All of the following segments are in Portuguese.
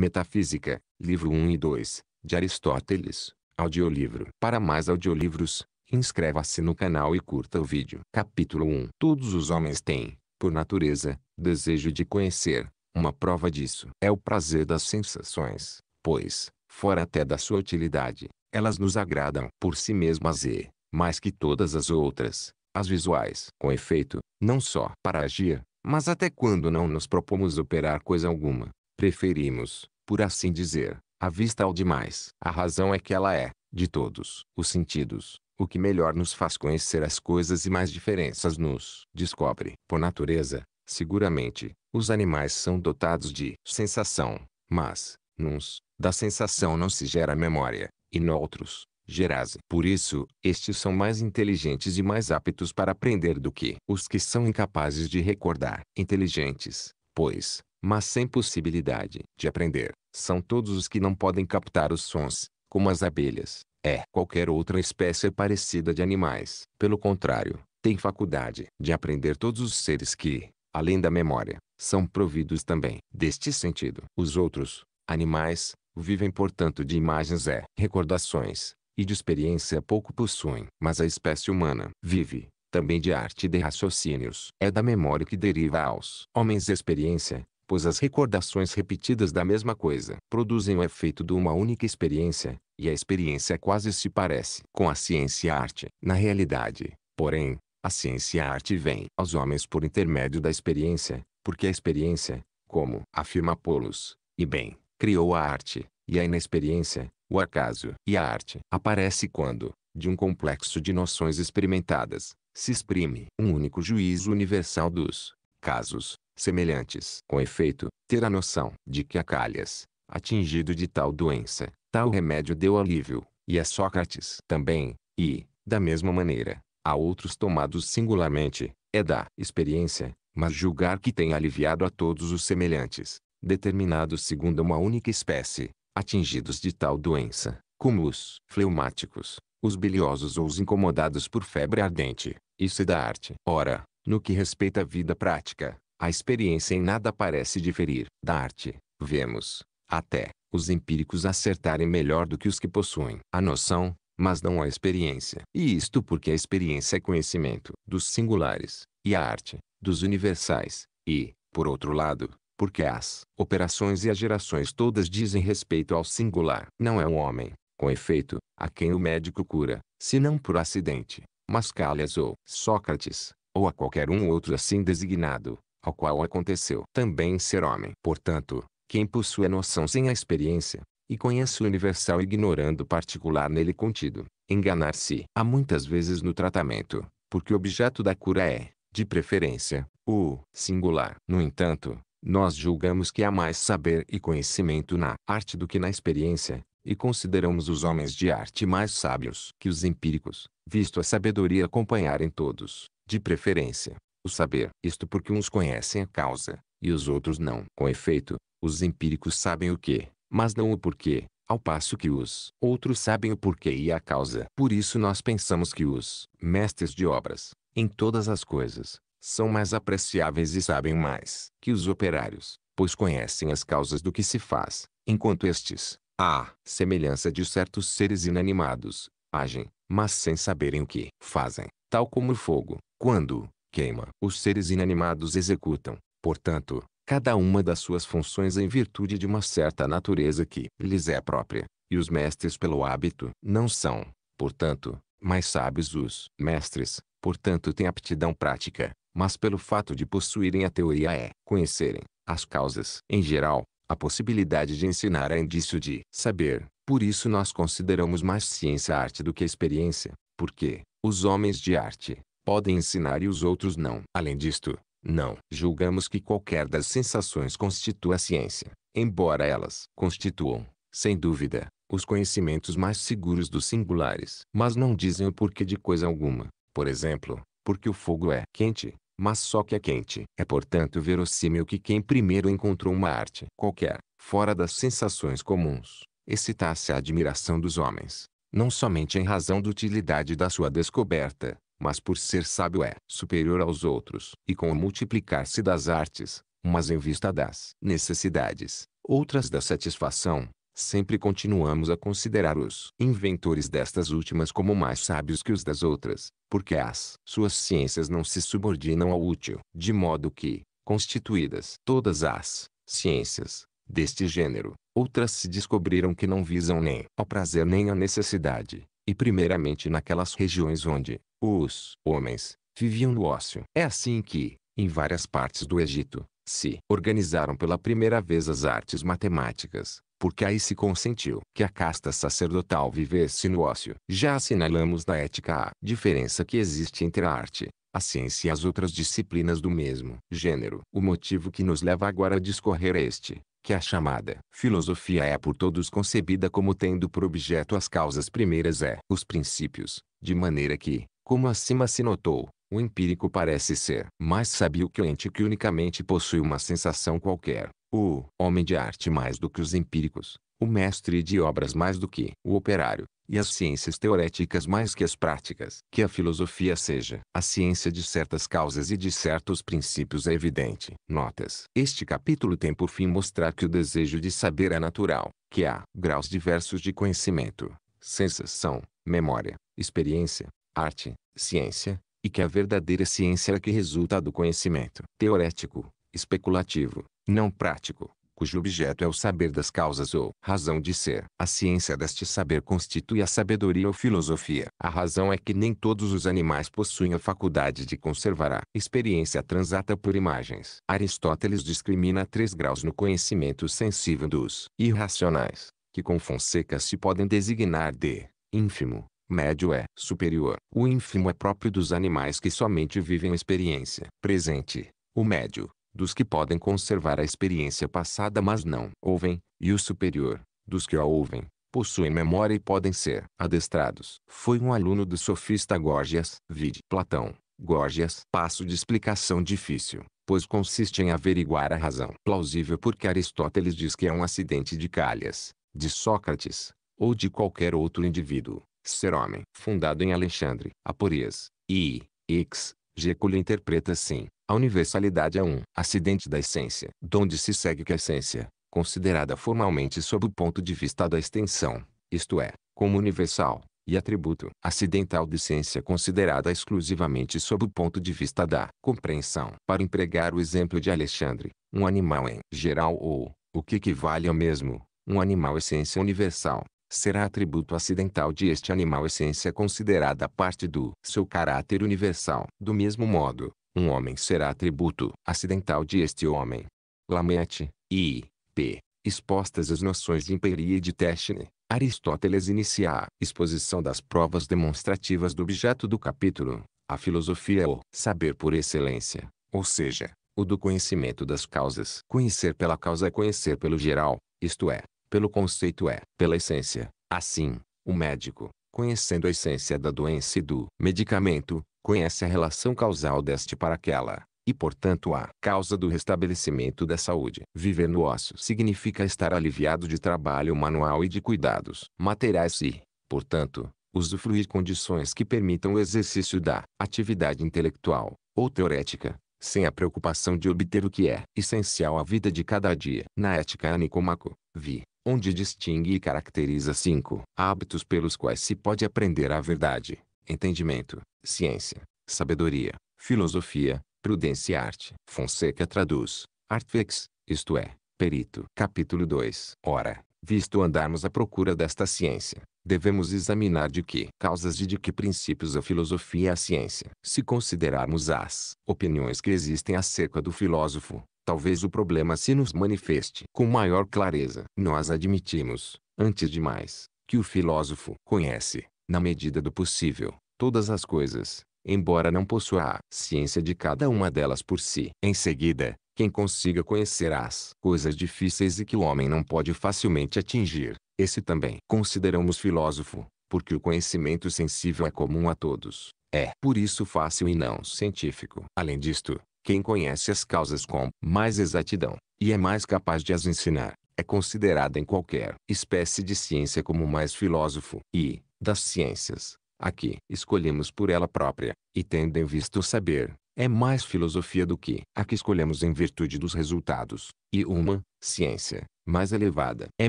Metafísica, livro 1 e 2, de Aristóteles, audiolivro. Para mais audiolivros, inscreva-se no canal e curta o vídeo. Capítulo 1 Todos os homens têm, por natureza, desejo de conhecer. Uma prova disso é o prazer das sensações, pois, fora até da sua utilidade, elas nos agradam por si mesmas e, mais que todas as outras, as visuais. Com efeito, não só para agir, mas até quando não nos propomos operar coisa alguma, Preferimos, por assim dizer, a vista ao demais. A razão é que ela é, de todos os sentidos, o que melhor nos faz conhecer as coisas e mais diferenças nos descobre. Por natureza, seguramente, os animais são dotados de sensação, mas, nuns, da sensação não se gera memória, e noutros, gerase. Por isso, estes são mais inteligentes e mais aptos para aprender do que os que são incapazes de recordar. Inteligentes, pois, mas sem possibilidade de aprender, são todos os que não podem captar os sons, como as abelhas, é qualquer outra espécie parecida de animais. Pelo contrário, tem faculdade de aprender todos os seres que, além da memória, são providos também deste sentido. Os outros, animais, vivem portanto de imagens e é, recordações, e de experiência pouco possuem. Mas a espécie humana vive, também de arte e de raciocínios. É da memória que deriva aos homens experiência, pois as recordações repetidas da mesma coisa produzem o efeito de uma única experiência, e a experiência quase se parece com a ciência e a arte. Na realidade, porém, a ciência e a arte vêm aos homens por intermédio da experiência, porque a experiência, como afirma Polos, e bem, criou a arte, e a inexperiência, o acaso e a arte aparece quando, de um complexo de noções experimentadas, se exprime um único juízo universal dos casos, semelhantes. Com efeito, ter a noção de que a Calhas, atingido de tal doença, tal remédio deu alívio, e a Sócrates também, e, da mesma maneira, a outros tomados singularmente, é da experiência, mas julgar que tem aliviado a todos os semelhantes, determinados segundo uma única espécie, atingidos de tal doença, como os fleumáticos, os biliosos ou os incomodados por febre ardente, isso é da arte. Ora, no que respeita à vida prática, a experiência em nada parece diferir da arte. Vemos, até, os empíricos acertarem melhor do que os que possuem a noção, mas não a experiência. E isto porque a experiência é conhecimento dos singulares, e a arte, dos universais, e, por outro lado, porque as operações e as gerações todas dizem respeito ao singular. Não é um homem, com efeito, a quem o médico cura, senão por acidente, Mascalhas ou Sócrates, ou a qualquer um outro assim designado, ao qual aconteceu também ser homem. Portanto, quem possui a noção sem a experiência, e conhece o universal ignorando o particular nele contido, enganar-se há muitas vezes no tratamento, porque o objeto da cura é, de preferência, o singular. No entanto, nós julgamos que há mais saber e conhecimento na arte do que na experiência, e consideramos os homens de arte mais sábios que os empíricos, visto a sabedoria acompanhar em todos, de preferência, o saber. Isto porque uns conhecem a causa, e os outros não. Com efeito, os empíricos sabem o quê, mas não o porquê, ao passo que os outros sabem o porquê e a causa. Por isso nós pensamos que os mestres de obras, em todas as coisas, são mais apreciáveis e sabem mais que os operários, pois conhecem as causas do que se faz, enquanto estes, à semelhança de certos seres inanimados, agem, mas sem saberem o que fazem, tal como o fogo, quando queima, os seres inanimados executam, portanto, cada uma das suas funções em virtude de uma certa natureza que lhes é própria, e os mestres pelo hábito não são, portanto, mais sábios os mestres, portanto têm aptidão prática, mas pelo fato de possuírem a teoria é conhecerem as causas. Em geral, a possibilidade de ensinar é indício de saber, por isso nós consideramos mais ciência arte do que experiência, porque os homens de arte podem ensinar e os outros não. Além disto, não julgamos que qualquer das sensações constitua ciência, embora elas constituam, sem dúvida, os conhecimentos mais seguros dos singulares. Mas não dizem o porquê de coisa alguma. Por exemplo, porque o fogo é quente, mas só que é quente. É portanto verossímil que quem primeiro encontrou uma arte qualquer, fora das sensações comuns, excitasse a admiração dos homens, não somente em razão da utilidade da sua descoberta, mas por ser sábio é superior aos outros. E com o multiplicar-se das artes, umas em vista das necessidades, outras da satisfação, sempre continuamos a considerar os inventores destas últimas como mais sábios que os das outras, porque as suas ciências não se subordinam ao útil, de modo que, constituídas todas as ciências, deste gênero, outras se descobriram que não visam nem ao prazer nem à necessidade, e primeiramente naquelas regiões onde os homens viviam no ócio. É assim que, em várias partes do Egito, se organizaram pela primeira vez as artes matemáticas, porque aí se consentiu que a casta sacerdotal vivesse no ócio. Já assinalamos na ética a diferença que existe entre a arte, a ciência e as outras disciplinas do mesmo gênero. O motivo que nos leva agora a discorrer é este que a chamada filosofia é por todos concebida como tendo por objeto as causas primeiras é os princípios, de maneira que, como acima se notou, o empírico parece ser mais sábio que o ente que unicamente possui uma sensação qualquer, o homem de arte mais do que os empíricos, o mestre de obras mais do que o operário, e as ciências teoréticas mais que as práticas. Que a filosofia seja a ciência de certas causas e de certos princípios é evidente. Notas. Este capítulo tem por fim mostrar que o desejo de saber é natural, que há graus diversos de conhecimento, sensação, memória, experiência, arte, ciência, e que a verdadeira ciência é a que resulta do conhecimento teorético, especulativo, não prático cujo objeto é o saber das causas ou razão de ser. A ciência deste saber constitui a sabedoria ou filosofia. A razão é que nem todos os animais possuem a faculdade de conservar a experiência transata por imagens. Aristóteles discrimina três graus no conhecimento sensível dos irracionais, que com Fonseca se podem designar de ínfimo, médio é superior. O ínfimo é próprio dos animais que somente vivem a experiência presente. O médio, dos que podem conservar a experiência passada mas não ouvem, e o superior, dos que a ouvem, possuem memória e podem ser adestrados. Foi um aluno do sofista Gorgias, vide Platão. Gorgias, passo de explicação difícil, pois consiste em averiguar a razão plausível porque Aristóteles diz que é um acidente de Calhas, de Sócrates, ou de qualquer outro indivíduo, ser homem. Fundado em Alexandre, Aporias, I, X, Gecule interpreta assim, a universalidade é um acidente da essência, donde se segue que a essência, considerada formalmente sob o ponto de vista da extensão, isto é, como universal, e atributo acidental de ciência considerada exclusivamente sob o ponto de vista da compreensão. Para empregar o exemplo de Alexandre, um animal em geral ou, o que equivale ao mesmo, um animal essência universal, será atributo acidental de este animal essência considerada parte do seu caráter universal. Do mesmo modo, um homem será atributo acidental de este homem. Lamete, I. P. Expostas as noções de imperia e de Techne, Aristóteles inicia a exposição das provas demonstrativas do objeto do capítulo. A filosofia é o saber por excelência, ou seja, o do conhecimento das causas. Conhecer pela causa é conhecer pelo geral, isto é, pelo conceito é pela essência. Assim, o médico, Conhecendo a essência da doença e do medicamento, conhece a relação causal deste para aquela, e portanto a causa do restabelecimento da saúde. Viver no ócio significa estar aliviado de trabalho manual e de cuidados materiais e, portanto, usufruir condições que permitam o exercício da atividade intelectual, ou teorética, sem a preocupação de obter o que é essencial à vida de cada dia. Na ética Nicomaco, vi onde distingue e caracteriza cinco hábitos pelos quais se pode aprender a verdade: entendimento, ciência, sabedoria, filosofia, prudência e arte. Fonseca traduz, artfex, isto é, perito. Capítulo 2. Ora, visto andarmos à procura desta ciência, devemos examinar de que causas e de que princípios a filosofia é a ciência. Se considerarmos as opiniões que existem acerca do filósofo, talvez o problema se nos manifeste com maior clareza. Nós admitimos, antes de mais, que o filósofo conhece, na medida do possível, todas as coisas, embora não possua a ciência de cada uma delas por si. Em seguida, quem consiga conhecer as coisas difíceis e que o homem não pode facilmente atingir, esse também consideramos filósofo, porque o conhecimento sensível é comum a todos. É por isso fácil e não científico. Além disto, quem conhece as causas com mais exatidão, e é mais capaz de as ensinar, é considerado em qualquer espécie de ciência como mais filósofo. E, das ciências, aqui escolhemos por ela própria, e tendo em vista o saber, é mais filosofia do que a que escolhemos em virtude dos resultados, e uma ciência mais elevada é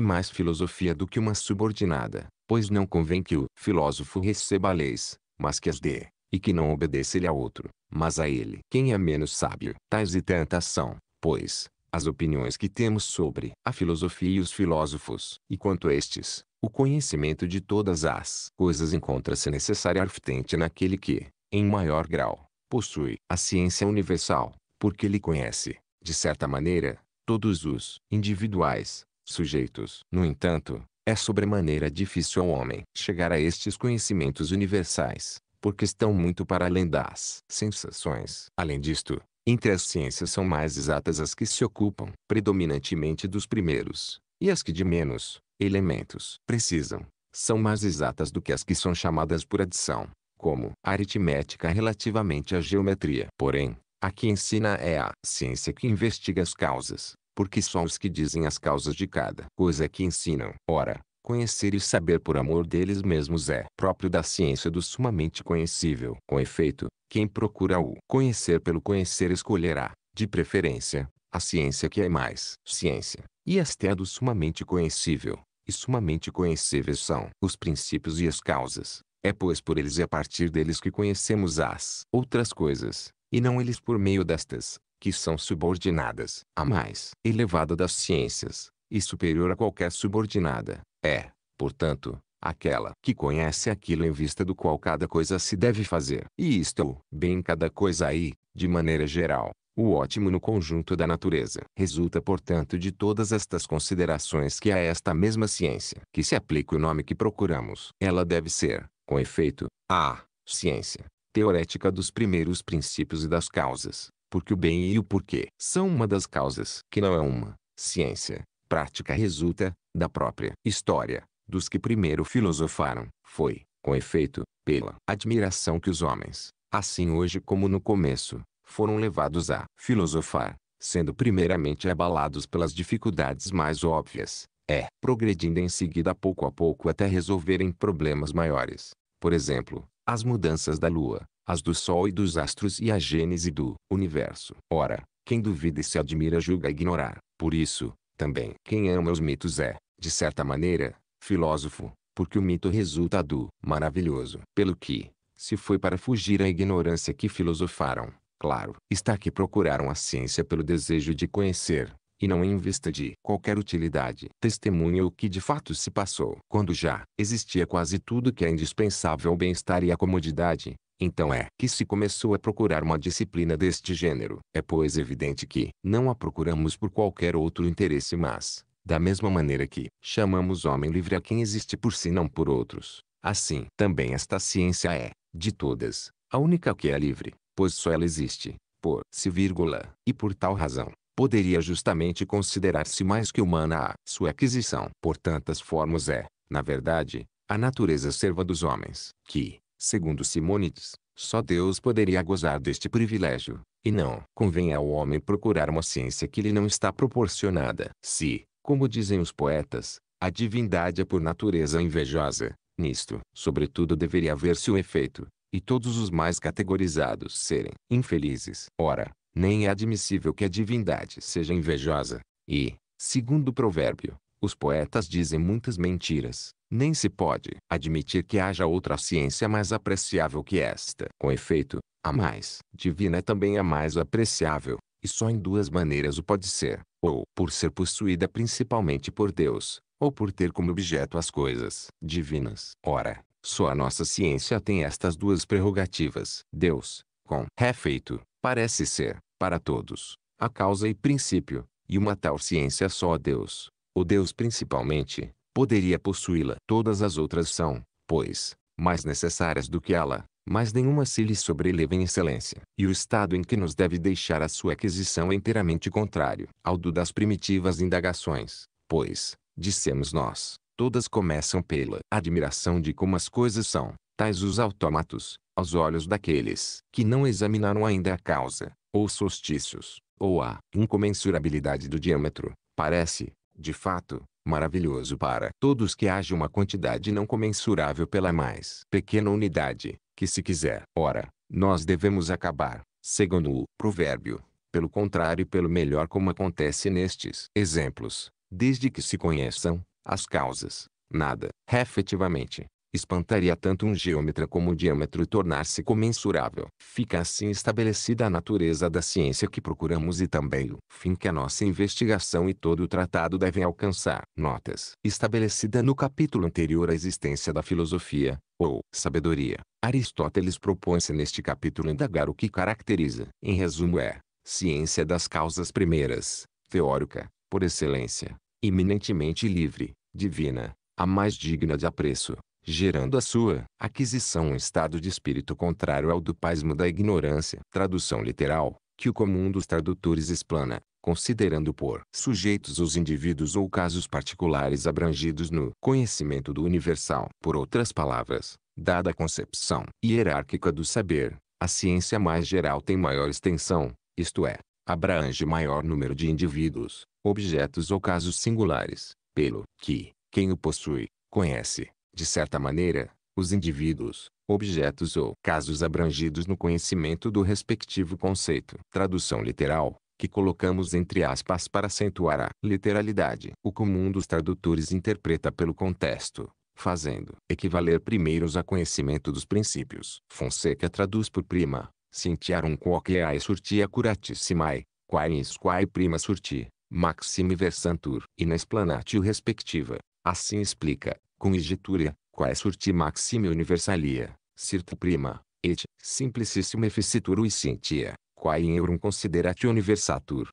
mais filosofia do que uma subordinada, pois não convém que o filósofo receba leis, mas que as dê e que não obedece-lhe a outro, mas a ele. Quem é menos sábio? Tais e tantas são, pois, as opiniões que temos sobre a filosofia e os filósofos. E quanto a estes, o conhecimento de todas as coisas encontra-se necessária arfitente naquele que, em maior grau, possui a ciência universal, porque ele conhece, de certa maneira, todos os individuais, sujeitos. No entanto, é sobremaneira difícil ao homem chegar a estes conhecimentos universais porque estão muito para além das sensações. Além disto, entre as ciências são mais exatas as que se ocupam predominantemente dos primeiros, e as que de menos elementos precisam são mais exatas do que as que são chamadas por adição, como aritmética relativamente à geometria. Porém, a que ensina é a ciência que investiga as causas, porque só os que dizem as causas de cada coisa que ensinam. Ora, Conhecer e saber por amor deles mesmos é próprio da ciência do sumamente conhecível. Com efeito, quem procura o conhecer pelo conhecer escolherá, de preferência, a ciência que é mais ciência, e esta é do sumamente conhecível, e sumamente conhecíveis são os princípios e as causas. É pois por eles e a partir deles que conhecemos as outras coisas, e não eles por meio destas, que são subordinadas à mais elevada das ciências, e superior a qualquer subordinada. É, portanto, aquela que conhece aquilo em vista do qual cada coisa se deve fazer. E isto é o bem cada coisa aí, de maneira geral, o ótimo no conjunto da natureza. Resulta portanto de todas estas considerações que a esta mesma ciência que se aplica o nome que procuramos. Ela deve ser, com efeito, a ciência teorética dos primeiros princípios e das causas, porque o bem e o porquê são uma das causas que não é uma ciência prática resulta, da própria história, dos que primeiro filosofaram, foi, com efeito, pela admiração que os homens, assim hoje como no começo, foram levados a filosofar, sendo primeiramente abalados pelas dificuldades mais óbvias, é, progredindo em seguida pouco a pouco até resolverem problemas maiores, por exemplo, as mudanças da lua, as do sol e dos astros e a gênese do universo. Ora, quem duvida e se admira julga ignorar. Por isso, também. Quem ama os mitos é, de certa maneira, filósofo, porque o mito resulta do maravilhoso. Pelo que, se foi para fugir à ignorância que filosofaram, claro, está que procuraram a ciência pelo desejo de conhecer, e não em vista de qualquer utilidade. Testemunha o que de fato se passou. Quando já existia quase tudo que é indispensável ao bem-estar e à comodidade, então é que se começou a procurar uma disciplina deste gênero. É pois evidente que não a procuramos por qualquer outro interesse mas, da mesma maneira que chamamos homem livre a quem existe por si não por outros, assim também esta ciência é, de todas, a única que é livre, pois só ela existe, por si vírgula, e por tal razão, poderia justamente considerar-se mais que humana a sua aquisição. Por tantas formas é, na verdade, a natureza serva dos homens, que, segundo Simônides, só Deus poderia gozar deste privilégio, e não convém ao homem procurar uma ciência que lhe não está proporcionada. Se, como dizem os poetas, a divindade é por natureza invejosa, nisto, sobretudo deveria haver-se o efeito, e todos os mais categorizados serem infelizes. Ora, nem é admissível que a divindade seja invejosa, e, segundo o provérbio, os poetas dizem muitas mentiras, nem se pode admitir que haja outra ciência mais apreciável que esta. Com efeito, a mais divina é também a mais apreciável, e só em duas maneiras o pode ser, ou por ser possuída principalmente por Deus, ou por ter como objeto as coisas divinas. Ora, só a nossa ciência tem estas duas prerrogativas. Deus, com refeito, parece ser, para todos, a causa e princípio, e uma tal ciência só a Deus, o Deus principalmente, poderia possuí-la. Todas as outras são, pois, mais necessárias do que ela, mas nenhuma se lhe sobreleva em excelência. E o estado em que nos deve deixar a sua aquisição é inteiramente contrário ao do das primitivas indagações, pois, dissemos nós, todas começam pela admiração de como as coisas são, tais os autômatos, aos olhos daqueles que não examinaram ainda a causa, ou solstícios, ou a incomensurabilidade do diâmetro, parece, de fato, maravilhoso para todos que haja uma quantidade não comensurável pela mais pequena unidade, que se quiser. Ora, nós devemos acabar, segundo o provérbio, pelo contrário pelo melhor como acontece nestes exemplos, desde que se conheçam, as causas, nada, efetivamente, espantaria tanto um geômetra como o diâmetro tornar-se comensurável. Fica assim estabelecida a natureza da ciência que procuramos e também o fim que a nossa investigação e todo o tratado devem alcançar. Notas. Estabelecida no capítulo anterior a existência da filosofia, ou sabedoria, Aristóteles propõe-se neste capítulo indagar o que caracteriza. Em resumo é, ciência das causas primeiras, teórica, por excelência, iminentemente livre, divina, a mais digna de apreço, gerando a sua aquisição um estado de espírito contrário ao do pasmo da ignorância. Tradução literal, que o comum dos tradutores explana, considerando por sujeitos os indivíduos ou casos particulares abrangidos no conhecimento do universal. Por outras palavras, dada a concepção hierárquica do saber, a ciência mais geral tem maior extensão, isto é, abrange maior número de indivíduos, objetos ou casos singulares, pelo que quem o possui, conhece, de certa maneira, os indivíduos, objetos ou casos abrangidos no conhecimento do respectivo conceito. Tradução literal, que colocamos entre aspas para acentuar a literalidade. O comum dos tradutores interpreta pelo contexto, fazendo equivaler primeiros a conhecimento dos princípios. Fonseca traduz por prima, sentiarum quoqueae surtia curatissimae, quaeis quae prima surti, maxime versantur. E na explanatio respectiva, assim explica, conjetura, quae surti maxime universalia, cirta prima, et, simplicissima efficiturui scientia, quae in eurum considerati universatur,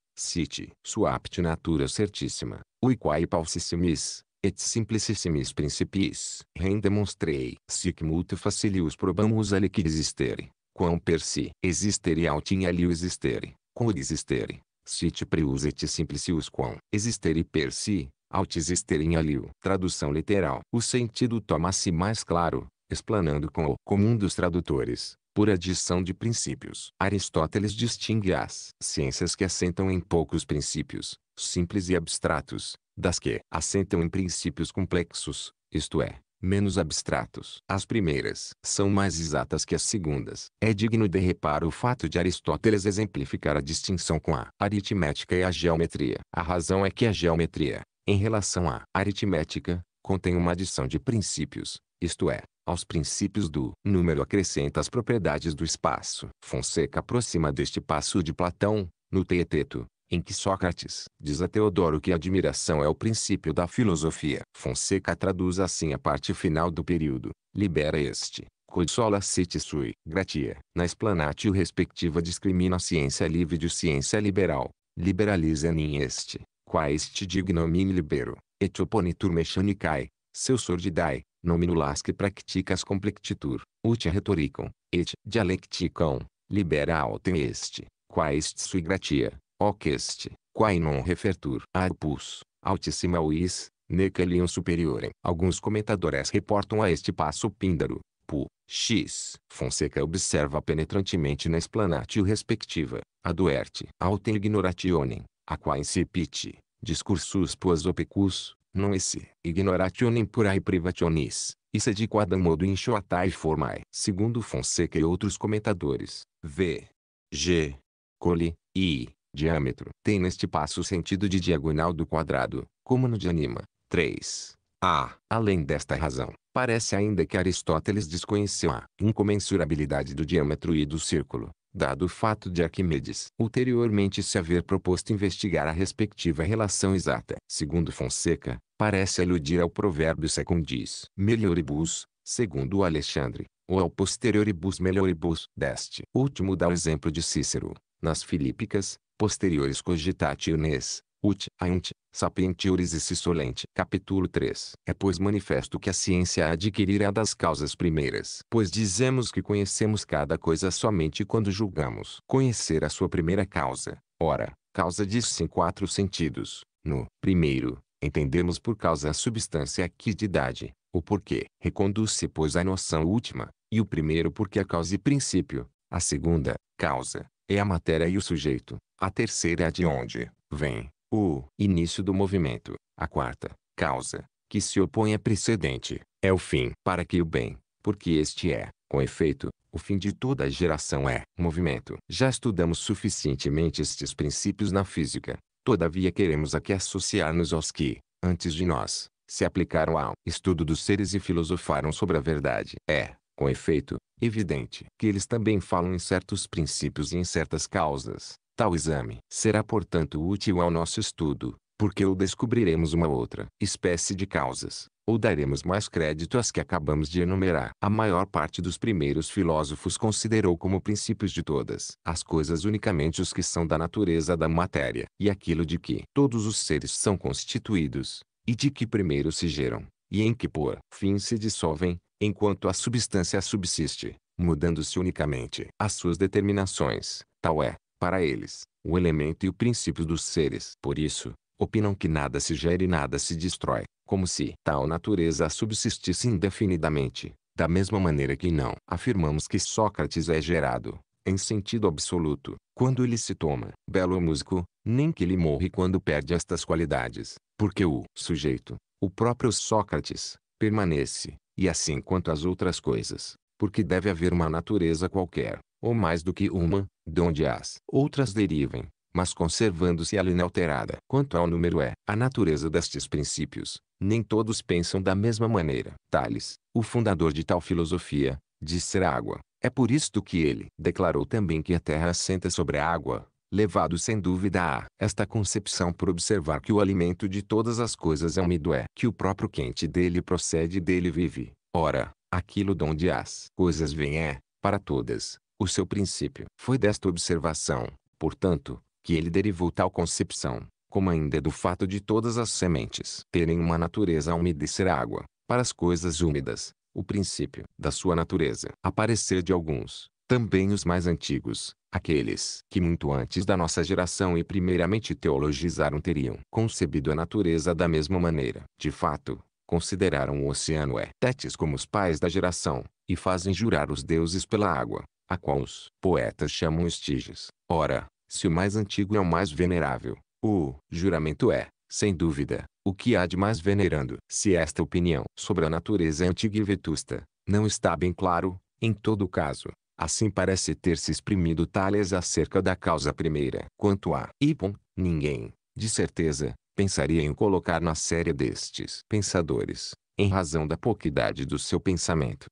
sua apt natura certissima, ui quae paucissimis, et simplicissimis principis, rem demonstrei, sic multa facilius probamus que existere, quam per si existere in aliu existere, quod existere, sit preus et simplicius quam existere per si, Altisesterialio. Tradução literal. O sentido toma-se mais claro, explanando com o comum dos tradutores, por adição de princípios. Aristóteles distingue as ciências que assentam em poucos princípios, simples e abstratos, das que assentam em princípios complexos, isto é, menos abstratos. As primeiras são mais exatas que as segundas. É digno de reparo o fato de Aristóteles exemplificar a distinção com a aritmética e a geometria. A razão é que a geometria em relação à aritmética, contém uma adição de princípios, isto é, aos princípios do número acrescenta as propriedades do espaço. Fonseca aproxima deste passo de Platão, no Teeteto, em que Sócrates diz a Teodoro que a admiração é o princípio da filosofia. Fonseca traduz assim a parte final do período, libera este, consola sit sui, gratia. Na explanatio respectiva discrimina a ciência livre de ciência liberal, liberaliza em este, quais te dignomini libero, et oponitur mechanicae, seu sordidae, nominulas que practicas complectitur, ut retoricum, et dialecticum, libera autem este, quaest sui gratia, hoc este, quae non refertur arpus, altissima uis, necalium superiorem. Alguns comentadores reportam a este passo píndaro, pu, x, Fonseca observa penetrantemente na explanatio respectiva, aduerte, autem ignorationem, aqua incipit, discursus pues opicus, non esse, ignorationem purae privationis, isse sedi quadam modo inchoatae formae. Segundo Fonseca e outros comentadores, v. g. coli, i, diâmetro, tem neste passo o sentido de diagonal do quadrado, como no de anima. 3. A. Além desta razão, parece ainda que Aristóteles desconheceu a incomensurabilidade do diâmetro e do círculo, dado o fato de Arquimedes ulteriormente se haver proposto investigar a respectiva relação exata. Segundo Fonseca, parece aludir ao provérbio secundis melioribus, segundo Alexandre, ou ao posterioribus melioribus deste. Último dá o exemplo de Cícero, nas Filípicas, posteriores cogitatio nes, ut, aiunt, sapientiores e solente. Capítulo 3. É pois manifesto que a ciência a adquirirá é das causas primeiras. Pois dizemos que conhecemos cada coisa somente quando julgamos conhecer a sua primeira causa. Ora, causa diz-se em quatro sentidos. No primeiro, entendemos por causa a substância aquididade, o porquê. Reconduz-se pois à noção última, e o primeiro porque a causa e princípio. A segunda, causa, é a matéria e o sujeito. A terceira é de onde vem, o início do movimento, a quarta causa, que se opõe a é precedente, é o fim para que o bem, porque este é, com efeito, o fim de toda a geração é movimento. Já estudamos suficientemente estes princípios na física, todavia queremos aqui associar-nos aos que, antes de nós, se aplicaram ao estudo dos seres e filosofaram sobre a verdade. É, com efeito, evidente que eles também falam em certos princípios e em certas causas, Tal exame será portanto útil ao nosso estudo, porque ou descobriremos uma outra espécie de causas, ou daremos mais crédito às que acabamos de enumerar. A maior parte dos primeiros filósofos considerou como princípios de todas as coisas unicamente os que são da natureza da matéria, e aquilo de que todos os seres são constituídos, e de que primeiro se geram, e em que por fim se dissolvem, enquanto a substância subsiste, mudando-se unicamente as suas determinações. Tal é, para eles, o elemento e o princípio dos seres. Por isso, opinam que nada se gera e nada se destrói, como se tal natureza subsistisse indefinidamente, da mesma maneira que não afirmamos que Sócrates é gerado, em sentido absoluto, quando ele se toma belo músico, nem que ele morre quando perde estas qualidades, porque o sujeito, o próprio Sócrates, permanece, e assim quanto às outras coisas, porque deve haver uma natureza qualquer, ou mais do que uma, donde as outras derivem, mas conservando-se ela inalterada. Quanto ao número é a natureza destes princípios, nem todos pensam da mesma maneira. Tales, o fundador de tal filosofia, disse a água. É por isto que ele declarou também que a terra assenta sobre a água, levado sem dúvida a esta concepção por observar que o alimento de todas as coisas é úmido é que o próprio quente dele procede e dele vive. Ora, aquilo de onde as coisas vêm é, para todas, o seu princípio. Foi desta observação, portanto, que ele derivou tal concepção, como ainda é do fato de todas as sementes terem uma natureza a umedecer ser água, para as coisas úmidas, o princípio da sua natureza. Aparecer de alguns, também os mais antigos, aqueles que muito antes da nossa geração e primeiramente teologizaram teriam concebido a natureza da mesma maneira. De fato, consideraram o oceano é tetes como os pais da geração, e fazem jurar os deuses pela água, a qual os poetas chamam estígios. Ora, se o mais antigo é o mais venerável, o juramento é, sem dúvida, o que há de mais venerando. Se esta opinião sobre a natureza é antiga e vetusta, não está bem claro, em todo caso, assim parece ter se exprimido Thales acerca da causa primeira. Quanto a Ipon, ninguém, de certeza, pensaria em colocar na série destes pensadores em razão da pouquidade do seu pensamento.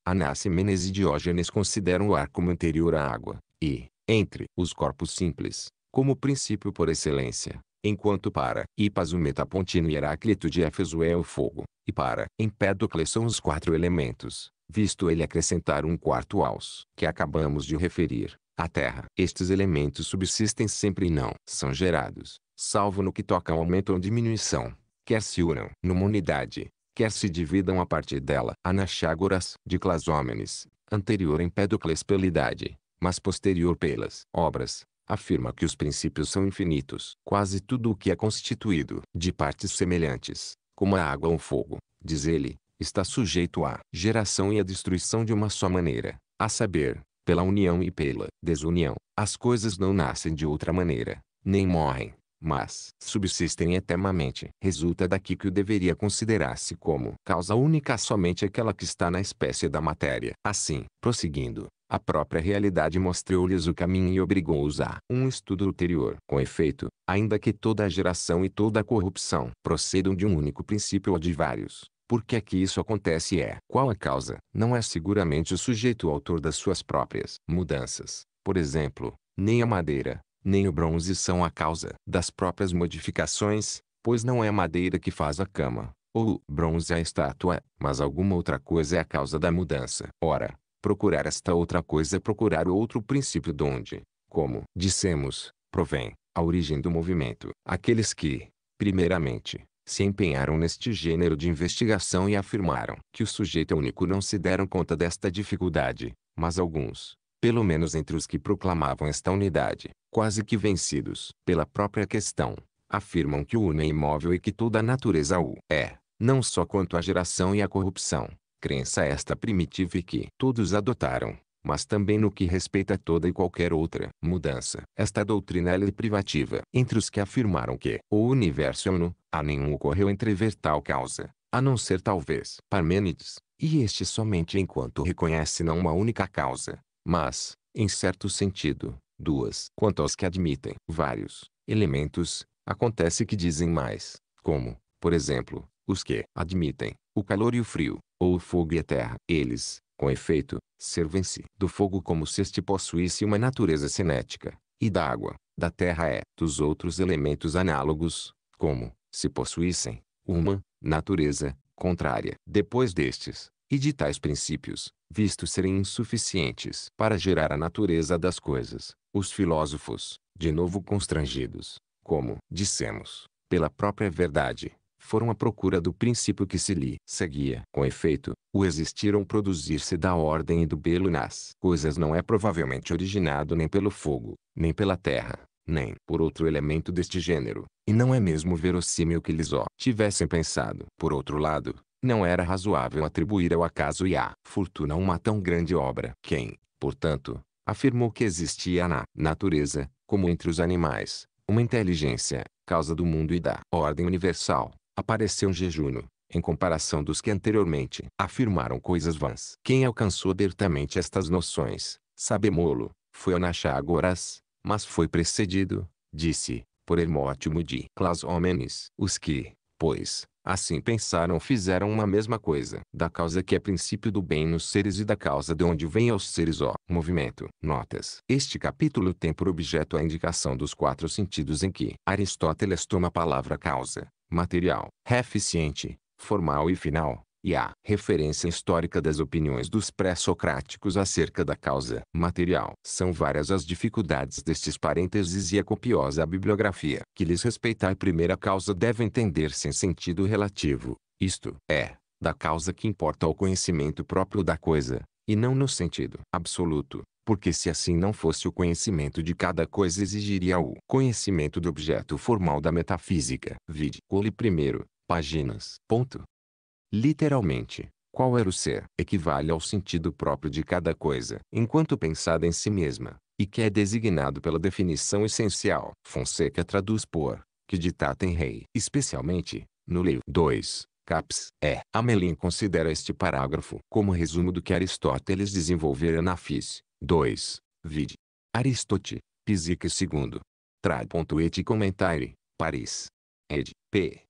Menes e Diógenes consideram o ar como anterior à água, e, entre os corpos simples, como princípio por excelência, enquanto para o Metapontino e Heráclito de Éfeso é o fogo, e para Empédocles são os quatro elementos, visto ele acrescentar um quarto aos que acabamos de referir, a terra. Estes elementos subsistem sempre e não são gerados, salvo no que toca ao aumento ou diminuição, quer se unam numa unidade, quer se dividam a partir dela. Anaxágoras, de Clasómenes, anterior Empédocles pela idade, mas posterior pelas obras, afirma que os princípios são infinitos. Quase tudo o que é constituído de partes semelhantes, como a água ou o fogo, diz ele, está sujeito à geração e à destruição de uma só maneira, a saber, pela união e pela desunião. As coisas não nascem de outra maneira, nem morrem, mas subsistem eternamente. Resulta daqui que o deveria considerar-se como causa única somente aquela que está na espécie da matéria. Assim, prosseguindo, a própria realidade mostrou-lhes o caminho e obrigou-os a um estudo ulterior. Com efeito, ainda que toda a geração e toda a corrupção procedam de um único princípio ou de vários, por que é que isso acontece é? Qual a causa? Não é seguramente o sujeito autor das suas próprias mudanças. Por exemplo, nem a madeira, nem o bronze são a causa das próprias modificações, pois não é a madeira que faz a cama, ou o bronze é a estátua, mas alguma outra coisa é a causa da mudança. Ora, procurar esta outra coisa é procurar outro princípio de onde, como dissemos, provém a origem do movimento. Aqueles que, primeiramente, se empenharam neste gênero de investigação e afirmaram que o sujeito é único não se deram conta desta dificuldade, mas alguns, pelo menos entre os que proclamavam esta unidade, quase que vencidos pela própria questão, afirmam que o Uno é imóvel e que toda a natureza o é, não só quanto à geração e à corrupção, crença esta primitiva e que todos adotaram, mas também no que respeita a toda e qualquer outra mudança. Esta doutrina é privativa. Entre os que afirmaram que o universo é uno, a nenhum ocorreu entrever tal causa, a não ser talvez Parmênides, e este somente enquanto reconhece não uma única causa, mas, em certo sentido, duas. Quanto aos que admitem vários elementos, acontece que dizem mais, como, por exemplo, os que admitem o calor e o frio, ou o fogo e a terra. Eles, com efeito, servem-se do fogo como se este possuísse uma natureza cinética, e da água, da terra é, dos outros elementos análogos, como, se possuíssem, uma natureza contrária. Depois destes, e de tais princípios, visto serem insuficientes para gerar a natureza das coisas, os filósofos, de novo constrangidos, como dissemos, pela própria verdade, foram à procura do princípio que se lhe seguia. Com efeito, o existir ou produzir-se da ordem e do belo nas coisas não é provavelmente originado nem pelo fogo, nem pela terra, nem por outro elemento deste gênero, e não é mesmo verossímil que lhes o tivessem pensado. Por outro lado, não era razoável atribuir ao acaso e à fortuna uma tão grande obra. Quem, portanto, afirmou que existia na natureza, como entre os animais, uma inteligência, causa do mundo e da ordem universal, apareceu um jejuno, em comparação dos que anteriormente afirmaram coisas vãs. Quem alcançou abertamente estas noções, sabemolo, foi Anaxágoras, mas foi precedido, disse, por Hermótimo de Clas Os que, pois, Assim pensaram fizeram uma mesma coisa. Da causa que é princípio do bem nos seres e da causa de onde vem aos seres o Movimento. Notas. Este capítulo tem por objeto a indicação dos quatro sentidos em que Aristóteles toma a palavra causa, material, reficiente, formal e final e a referência histórica das opiniões dos pré-socráticos acerca da causa material. São várias as dificuldades destes parênteses e é a copiosa bibliografia que lhes respeita a primeira causa deve entender-se em sentido relativo, isto é, da causa que importa ao conhecimento próprio da coisa, e não no sentido absoluto, porque se assim não fosse o conhecimento de cada coisa exigiria o conhecimento do objeto formal da metafísica. Vide Cole primeiro, páginas. Ponto Literalmente, qual era o ser, equivale ao sentido próprio de cada coisa, enquanto pensada em si mesma, e que é designado pela definição essencial. Fonseca traduz por, que ditata em rei. Especialmente, no livro 2, Caps, é. Amelin considera este parágrafo como resumo do que Aristóteles desenvolvera na FIS 2, vid. Aristote, Pisique II. et Commentary, Paris. Ed. p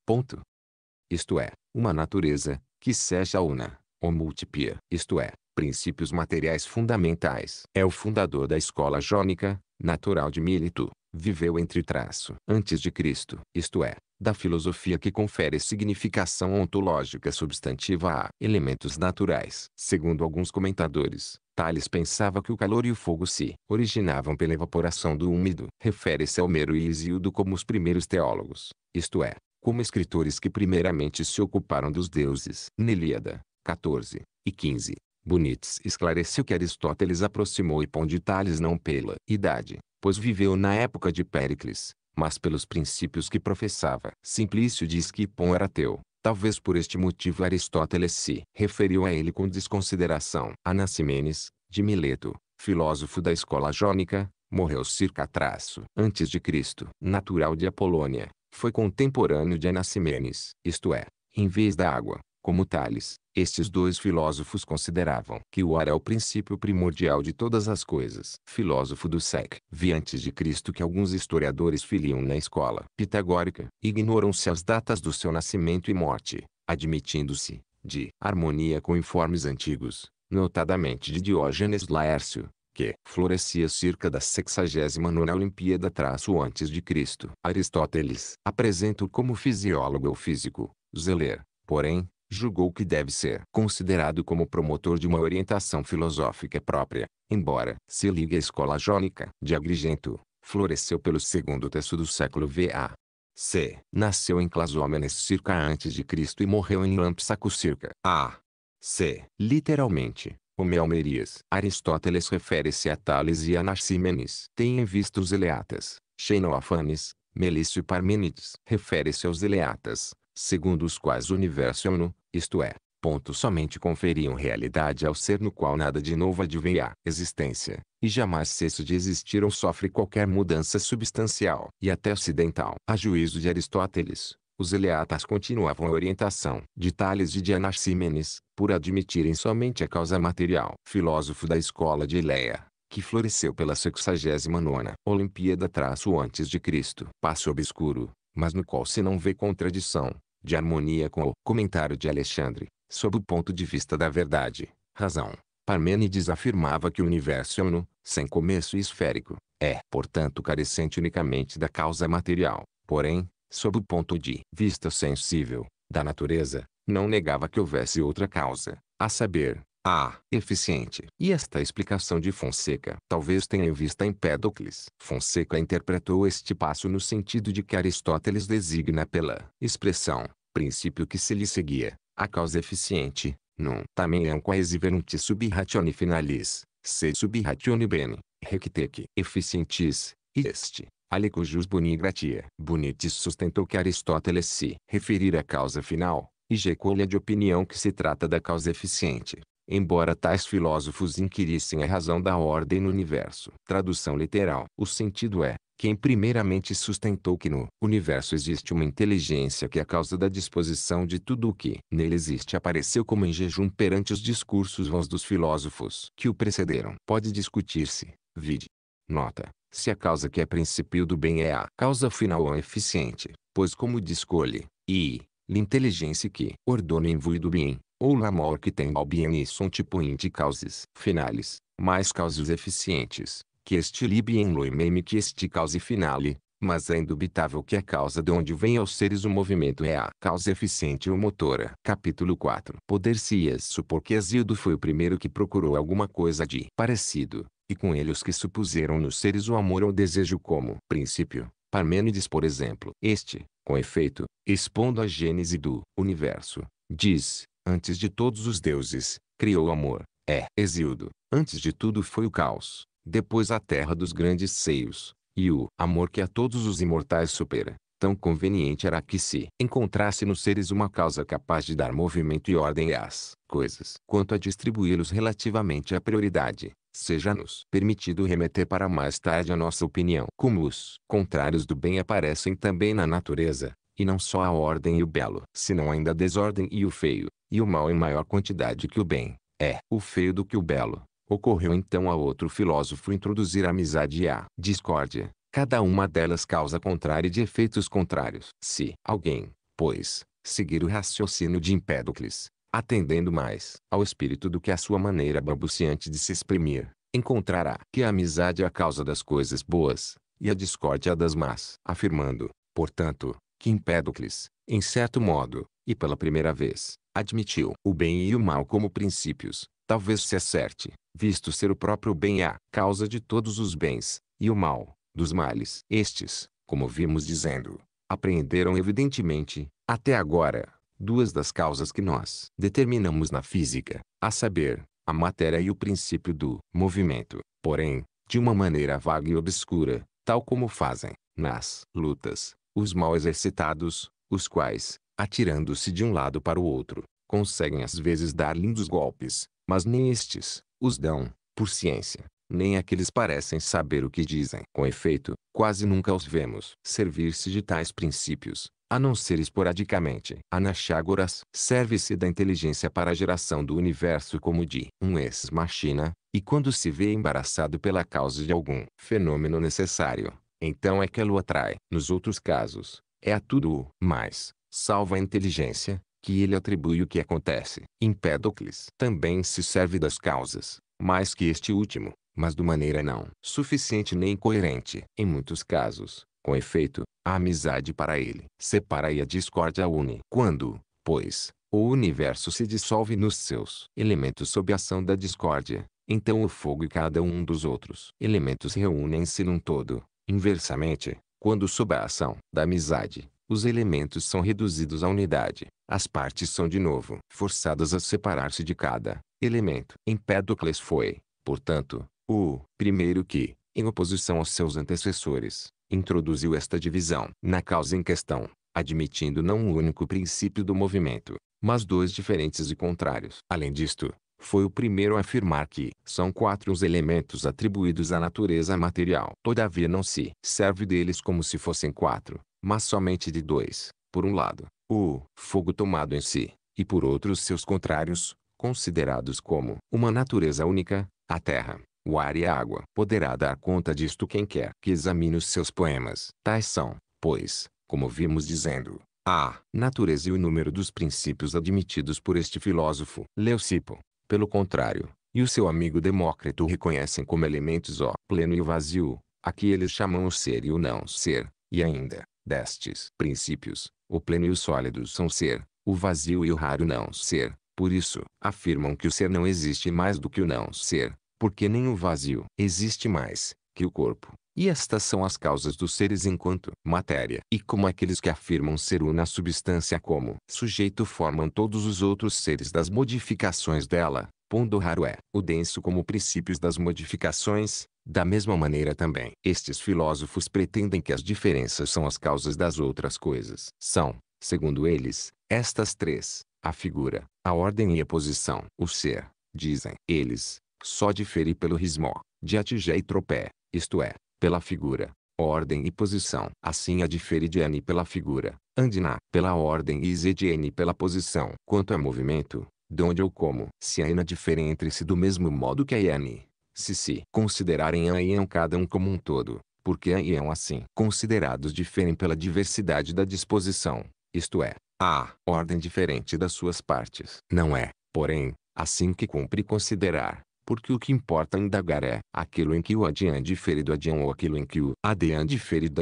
isto é, uma natureza, que seja una, ou multipia, isto é, princípios materiais fundamentais. É o fundador da escola jônica, natural de Milito, viveu entre traço antes de Cristo, isto é, da filosofia que confere significação ontológica substantiva a elementos naturais. Segundo alguns comentadores, Tales pensava que o calor e o fogo se originavam pela evaporação do úmido. Refere-se ao Mero e Hesíodo como os primeiros teólogos, isto é, como escritores que primeiramente se ocuparam dos deuses. Nelíada, 14 e 15. Bonitz esclareceu que Aristóteles aproximou Hipão de Tales não pela idade, pois viveu na época de Péricles, mas pelos princípios que professava. Simplício diz que Hipão era teu. Talvez por este motivo Aristóteles se referiu a ele com desconsideração. Anaximenes, de Mileto, filósofo da escola jônica, morreu circa traço antes de Cristo, natural de Apolônia, foi contemporâneo de Anaximenes, isto é, em vez da água, como Tales, estes dois filósofos consideravam que o ar é o princípio primordial de todas as coisas. Filósofo do século vi antes de Cristo que alguns historiadores filiam na escola pitagórica, ignoram-se as datas do seu nascimento e morte, admitindo-se, de harmonia com informes antigos, notadamente de Diógenes Laércio, que florescia cerca da 69 Olimpíada traço antes de Cristo. Aristóteles apresenta-o como fisiólogo ou físico. Zeller, porém, julgou que deve ser considerado como promotor de uma orientação filosófica própria, embora se ligue à escola jônica de Agrigento, floresceu pelo segundo terço do século VA. C. Nasceu em Clasómenes circa antes de Cristo e morreu em Lampsaco circa A. C. Literalmente, Homealmerias. Aristóteles refere-se a Tales e Anaximenes. Tem em vista os Eleatas, Xenoafanes, Melício e Parmênides. Refere-se aos Eleatas, segundo os quais o universo é uno, isto é, ponto somente conferiam realidade ao ser no qual nada de novo advém à existência, e jamais cessa de existir ou sofre qualquer mudança substancial e até ocidental. A juízo de Aristóteles, os eleatas continuavam a orientação de Tales e de Anaxímenes, por admitirem somente a causa material. Filósofo da escola de Eleia, que floresceu pela 69ª Olimpíada traço antes de Cristo. Passo obscuro, mas no qual se não vê contradição, de harmonia com o comentário de Alexandre, sob o ponto de vista da verdade, razão. Parmênides afirmava que o universo é uno, sem começo e esférico, é, portanto, carecente unicamente da causa material. Porém, sob o ponto de vista sensível, da natureza, não negava que houvesse outra causa, a saber, a eficiente. E esta explicação de Fonseca talvez tenha em vista Empédocles. Fonseca interpretou este passo no sentido de que Aristóteles designa pela expressão, princípio que se lhe seguia, a causa eficiente, num também é um quasi verunt sub ratione finalis, se sub ratione bene, rectec eficientis, e este, Alecujus Bonigratia. Bonitis sustentou que Aristóteles se referir à causa final, e Gecolia de opinião que se trata da causa eficiente, embora tais filósofos inquirissem a razão da ordem no universo. Tradução literal. O sentido é, quem primeiramente sustentou que no universo existe uma inteligência que é a causa da disposição de tudo o que nele existe apareceu como em jejum perante os discursos vãos dos filósofos que o precederam. Pode discutir-se, vide, Nota. Se a causa que é princípio do bem é a causa final ou eficiente, pois como escolhe, e, l'inteligência que ordona em vui do bem, ou l'amor que tem ao bem e são tipo de causas finales, mais causas eficientes, que este libien lo meme que este cause finale, mas é indubitável que a causa de onde vem aos seres o movimento é a causa eficiente ou motora. Capítulo 4 Poder-se-ia supor que Asildo foi o primeiro que procurou alguma coisa de parecido, e com ele os que supuseram nos seres o amor ou o desejo como princípio, Parmênides por exemplo. Este, com efeito, expondo a gênese do universo, diz, antes de todos os deuses, criou o amor, é, exíodo, antes de tudo foi o caos, depois a terra dos grandes seios, e o amor que a todos os imortais supera. Tão conveniente era que se encontrasse nos seres uma causa capaz de dar movimento e ordem às coisas quanto a distribuí-los relativamente à prioridade, seja-nos permitido remeter para mais tarde a nossa opinião como os contrários do bem aparecem também na natureza, e não só a ordem e o belo, senão ainda a desordem e o feio, e o mal em maior quantidade que o bem, é o feio do que o belo. Ocorreu então a outro filósofo introduzir a amizade e a discórdia. Cada uma delas causa contrário de efeitos contrários. Se alguém, pois, seguir o raciocínio de Empédocles, atendendo mais ao espírito do que à sua maneira balbuciante de se exprimir, encontrará que a amizade é a causa das coisas boas, e a discórdia das más. Afirmando, portanto, que Empédocles, em certo modo, e pela primeira vez, admitiu o bem e o mal como princípios, talvez se acerte, visto ser o próprio bem a causa de todos os bens, e o mal, dos males. Estes, como vimos dizendo, apreenderam evidentemente, até agora, duas das causas que nós determinamos na física, a saber, a matéria e o princípio do movimento, porém, de uma maneira vaga e obscura, tal como fazem, nas lutas, os mal exercitados, os quais, atirando-se de um lado para o outro, conseguem às vezes dar lindos golpes, mas nem estes, os dão, por ciência, nem aqueles parecem saber o que dizem. Com efeito, quase nunca os vemos servir-se de tais princípios, a não ser esporadicamente. Anaxágoras serve-se da inteligência para a geração do universo como de um ex machina, e quando se vê embaraçado pela causa de algum fenômeno necessário, então é que ela o atrai. Nos outros casos, é a tudo o mais, salvo a inteligência, que ele atribui o que acontece. Empédocles também se serve das causas, mais que este último, mas de maneira não suficiente nem coerente. Em muitos casos, com efeito, a amizade para ele separa e a discórdia une. Quando, pois, o universo se dissolve nos seus elementos sob a ação da discórdia, então o fogo e cada um dos outros elementos reúnem-se num todo. Inversamente, quando sob a ação da amizade, os elementos são reduzidos à unidade, as partes são de novo forçadas a separar-se de cada elemento. Empédocles foi, portanto, o primeiro que, em oposição aos seus antecessores, introduziu esta divisão na causa em questão, admitindo não um único princípio do movimento, mas dois diferentes e contrários. Além disto, foi o primeiro a afirmar que são quatro os elementos atribuídos à natureza material. Todavia não se serve deles como se fossem quatro, mas somente de dois. Por um lado, o fogo tomado em si, e por outro seus contrários, considerados como uma natureza única, a terra, o ar e a água. Poderá dar conta disto quem quer que examine os seus poemas. Tais são, pois, como vimos dizendo, a natureza e o número dos princípios admitidos por este filósofo. Leucipo, pelo contrário, e o seu amigo Demócrito reconhecem como elementos o pleno e o vazio, a que eles chamam o ser e o não ser, e ainda, destes princípios, o pleno e o sólido são ser, o vazio e o raro não ser, por isso, afirmam que o ser não existe mais do que o não ser, porque nem o vazio existe mais que o corpo. E estas são as causas dos seres enquanto matéria. E como aqueles que afirmam ser una substância como sujeito formam todos os outros seres das modificações dela, pondo raro é o denso como princípios das modificações, da mesma maneira também, estes filósofos pretendem que as diferenças são as causas das outras coisas. São, segundo eles, estas três: a figura, a ordem e a posição. O ser, dizem eles, só difere pelo rismó, atigé e tropé, isto é, pela figura, ordem e posição. Assim a difere de N pela figura, Andiná pela ordem e Z de N pela posição. Quanto a movimento, de onde ou como. Se a Ena difere entre si do mesmo modo que a N, se se considerarem a Ião cada um como um todo, porque a Ião assim considerados diferem pela diversidade da disposição, isto é, a ordem diferente das suas partes. Não é, porém, assim que cumpre considerar, porque o que importa indagar é aquilo em que o adiã é difere do adiã ou aquilo em que o adeã é difere da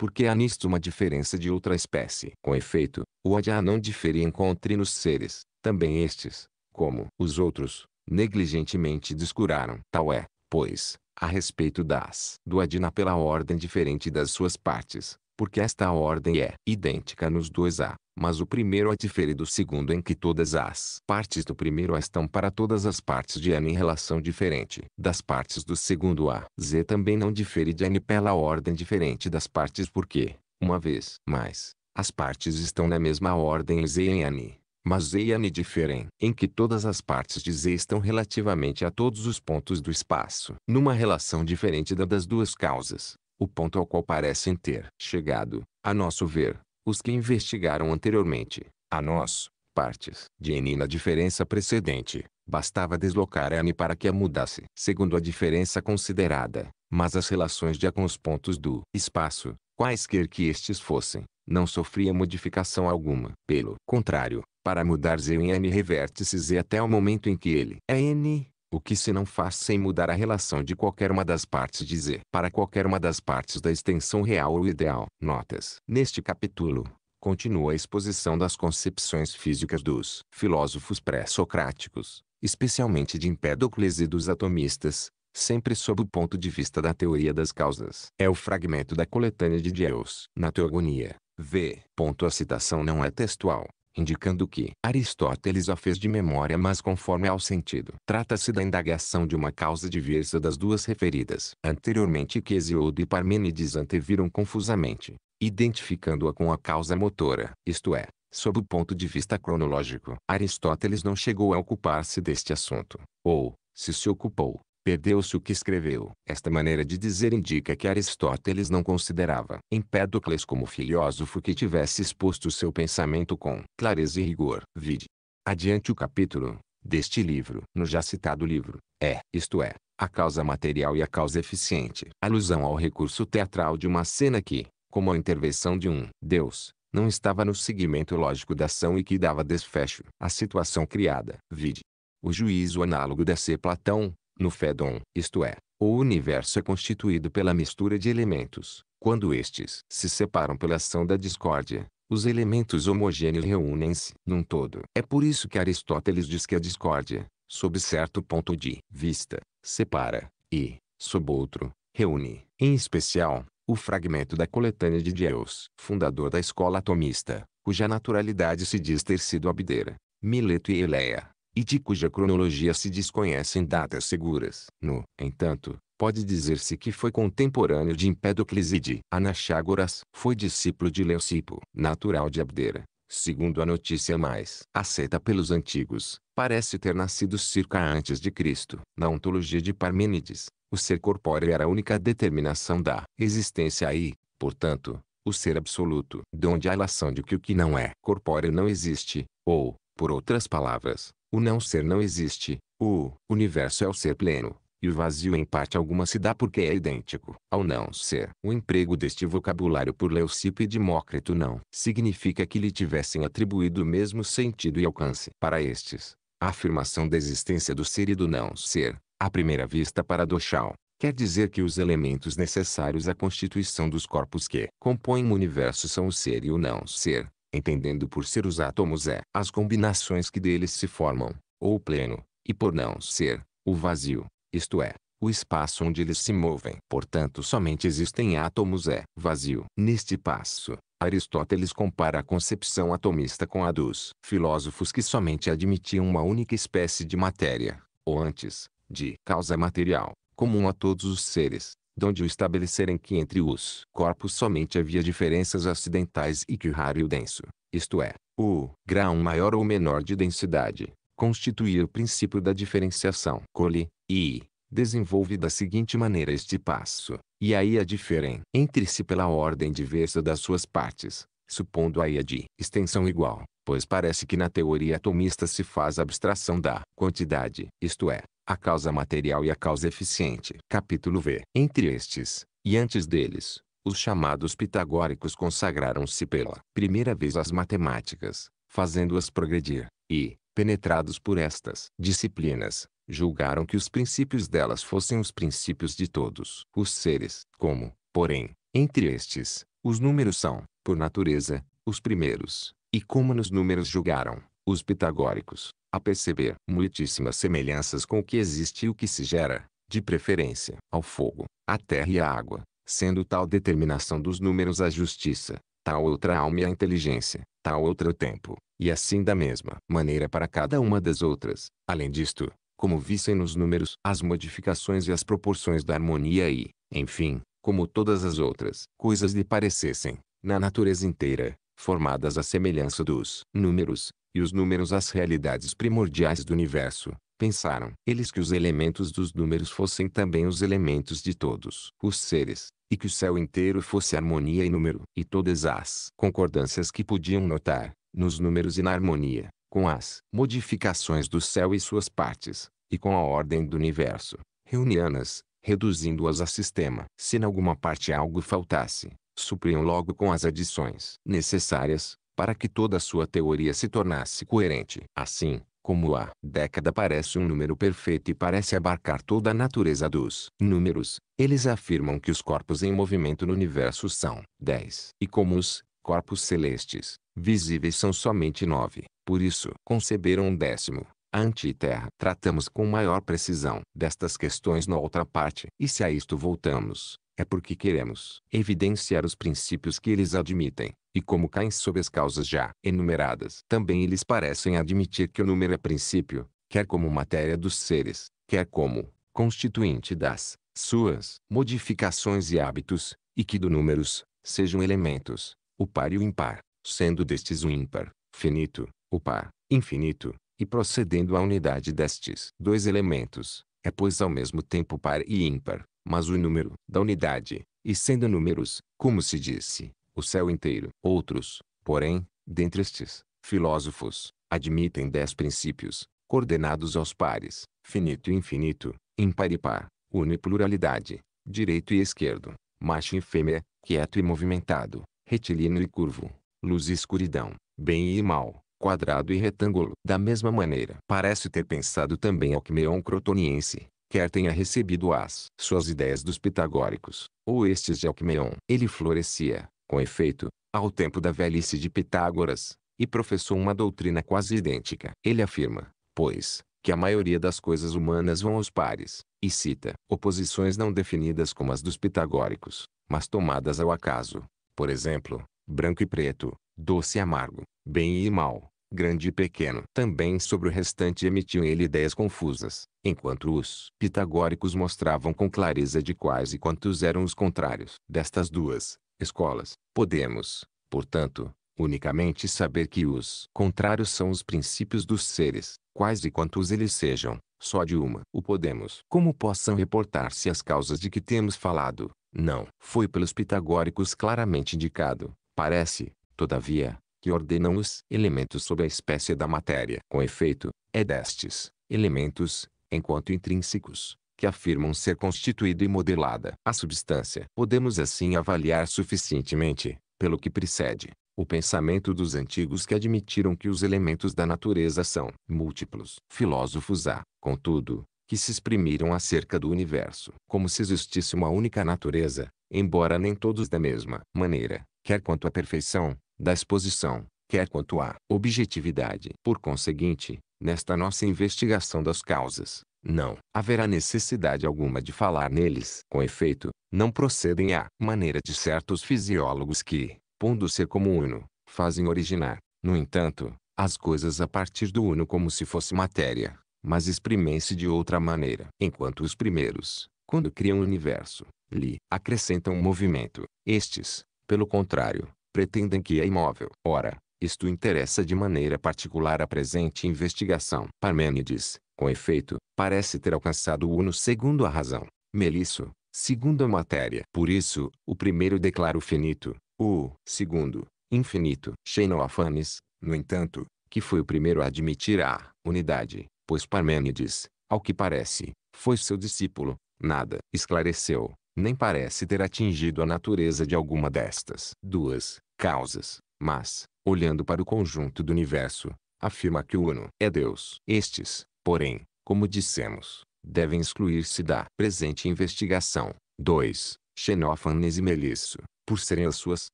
porque há nisto uma diferença de outra espécie. Com efeito, o adiã não difere encontre nos seres, também estes, como os outros, negligentemente descuraram. Tal é, pois, a respeito das do adina pela ordem diferente das suas partes, porque esta ordem é idêntica nos dois a mas o primeiro a difere do segundo em que todas as partes do primeiro A estão para todas as partes de N em relação diferente das partes do segundo A. Z também não difere de N pela ordem diferente das partes porque, uma vez mais, as partes estão na mesma ordem Z e em N. Mas Z e N diferem em que todas as partes de Z estão relativamente a todos os pontos do espaço, numa relação diferente da das duas causas, o ponto ao qual parecem ter chegado, a nosso ver, os que investigaram anteriormente, a nós, partes de N na diferença precedente, bastava deslocar n para que a mudasse. Segundo a diferença considerada, mas as relações de A com os pontos do espaço, quaisquer que estes fossem, não sofria modificação alguma. Pelo contrário, para mudar Z em N reverte-se Z até o momento em que ele é N, o que se não faz sem mudar a relação de qualquer uma das partes dizer para qualquer uma das partes da extensão real ou ideal. Notas. Neste capítulo, continua a exposição das concepções físicas dos filósofos pré-socráticos, especialmente de Empédocles e dos atomistas, sempre sob o ponto de vista da teoria das causas. É o fragmento da coletânea de Deus. Na Teogonia, v. A citação não é textual, indicando que Aristóteles a fez de memória mas conforme ao sentido. Trata-se da indagação de uma causa diversa das duas referidas. Anteriormente que Hesiodo e Parmênides anteviram confusamente, identificando-a com a causa motora, isto é, sob o ponto de vista cronológico. Aristóteles não chegou a ocupar-se deste assunto, ou, se se ocupou, Perdeu-se o que escreveu. Esta maneira de dizer indica que Aristóteles não considerava Empédocles como filósofo que tivesse exposto seu pensamento com clareza e rigor. Vide. Adiante o capítulo deste livro. No já citado livro, é, isto é, a causa material e a causa eficiente. Alusão ao recurso teatral de uma cena que, como a intervenção de um Deus, não estava no seguimento lógico da ação e que dava desfecho à situação criada. Vide. O juízo análogo da ser Platão, no Fédon, isto é, o universo é constituído pela mistura de elementos. Quando estes se separam pela ação da discórdia, os elementos homogêneos reúnem-se num todo. É por isso que Aristóteles diz que a discórdia, sob certo ponto de vista, separa, e, sob outro, reúne. Em especial, o fragmento da coletânea de Deus, fundador da escola atomista, cuja naturalidade se diz ter sido Abdera, Mileto e Eleia, e de cuja cronologia se desconhecem datas seguras. No entanto, pode dizer-se que foi contemporâneo de Empédocles e de Anaxágoras. Foi discípulo de Leucipo, natural de Abdera. Segundo a notícia mais aceita pelos antigos, parece ter nascido circa antes de Cristo. Na ontologia de Parmênides, o ser corpóreo era a única determinação da existência aí, portanto, o ser absoluto, de onde a relação de que o que não é corpóreo não existe, ou, por outras palavras, o não ser não existe, o universo é o ser pleno, e o vazio em parte alguma se dá porque é idêntico ao não ser. O emprego deste vocabulário por Leucipo e Demócrito não significa que lhe tivessem atribuído o mesmo sentido e alcance. Para estes, a afirmação da existência do ser e do não ser, à primeira vista paradoxal, quer dizer que os elementos necessários à constituição dos corpos que compõem o universo são o ser e o não ser, entendendo por ser os átomos é as combinações que deles se formam, ou o pleno, e por não ser, o vazio, isto é, o espaço onde eles se movem. Portanto, somente existem átomos é vazio. Neste passo, Aristóteles compara a concepção atomista com a dos filósofos que somente admitiam uma única espécie de matéria, ou antes, de causa material, comum a todos os seres, donde o estabelecerem que entre os corpos somente havia diferenças acidentais e que o raro e o denso, isto é, o grau maior ou menor de densidade, constituía o princípio da diferenciação. Cole, e desenvolve da seguinte maneira este passo, e aí a diferem entre si pela ordem diversa das suas partes, supondo aí a de extensão igual, pois parece que na teoria atomista se faz abstração da quantidade, isto é, a causa material e a causa eficiente. Capítulo V. Entre estes, e antes deles, os chamados pitagóricos consagraram-se pela primeira vez às matemáticas, fazendo-as progredir, e, penetrados por estas disciplinas, julgaram que os princípios delas fossem os princípios de todos os seres. Como, porém, entre estes, os números são, por natureza, os primeiros, e como nos números julgaram, os pitagóricos, a perceber muitíssimas semelhanças com o que existe e o que se gera, de preferência, ao fogo, à terra e à água, sendo tal determinação dos números a justiça, tal outra alma e a inteligência, tal outra o tempo, e assim da mesma maneira para cada uma das outras. Além disto, como vissem nos números as modificações e as proporções da harmonia e, enfim, como todas as outras coisas lhe parecessem, na natureza inteira, formadas à semelhança dos números, e os números as realidades primordiais do universo, pensaram eles que os elementos dos números fossem também os elementos de todos os seres, e que o céu inteiro fosse harmonia e número, e todas as concordâncias que podiam notar, nos números e na harmonia, com as modificações do céu e suas partes, e com a ordem do universo, reunianas, reduzindo-as a sistema. Se em alguma parte algo faltasse, supriam logo com as adições necessárias, para que toda sua teoria se tornasse coerente. Assim, como a década parece um número perfeito e parece abarcar toda a natureza dos números, eles afirmam que os corpos em movimento no universo são 10. E como os corpos celestes, visíveis são somente 9. Por isso, conceberam um décimo, a antiterra. Tratamos com maior precisão destas questões na outra parte. E se a isto voltamos, é porque queremos evidenciar os princípios que eles admitem, e como caem sob as causas já enumeradas, também eles parecem admitir que o número é princípio, quer como matéria dos seres, quer como constituinte das suas modificações e hábitos, e que do números sejam elementos, o par e o impar, sendo destes o ímpar, finito, o par, infinito, e procedendo à unidade destes dois elementos, é pois ao mesmo tempo par e ímpar, mas o número da unidade, e sendo números, como se disse, o céu inteiro. Outros, porém, dentre estes, filósofos, admitem dez princípios, coordenados aos pares, finito e infinito, impar e par, unipluralidade, direito e esquerdo, macho e fêmea, quieto e movimentado, retilíneo e curvo, luz e escuridão, bem e mal, quadrado e retângulo. Da mesma maneira, parece ter pensado também Alcmeon Crotoniense, quer tenha recebido as suas ideias dos pitagóricos, ou estes de Alcmeon. Ele florescia, com efeito, ao tempo da velhice de Pitágoras, e professou uma doutrina quase idêntica. Ele afirma, pois, que a maioria das coisas humanas vão aos pares, e cita oposições não definidas como as dos pitagóricos, mas tomadas ao acaso. Por exemplo, branco e preto, doce e amargo, bem e mal, grande e pequeno. Também sobre o restante emitiu ele ideias confusas, enquanto os pitagóricos mostravam com clareza de quais e quantos eram os contrários. Destas duas escolas, podemos, portanto, unicamente saber que os contrários são os princípios dos seres, quais e quantos eles sejam, só de uma. O podemos. Como possam reportar-se as causas de que temos falado? Não. Foi pelos pitagóricos claramente indicado, parece, todavia, que ordenam os elementos sob a espécie da matéria. Com efeito, é destes elementos, enquanto intrínsecos, que afirmam ser constituída e modelada a substância. Podemos assim avaliar suficientemente, pelo que precede, o pensamento dos antigos que admitiram que os elementos da natureza são múltiplos. Filósofos há, contudo, que se exprimiram acerca do universo, como se existisse uma única natureza, embora nem todos da mesma maneira, quer quanto à perfeição, da exposição, quer quanto à objetividade. Por conseguinte, nesta nossa investigação das causas, não haverá necessidade alguma de falar neles. Com efeito, não procedem à maneira de certos fisiólogos que, pondo o ser como uno, fazem originar, no entanto, as coisas a partir do uno como se fosse matéria, mas exprimem-se de outra maneira. Enquanto os primeiros, quando criam o universo, lhe acrescentam um movimento, estes, pelo contrário, pretendem que é imóvel. Ora, isto interessa de maneira particular a presente investigação. Parmênides, com efeito, parece ter alcançado o uno segundo a razão. Melisso, segundo a matéria. Por isso, o primeiro declara o finito, o segundo, infinito. Xenoafanes, no entanto, que foi o primeiro a admitir a unidade, pois Parmênides, ao que parece, foi seu discípulo, nada esclareceu, nem parece ter atingido a natureza de alguma destas. Duas, causas, mas, olhando para o conjunto do universo, afirma que o Uno é Deus. Estes, porém, como dissemos, devem excluir-se da presente investigação. 2. Xenófanes e Melício, por serem as suas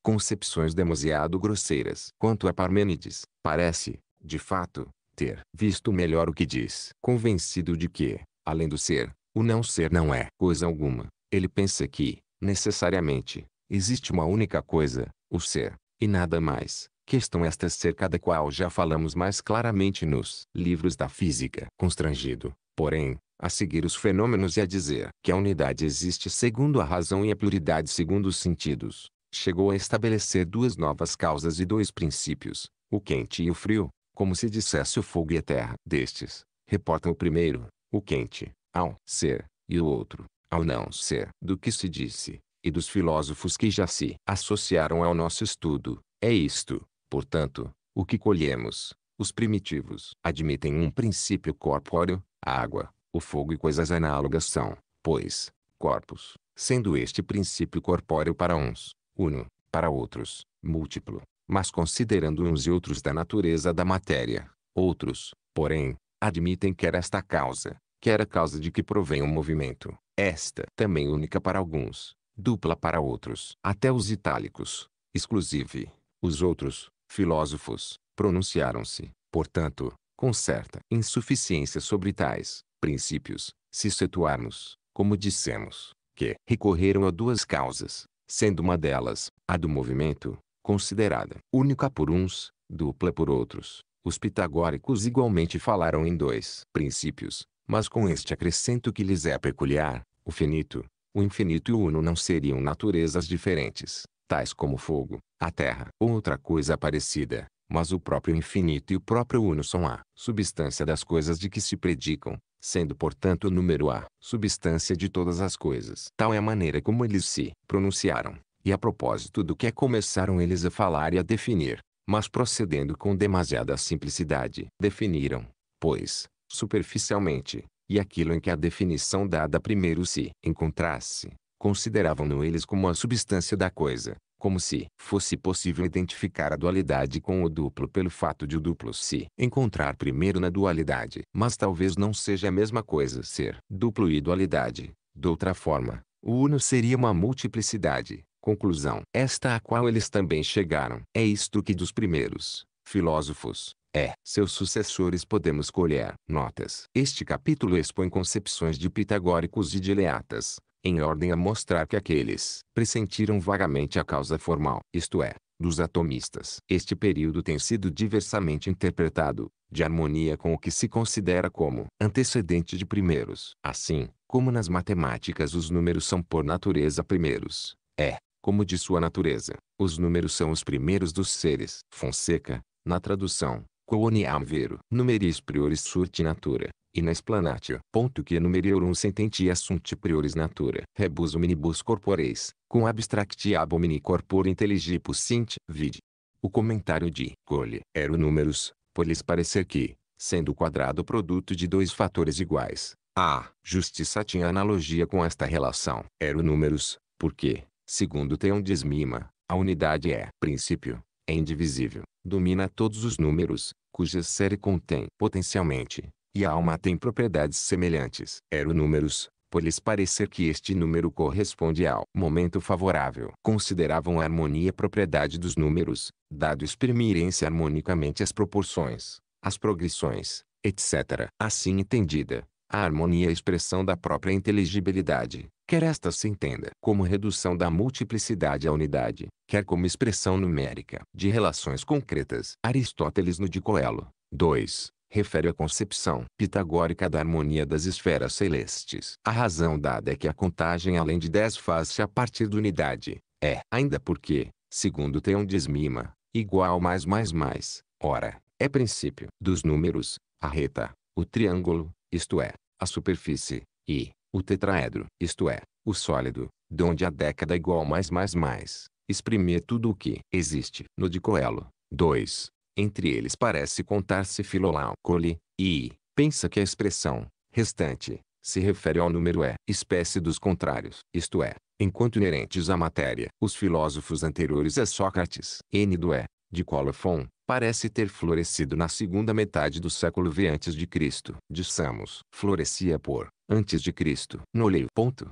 concepções demasiado grosseiras. Quanto a Parmênides, parece, de fato, ter visto melhor o que diz. Convencido de que, além do ser, o não ser não é coisa alguma, ele pensa que, necessariamente, existe uma única coisa, o ser, e nada mais. Questão esta ser da qual já falamos mais claramente nos livros da física. Constrangido, porém, a seguir os fenômenos e a dizer que a unidade existe segundo a razão e a pluralidade segundo os sentidos, chegou a estabelecer duas novas causas e dois princípios, o quente e o frio, como se dissesse o fogo e a terra. Destes, reportam o primeiro, o quente, ao ser, e o outro, ao não ser. Do que se disse, e dos filósofos que já se associaram ao nosso estudo. É isto, portanto, o que colhemos. Os primitivos admitem um princípio corpóreo, a água, o fogo e coisas análogas são, pois, corpos, sendo este princípio corpóreo para uns, uno, para outros, múltiplo, mas considerando uns e outros da natureza da matéria, outros, porém, admitem que era esta causa, que era a causa de que provém o um movimento, esta também única para alguns, dupla para outros, até os itálicos, exclusive, os outros, filósofos, pronunciaram-se, portanto, com certa insuficiência sobre tais princípios, se situarmos, como dissemos, que recorreram a duas causas, sendo uma delas, a do movimento, considerada única por uns, dupla por outros. Os pitagóricos igualmente falaram em dois princípios, mas com este acrescento que lhes é peculiar, o finito, o infinito e o uno não seriam naturezas diferentes, tais como fogo, a terra ou outra coisa parecida, mas o próprio infinito e o próprio uno são a substância das coisas de que se predicam, sendo portanto o número a substância de todas as coisas. Tal é a maneira como eles se pronunciaram, e a propósito do que é começaram eles a falar e a definir, mas procedendo com demasiada simplicidade. Definiram, pois, superficialmente, e aquilo em que a definição dada primeiro se encontrasse, consideravam-no eles como a substância da coisa, como se fosse possível identificar a dualidade com o duplo pelo fato de o duplo se encontrar primeiro na dualidade. Mas talvez não seja a mesma coisa ser duplo e dualidade. De outra forma, o uno seria uma multiplicidade. Conclusão. Esta a qual eles também chegaram. É isto que dos primeiros filósofos é, seus sucessores podemos colher. Notas. Este capítulo expõe concepções de pitagóricos e de Eleatas, em ordem a mostrar que aqueles pressentiram vagamente a causa formal, isto é, dos atomistas. Este período tem sido diversamente interpretado, de harmonia com o que se considera como antecedente de primeiros. Assim, como nas matemáticas os números são por natureza primeiros, é, como de sua natureza, os números são os primeiros dos seres. Fonseca, na tradução, quoniam vero, numeris prioris surt natura, inesplanatio. Ponto que numeriorum sententia sunt prioris natura, rebus omnibus corporeis, cum abstracti ab omni corpore intelligibus sint, vide. O comentário de Cole era o números, por lhes parecer que, sendo o quadrado produto de dois fatores iguais, a justiça tinha analogia com esta relação. Era o números, porque, segundo Teon Desmima, a unidade é princípio, é indivisível, domina todos os números, cuja série contém potencialmente, e a alma tem propriedades semelhantes. Eram números, por lhes parecer que este número corresponde ao momento favorável. Consideravam a harmonia propriedade dos números, dado exprimirem-se harmonicamente as proporções, as progressões, etc. Assim entendida, a harmonia é a expressão da própria inteligibilidade, quer esta se entenda como redução da multiplicidade à unidade, quer como expressão numérica de relações concretas. Aristóteles no Dicoelo 2 refere à concepção pitagórica da harmonia das esferas celestes. A razão dada é que a contagem além de 10 faz-se a partir da unidade, é, ainda porque, segundo Teon desmima, igual mais mais mais, ora, é princípio dos números, a reta, o triângulo, isto é, a superfície, e o tetraedro, isto é, o sólido, donde a década igual mais mais mais, exprime tudo o que existe no dicoelo. 2. Entre eles parece contar-se Filolaocoli, e pensa que a expressão restante se refere ao número é espécie dos contrários, isto é, enquanto inerentes à matéria. Os filósofos anteriores a Sócrates, N do E, de Colofon, parece ter florescido na segunda metade do século V antes de Cristo. Dissemos, florescia por antes de Cristo, no leio. Ponto.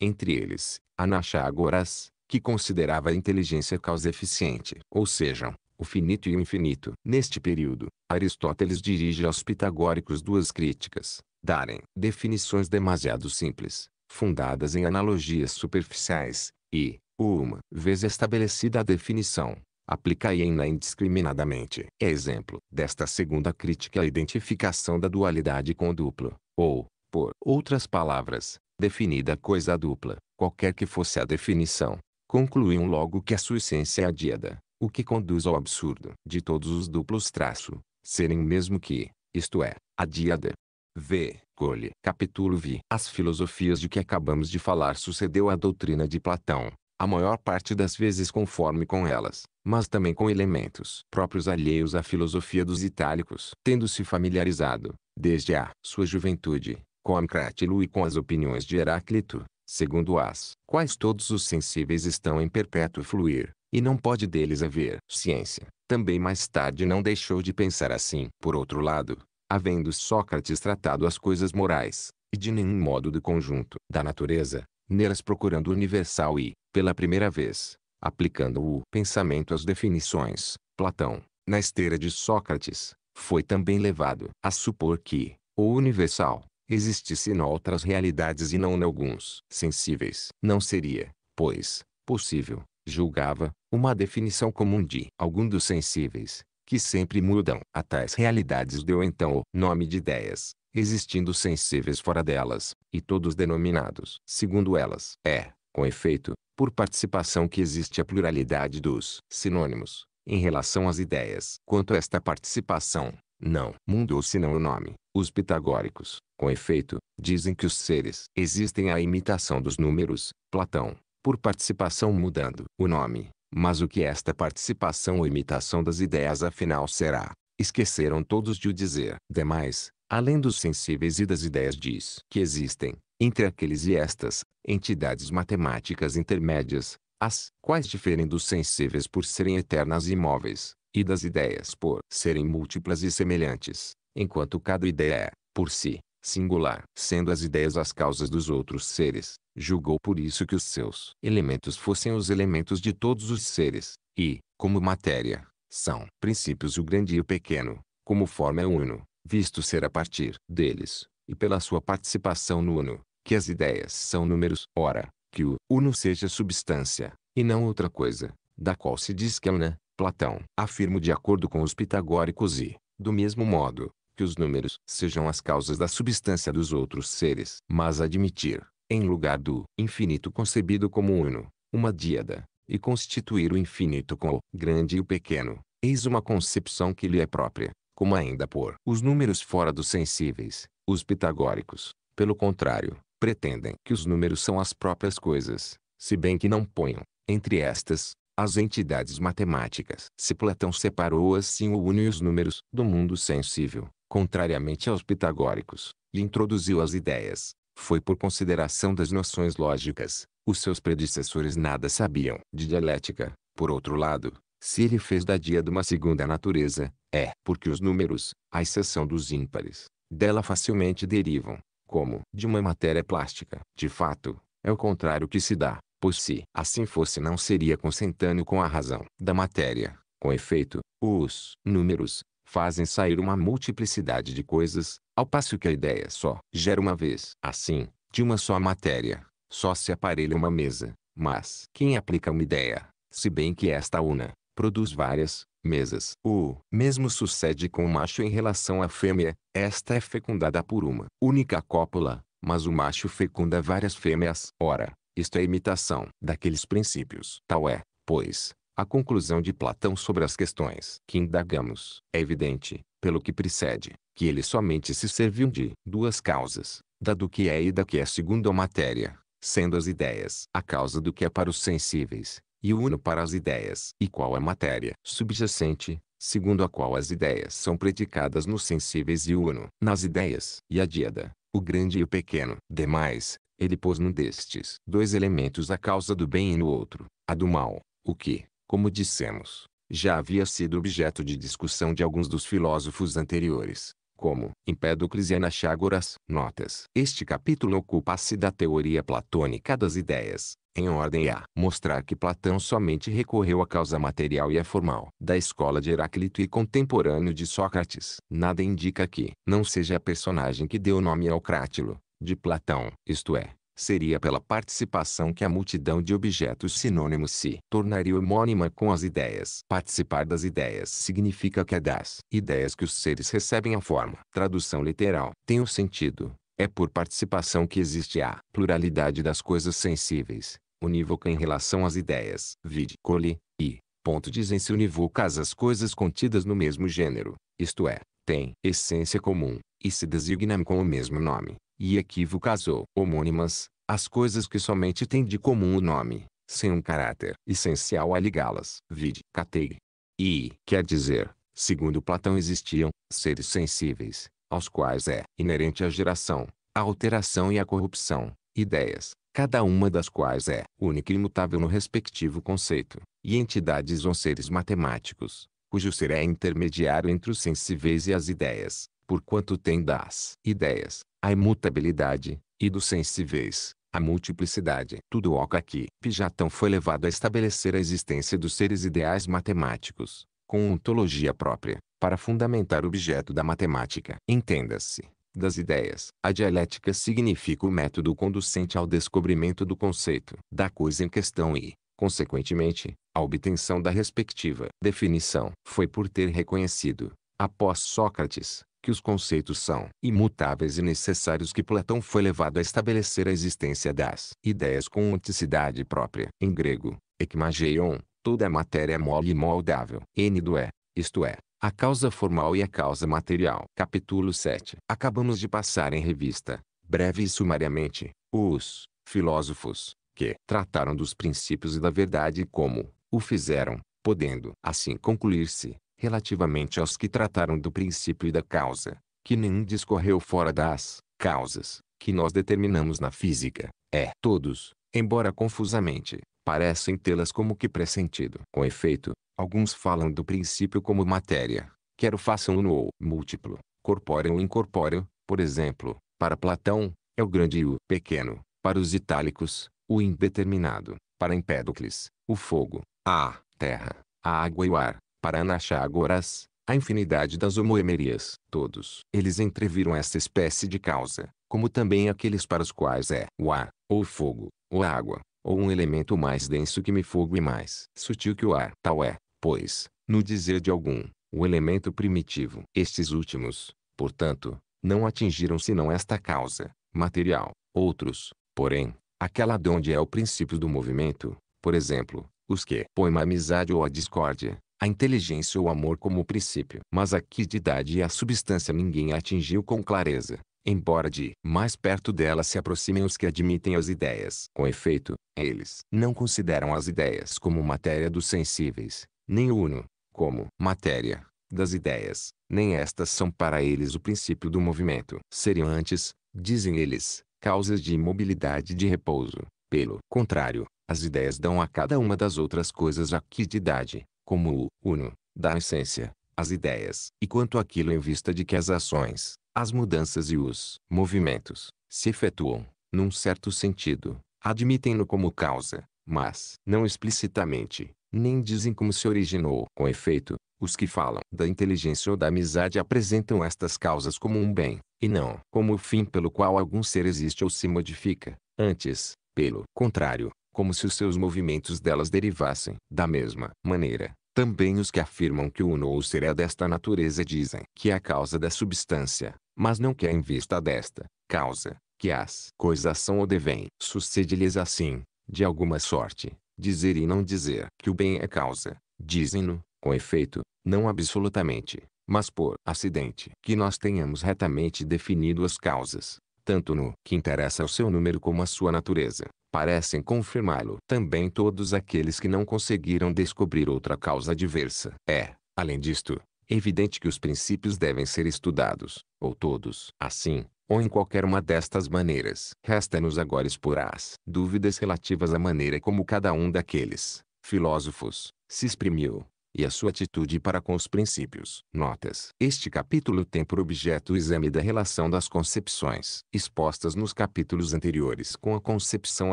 Entre eles, Anaxágoras, que considerava a inteligência causa eficiente, ou seja, o finito e o infinito. Neste período, Aristóteles dirige aos pitagóricos duas críticas, darem definições demasiado simples, fundadas em analogias superficiais, e, uma vez estabelecida a definição, aplicai na indiscriminadamente. É exemplo desta segunda crítica a identificação da dualidade com o duplo, ou, por outras palavras, definida coisa dupla, qualquer que fosse a definição, concluíam logo que a sua essência é a diada o que conduz ao absurdo de todos os duplos traço, serem mesmo que, isto é, a diada V. Cole. Capítulo V. As filosofias de que acabamos de falar sucedeu à doutrina de Platão, a maior parte das vezes conforme com elas, mas também com elementos próprios alheios à filosofia dos itálicos, tendo-se familiarizado, desde a sua juventude, com Amcrátilo e com as opiniões de Heráclito, segundo as quais todos os sensíveis estão em perpétuo fluir, e não pode deles haver ciência. Também mais tarde não deixou de pensar assim. Por outro lado, havendo Sócrates tratado as coisas morais, e de nenhum modo do conjunto da natureza, nelas procurando universal e, pela primeira vez, aplicando o pensamento às definições, Platão, na esteira de Sócrates, foi também levado a supor que o universal existisse em outras realidades e não em alguns sensíveis. Não seria, pois, possível, julgava, uma definição comum de algum dos sensíveis, que sempre mudam a tais realidades deu então o nome de ideias existindo sensíveis fora delas, e todos denominados, segundo elas. É, com efeito, por participação que existe a pluralidade dos sinônimos, em relação às ideias. Quanto a esta participação, não mudou senão o nome. Os pitagóricos, com efeito, dizem que os seres existem à imitação dos números, Platão, por participação mudando o nome. Mas o que esta participação ou imitação das ideias afinal será? Esqueceram todos de o dizer. Demais, além dos sensíveis e das ideias diz que existem, entre aqueles e estas, entidades matemáticas intermédias, as quais diferem dos sensíveis por serem eternas e imóveis, e das ideias por serem múltiplas e semelhantes, enquanto cada ideia é, por si, singular. Sendo as ideias as causas dos outros seres, julgou por isso que os seus elementos fossem os elementos de todos os seres, e, como matéria, são princípios o grande e o pequeno, como forma é uno, visto ser a partir deles, e pela sua participação no uno, que as ideias são números, ora, que o uno seja substância, e não outra coisa, da qual se diz que é una, Platão afirma de acordo com os pitagóricos e, do mesmo modo, que os números sejam as causas da substância dos outros seres, mas admitir, em lugar do infinito concebido como uno, uma díada, e constituir o infinito com o grande e o pequeno, eis uma concepção que lhe é própria, como ainda por os números fora dos sensíveis, os pitagóricos, pelo contrário, pretendem que os números são as próprias coisas, se bem que não ponham, entre estas, as entidades matemáticas. Se Platão separou assim o único e os números do mundo sensível, contrariamente aos pitagóricos, e introduziu as ideias, foi por consideração das noções lógicas. Os seus predecessores nada sabiam de dialética. Por outro lado, se ele fez da dia de uma segunda natureza, é porque os números, à exceção dos ímpares, dela facilmente derivam, como de uma matéria plástica. De fato, é o contrário que se dá, pois se assim fosse não seria consentâneo com a razão da matéria. Com efeito, os números fazem sair uma multiplicidade de coisas, ao passo que a ideia só gera uma vez. Assim, de uma só matéria, só se aparelha uma mesa. Mas quem aplica uma ideia, se bem que esta una, produz várias mesas. O mesmo sucede com o macho em relação à fêmea, esta é fecundada por uma única cópula, mas o macho fecunda várias fêmeas. Ora, isto é imitação daqueles princípios. Tal é, pois, a conclusão de Platão sobre as questões que indagamos. É evidente, pelo que precede, que ele somente se serviu de duas causas, da do que é e da que é segundo a matéria, sendo as ideias a causa do que é para os sensíveis, e uno para as ideias, e qual a matéria subjacente, segundo a qual as ideias são predicadas nos sensíveis e uno, nas ideias, e a diada, o grande e o pequeno. Demais, ele pôs num destes dois elementos a causa do bem e no outro, a do mal, o que, como dissemos, já havia sido objeto de discussão de alguns dos filósofos anteriores, como Empédocles e Anaxágoras. Notas. Este capítulo ocupa-se da teoria platônica das ideias, em ordem a mostrar que Platão somente recorreu à causa material e à formal da escola de Heráclito e contemporâneo de Sócrates. Nada indica que não seja a personagem que deu nome ao Crátilo, de Platão, isto é, seria pela participação que a multidão de objetos sinônimos se tornaria homônima com as ideias. Participar das ideias significa que é das ideias que os seres recebem a forma. Tradução literal. Tem o um sentido. É por participação que existe a pluralidade das coisas sensíveis, unívoca em relação às ideias. Vide Cole e ponto dizem-se unívocas as coisas contidas no mesmo gênero, isto é, têm essência comum, e se designam com o mesmo nome e equívocas ou homônimas, as coisas que somente têm de comum o nome, sem um caráter essencial a ligá-las. Vide Katei. E quer dizer, segundo Platão existiam seres sensíveis, aos quais é inerente a geração, a alteração e a corrupção, ideias, cada uma das quais é única e imutável no respectivo conceito, e entidades ou seres matemáticos, cujo ser é intermediário entre os sensíveis e as ideias, porquanto tem das ideias a imutabilidade, e dos sensíveis, a multiplicidade. Tudo oca aqui. Pijatão foi levado a estabelecer a existência dos seres ideais matemáticos, com ontologia própria, para fundamentar o objeto da matemática. Entenda-se, das ideias. A dialética significa o método conducente ao descobrimento do conceito da coisa em questão e, consequentemente, a obtenção da respectiva definição. Foi por ter reconhecido, após Sócrates, que os conceitos são imutáveis e necessários que Platão foi levado a estabelecer a existência das ideias com onticidade própria. Em grego, ekmageion, toda a é matéria é mole e moldável. N é, isto é, a causa formal e a causa material. Capítulo 7. Acabamos de passar em revista, breve e sumariamente, os filósofos que trataram dos princípios e da verdade e como o fizeram, podendo assim concluir-se relativamente aos que trataram do princípio e da causa, que nenhum discorreu fora das causas que nós determinamos na física, é todos, embora confusamente, parecem tê-las como que pressentido. Com efeito, alguns falam do princípio como matéria, quer o façam uno ou múltiplo, corpóreo ou incorpóreo, por exemplo, para Platão, é o grande e o pequeno, para os itálicos, o indeterminado, para Empédocles, o fogo, a terra, a água e o ar, para Paranaxágoras, a infinidade das homoemerias. Todos eles entreviram esta espécie de causa, como também aqueles para os quais é o ar, ou fogo, ou água, ou um elemento mais denso que me fogo e mais sutil que o ar. Tal é, pois, no dizer de algum, o elemento primitivo. Estes últimos, portanto, não atingiram senão esta causa, material. Outros, porém, aquela de onde é o princípio do movimento, por exemplo, os que põem a amizade ou a discórdia, a inteligência ou o amor como princípio. Mas a quididade e a substância ninguém atingiu com clareza, embora de mais perto dela se aproximem os que admitem as ideias. Com efeito, eles não consideram as ideias como matéria dos sensíveis, nem o uno, como matéria das ideias, nem estas são para eles o princípio do movimento. Seriam antes, dizem eles, causas de imobilidade e de repouso. Pelo contrário, as ideias dão a cada uma das outras coisas a quididade, como o uno da essência, as ideias, e quanto aquilo em vista de que as ações, as mudanças e os movimentos se efetuam, num certo sentido, admitem-no como causa, mas não explicitamente, nem dizem como se originou. Com efeito, os que falam da inteligência ou da amizade apresentam estas causas como um bem, e não como o fim pelo qual algum ser existe ou se modifica. Antes, pelo contrário, como se os seus movimentos delas derivassem. Da mesma maneira, também os que afirmam que o Uno ou ser é desta natureza dizem que é a causa da substância, mas não que é em vista desta causa, que as coisas são ou devem. Sucede-lhes assim, de alguma sorte, dizer e não dizer que o bem é causa. Dizem-no, com efeito, não absolutamente, mas por acidente que nós tenhamos retamente definido as causas, tanto no que interessa ao seu número como à sua natureza parecem confirmá-lo. Também todos aqueles que não conseguiram descobrir outra causa adversa. É, além disto, evidente que os princípios devem ser estudados, ou todos, assim, ou em qualquer uma destas maneiras. Resta-nos agora expor as dúvidas relativas à maneira como cada um daqueles filósofos se exprimiu e a sua atitude para com os princípios. Notas. Este capítulo tem por objeto o exame da relação das concepções expostas nos capítulos anteriores com a concepção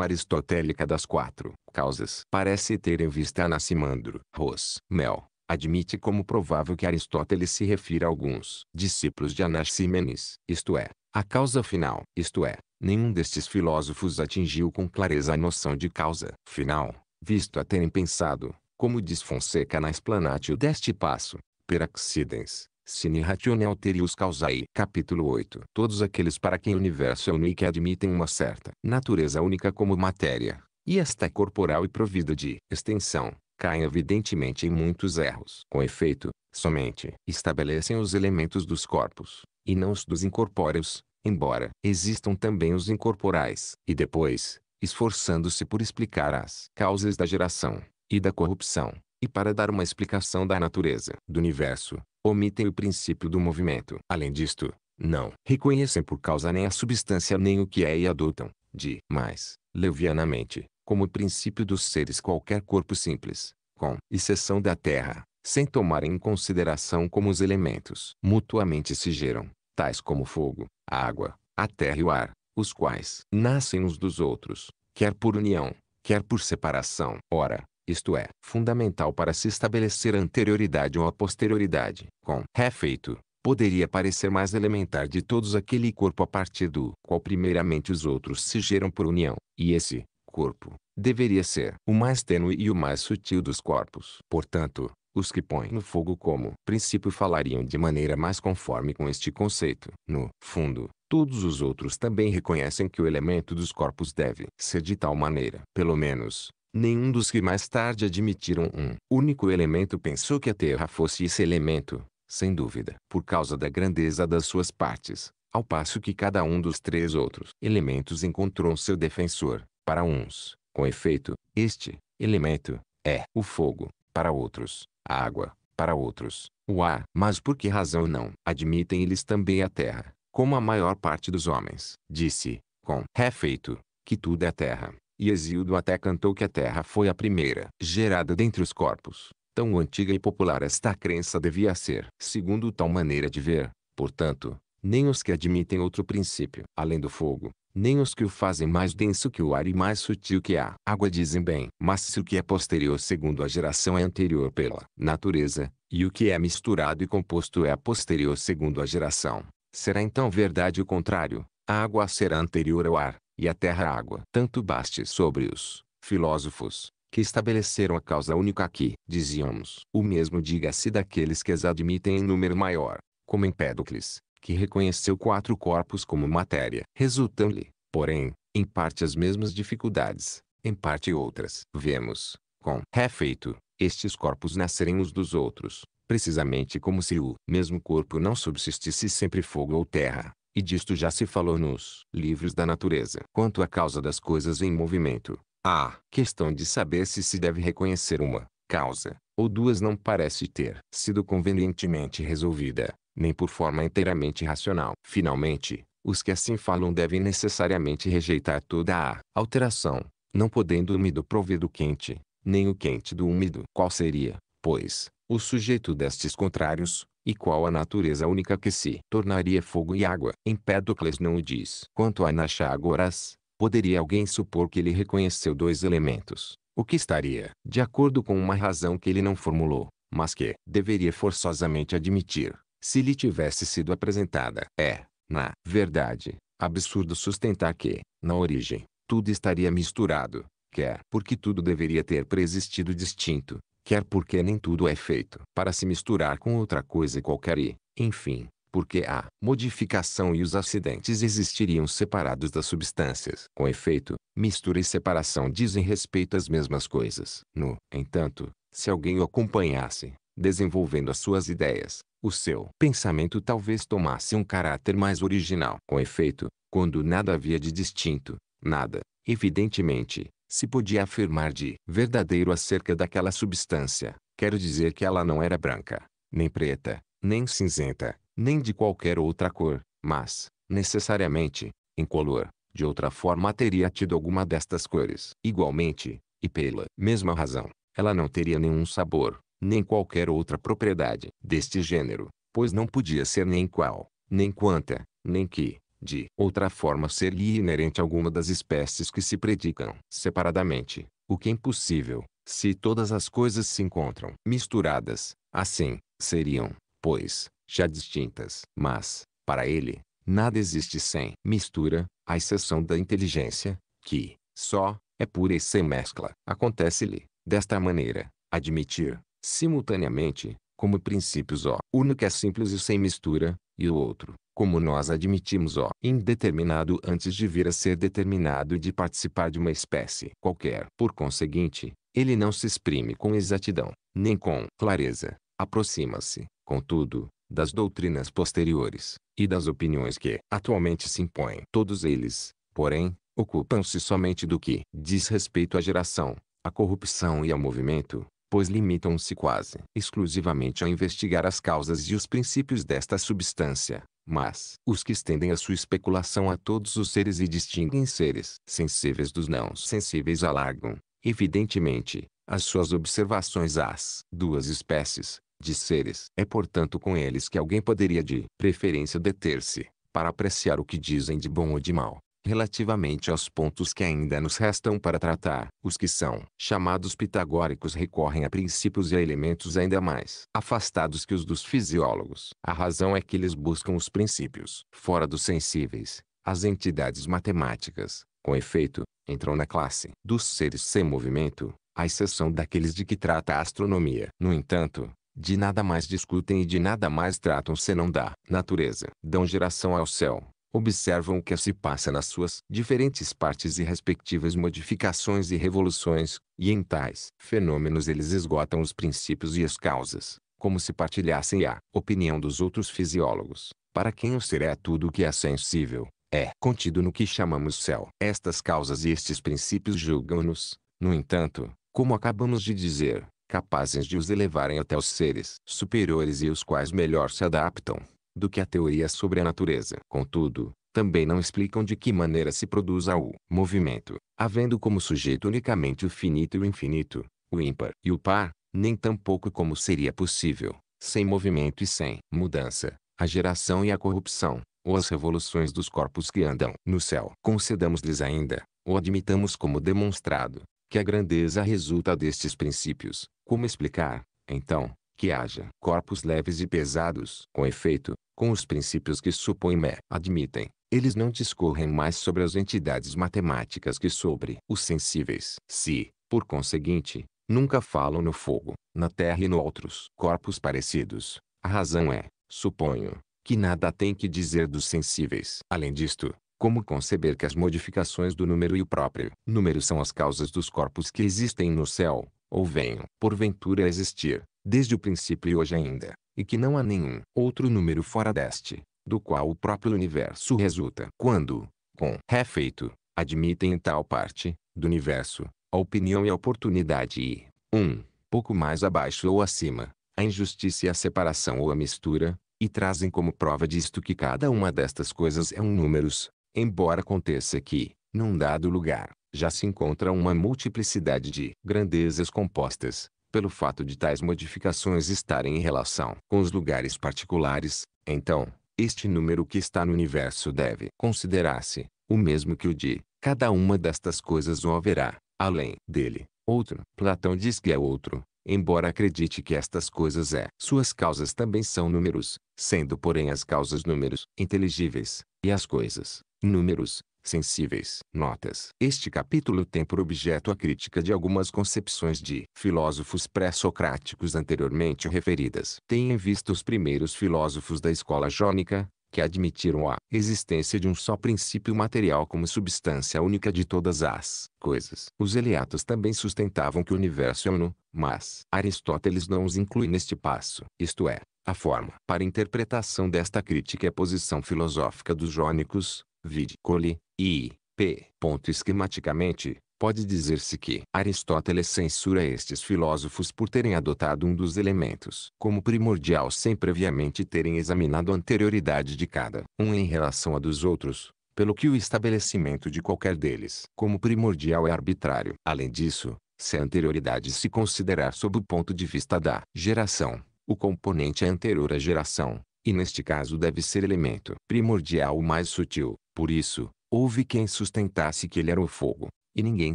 aristotélica das quatro causas. Parece ter em vista Anacimandro, Ros, Mel, admite como provável que Aristóteles se refira a alguns discípulos de Anaximenes, isto é, a causa final, isto é, nenhum destes filósofos atingiu com clareza a noção de causa final, visto a terem pensado, como diz Fonseca na explanatio deste passo, per accidens, sine ratione alterius causae. Capítulo 8. Todos aqueles para quem o universo é único admitem uma certa natureza única como matéria, e esta é corporal e provida de extensão, caem evidentemente em muitos erros. Com efeito, somente estabelecem os elementos dos corpos, e não os dos incorpóreos, embora existam também os incorporais. E depois, esforçando-se por explicar as causas da geração, e da corrupção, e para dar uma explicação da natureza do universo, omitem o princípio do movimento. Além disto, não reconhecem por causa nem a substância nem o que é e adotam, de mais, levianamente, como princípio dos seres qualquer corpo simples, com exceção da terra, sem tomar em consideração como os elementos mutuamente se geram, tais como fogo, a água, a terra e o ar, os quais nascem uns dos outros, quer por união, quer por separação. Ora, isto é, fundamental para se estabelecer a anterioridade ou a posterioridade, com refeito, poderia parecer mais elementar de todos aquele corpo a partir do qual primeiramente os outros se geram por união, e esse corpo deveria ser o mais tênue e o mais sutil dos corpos. Portanto, os que põem no fogo como princípio falariam de maneira mais conforme com este conceito. No fundo, todos os outros também reconhecem que o elemento dos corpos deve ser de tal maneira, pelo menos, Nenhum dos que mais tarde admitiram um único elemento pensou que a Terra fosse esse elemento, sem dúvida, por causa da grandeza das suas partes, ao passo que cada um dos três outros elementos encontrou seu defensor. Para uns, com efeito, este elemento é o fogo, para outros, a água, para outros, o ar. Mas por que razão não admitem eles também a terra, como a maior parte dos homens? Disse, com refeito, que tudo é terra. E Exildo até cantou que a Terra foi a primeira gerada dentre os corpos. Tão antiga e popular esta crença devia ser. Segundo tal maneira de ver, portanto, nem os que admitem outro princípio, além do fogo, nem os que o fazem mais denso que o ar e mais sutil que a água dizem bem. Mas se o que é posterior segundo a geração é anterior pela natureza, e o que é misturado e composto é posterior segundo a geração, será então verdade o contrário. A água será anterior ao ar, e a terra água. Tanto baste sobre os filósofos, que estabeleceram a causa única aqui. Dizíamos, o mesmo diga-se daqueles que as admitem em número maior, como Empédocles, que reconheceu quatro corpos como matéria. Resultam-lhe, porém, em parte as mesmas dificuldades, em parte outras. Vemos, com refeito, estes corpos nascerem uns dos outros, precisamente como se o mesmo corpo não subsistisse sempre fogo ou terra, e disto já se falou nos livros da natureza. Quanto à causa das coisas em movimento, a questão de saber se se deve reconhecer uma causa ou duas não parece ter sido convenientemente resolvida, nem por forma inteiramente racional. Finalmente, os que assim falam devem necessariamente rejeitar toda a alteração, não podendo o úmido prover do quente, nem o quente do úmido. Qual seria, pois, o sujeito destes contrários, e qual a natureza única que se tornaria fogo e água? Empédocles não o diz. Quanto a Anaxágoras, poderia alguém supor que ele reconheceu dois elementos, o que estaria de acordo com uma razão que ele não formulou, mas que deveria forçosamente admitir, se lhe tivesse sido apresentada. É, na verdade, absurdo sustentar que, na origem, tudo estaria misturado, quer porque tudo deveria ter preexistido distinto, quer porque nem tudo é feito para se misturar com outra coisa qualquer e, enfim, porque a modificação e os acidentes existiriam separados das substâncias. Com efeito, mistura e separação dizem respeito às mesmas coisas. No entanto, se alguém o acompanhasse, desenvolvendo as suas ideias, o seu pensamento talvez tomasse um caráter mais original. Com efeito, quando nada havia de distinto, nada, evidentemente, se podia afirmar de verdadeiro acerca daquela substância, quero dizer que ela não era branca, nem preta, nem cinzenta, nem de qualquer outra cor, mas, necessariamente, incolor, de outra forma teria tido alguma destas cores. Igualmente, e pela mesma razão, ela não teria nenhum sabor, nem qualquer outra propriedade deste gênero, pois não podia ser nem qual, nem quanta, nem que, de outra forma seria inerente alguma das espécies que se predicam separadamente, o que é impossível, se todas as coisas se encontram misturadas, assim, seriam, pois, já distintas. Mas, para ele, nada existe sem mistura, à exceção da inteligência, que, só, é pura e sem mescla. Acontece-lhe, desta maneira, admitir, simultaneamente, como princípios o único é simples e sem mistura, e o outro, como nós admitimos o indeterminado antes de vir a ser determinado e de participar de uma espécie qualquer. Por conseguinte, ele não se exprime com exatidão, nem com clareza. Aproxima-se, contudo, das doutrinas posteriores e das opiniões que atualmente se impõem. Todos eles, porém, ocupam-se somente do que diz respeito à geração, à corrupção e ao movimento, pois limitam-se quase exclusivamente a investigar as causas e os princípios desta substância, mas, os que estendem a sua especulação a todos os seres e distinguem seres sensíveis dos não sensíveis alargam, evidentemente, as suas observações às duas espécies de seres. É portanto com eles que alguém poderia de preferência deter-se, para apreciar o que dizem de bom ou de mal relativamente aos pontos que ainda nos restam para tratar. Os que são chamados pitagóricos recorrem a princípios e a elementos ainda mais afastados que os dos fisiólogos. A razão é que eles buscam os princípios fora dos sensíveis. As entidades matemáticas, com efeito, entram na classe dos seres sem movimento, à exceção daqueles de que trata a astronomia. No entanto, de nada mais discutem e de nada mais tratam senão da natureza. Dão geração ao céu, observam o que se passa nas suas diferentes partes e respectivas modificações e revoluções, e em tais fenômenos eles esgotam os princípios e as causas, como se partilhassem a opinião dos outros fisiólogos, para quem o ser é tudo o que é sensível, é contido no que chamamos céu. Estas causas e estes princípios julgam-nos, no entanto, como acabamos de dizer, capazes de os elevarem até os seres superiores e os quais melhor se adaptam, do que a teoria sobre a natureza. Contudo, também não explicam de que maneira se produz o movimento, havendo como sujeito unicamente o finito e o infinito, o ímpar e o par, nem tampouco como seria possível, sem movimento e sem mudança, a geração e a corrupção, ou as revoluções dos corpos que andam no céu. Concedamos-lhes ainda, ou admitamos como demonstrado, que a grandeza resulta destes princípios. Como explicar, então, que haja corpos leves e pesados? Com efeito, com os princípios que supõem me admitem, eles não discorrem mais sobre as entidades matemáticas que sobre os sensíveis. Se, por conseguinte, nunca falam no fogo, na terra e no outros corpos parecidos, a razão é, suponho, que nada tem que dizer dos sensíveis. Além disto, como conceber que as modificações do número e o próprio número são as causas dos corpos que existem no céu, ou venham porventura existir, desde o princípio e hoje ainda? e que não há nenhum outro número fora deste, do qual o próprio universo resulta. Quando, com refeito, admitem em tal parte, do universo, a opinião e a oportunidade e, um, pouco mais abaixo ou acima, a injustiça e a separação ou a mistura, e trazem como prova disto que cada uma destas coisas é um números, embora aconteça que, num dado lugar, já se encontra uma multiplicidade de grandezas compostas, pelo fato de tais modificações estarem em relação com os lugares particulares, então, este número que está no universo deve considerar-se o mesmo que o de cada uma destas coisas ou haverá, além dele, outro. Platão diz que é outro, embora acredite que estas coisas é. Suas causas também são números, sendo porém as causas números inteligíveis, e as coisas, números, sensíveis. Notas. Este capítulo tem por objeto a crítica de algumas concepções de filósofos pré-socráticos anteriormente referidas. Tenha em vista os primeiros filósofos da escola jônica, que admitiram a existência de um só princípio material como substância única de todas as coisas. Os Eleatas também sustentavam que o universo é uno, mas Aristóteles não os inclui neste passo, isto é, a forma. Para a interpretação desta crítica e é posição filosófica dos jônicos, vide Cole, i p. Esquematicamente, pode dizer-se que Aristóteles censura estes filósofos por terem adotado um dos elementos como primordial sem previamente terem examinado a anterioridade de cada um em relação a dos outros, pelo que o estabelecimento de qualquer deles como primordial é arbitrário. Além disso, se a anterioridade se considerar sob o ponto de vista da geração, o componente é anterior à geração, e neste caso deve ser elemento primordial o mais sutil, por isso, houve quem sustentasse que ele era o fogo, e ninguém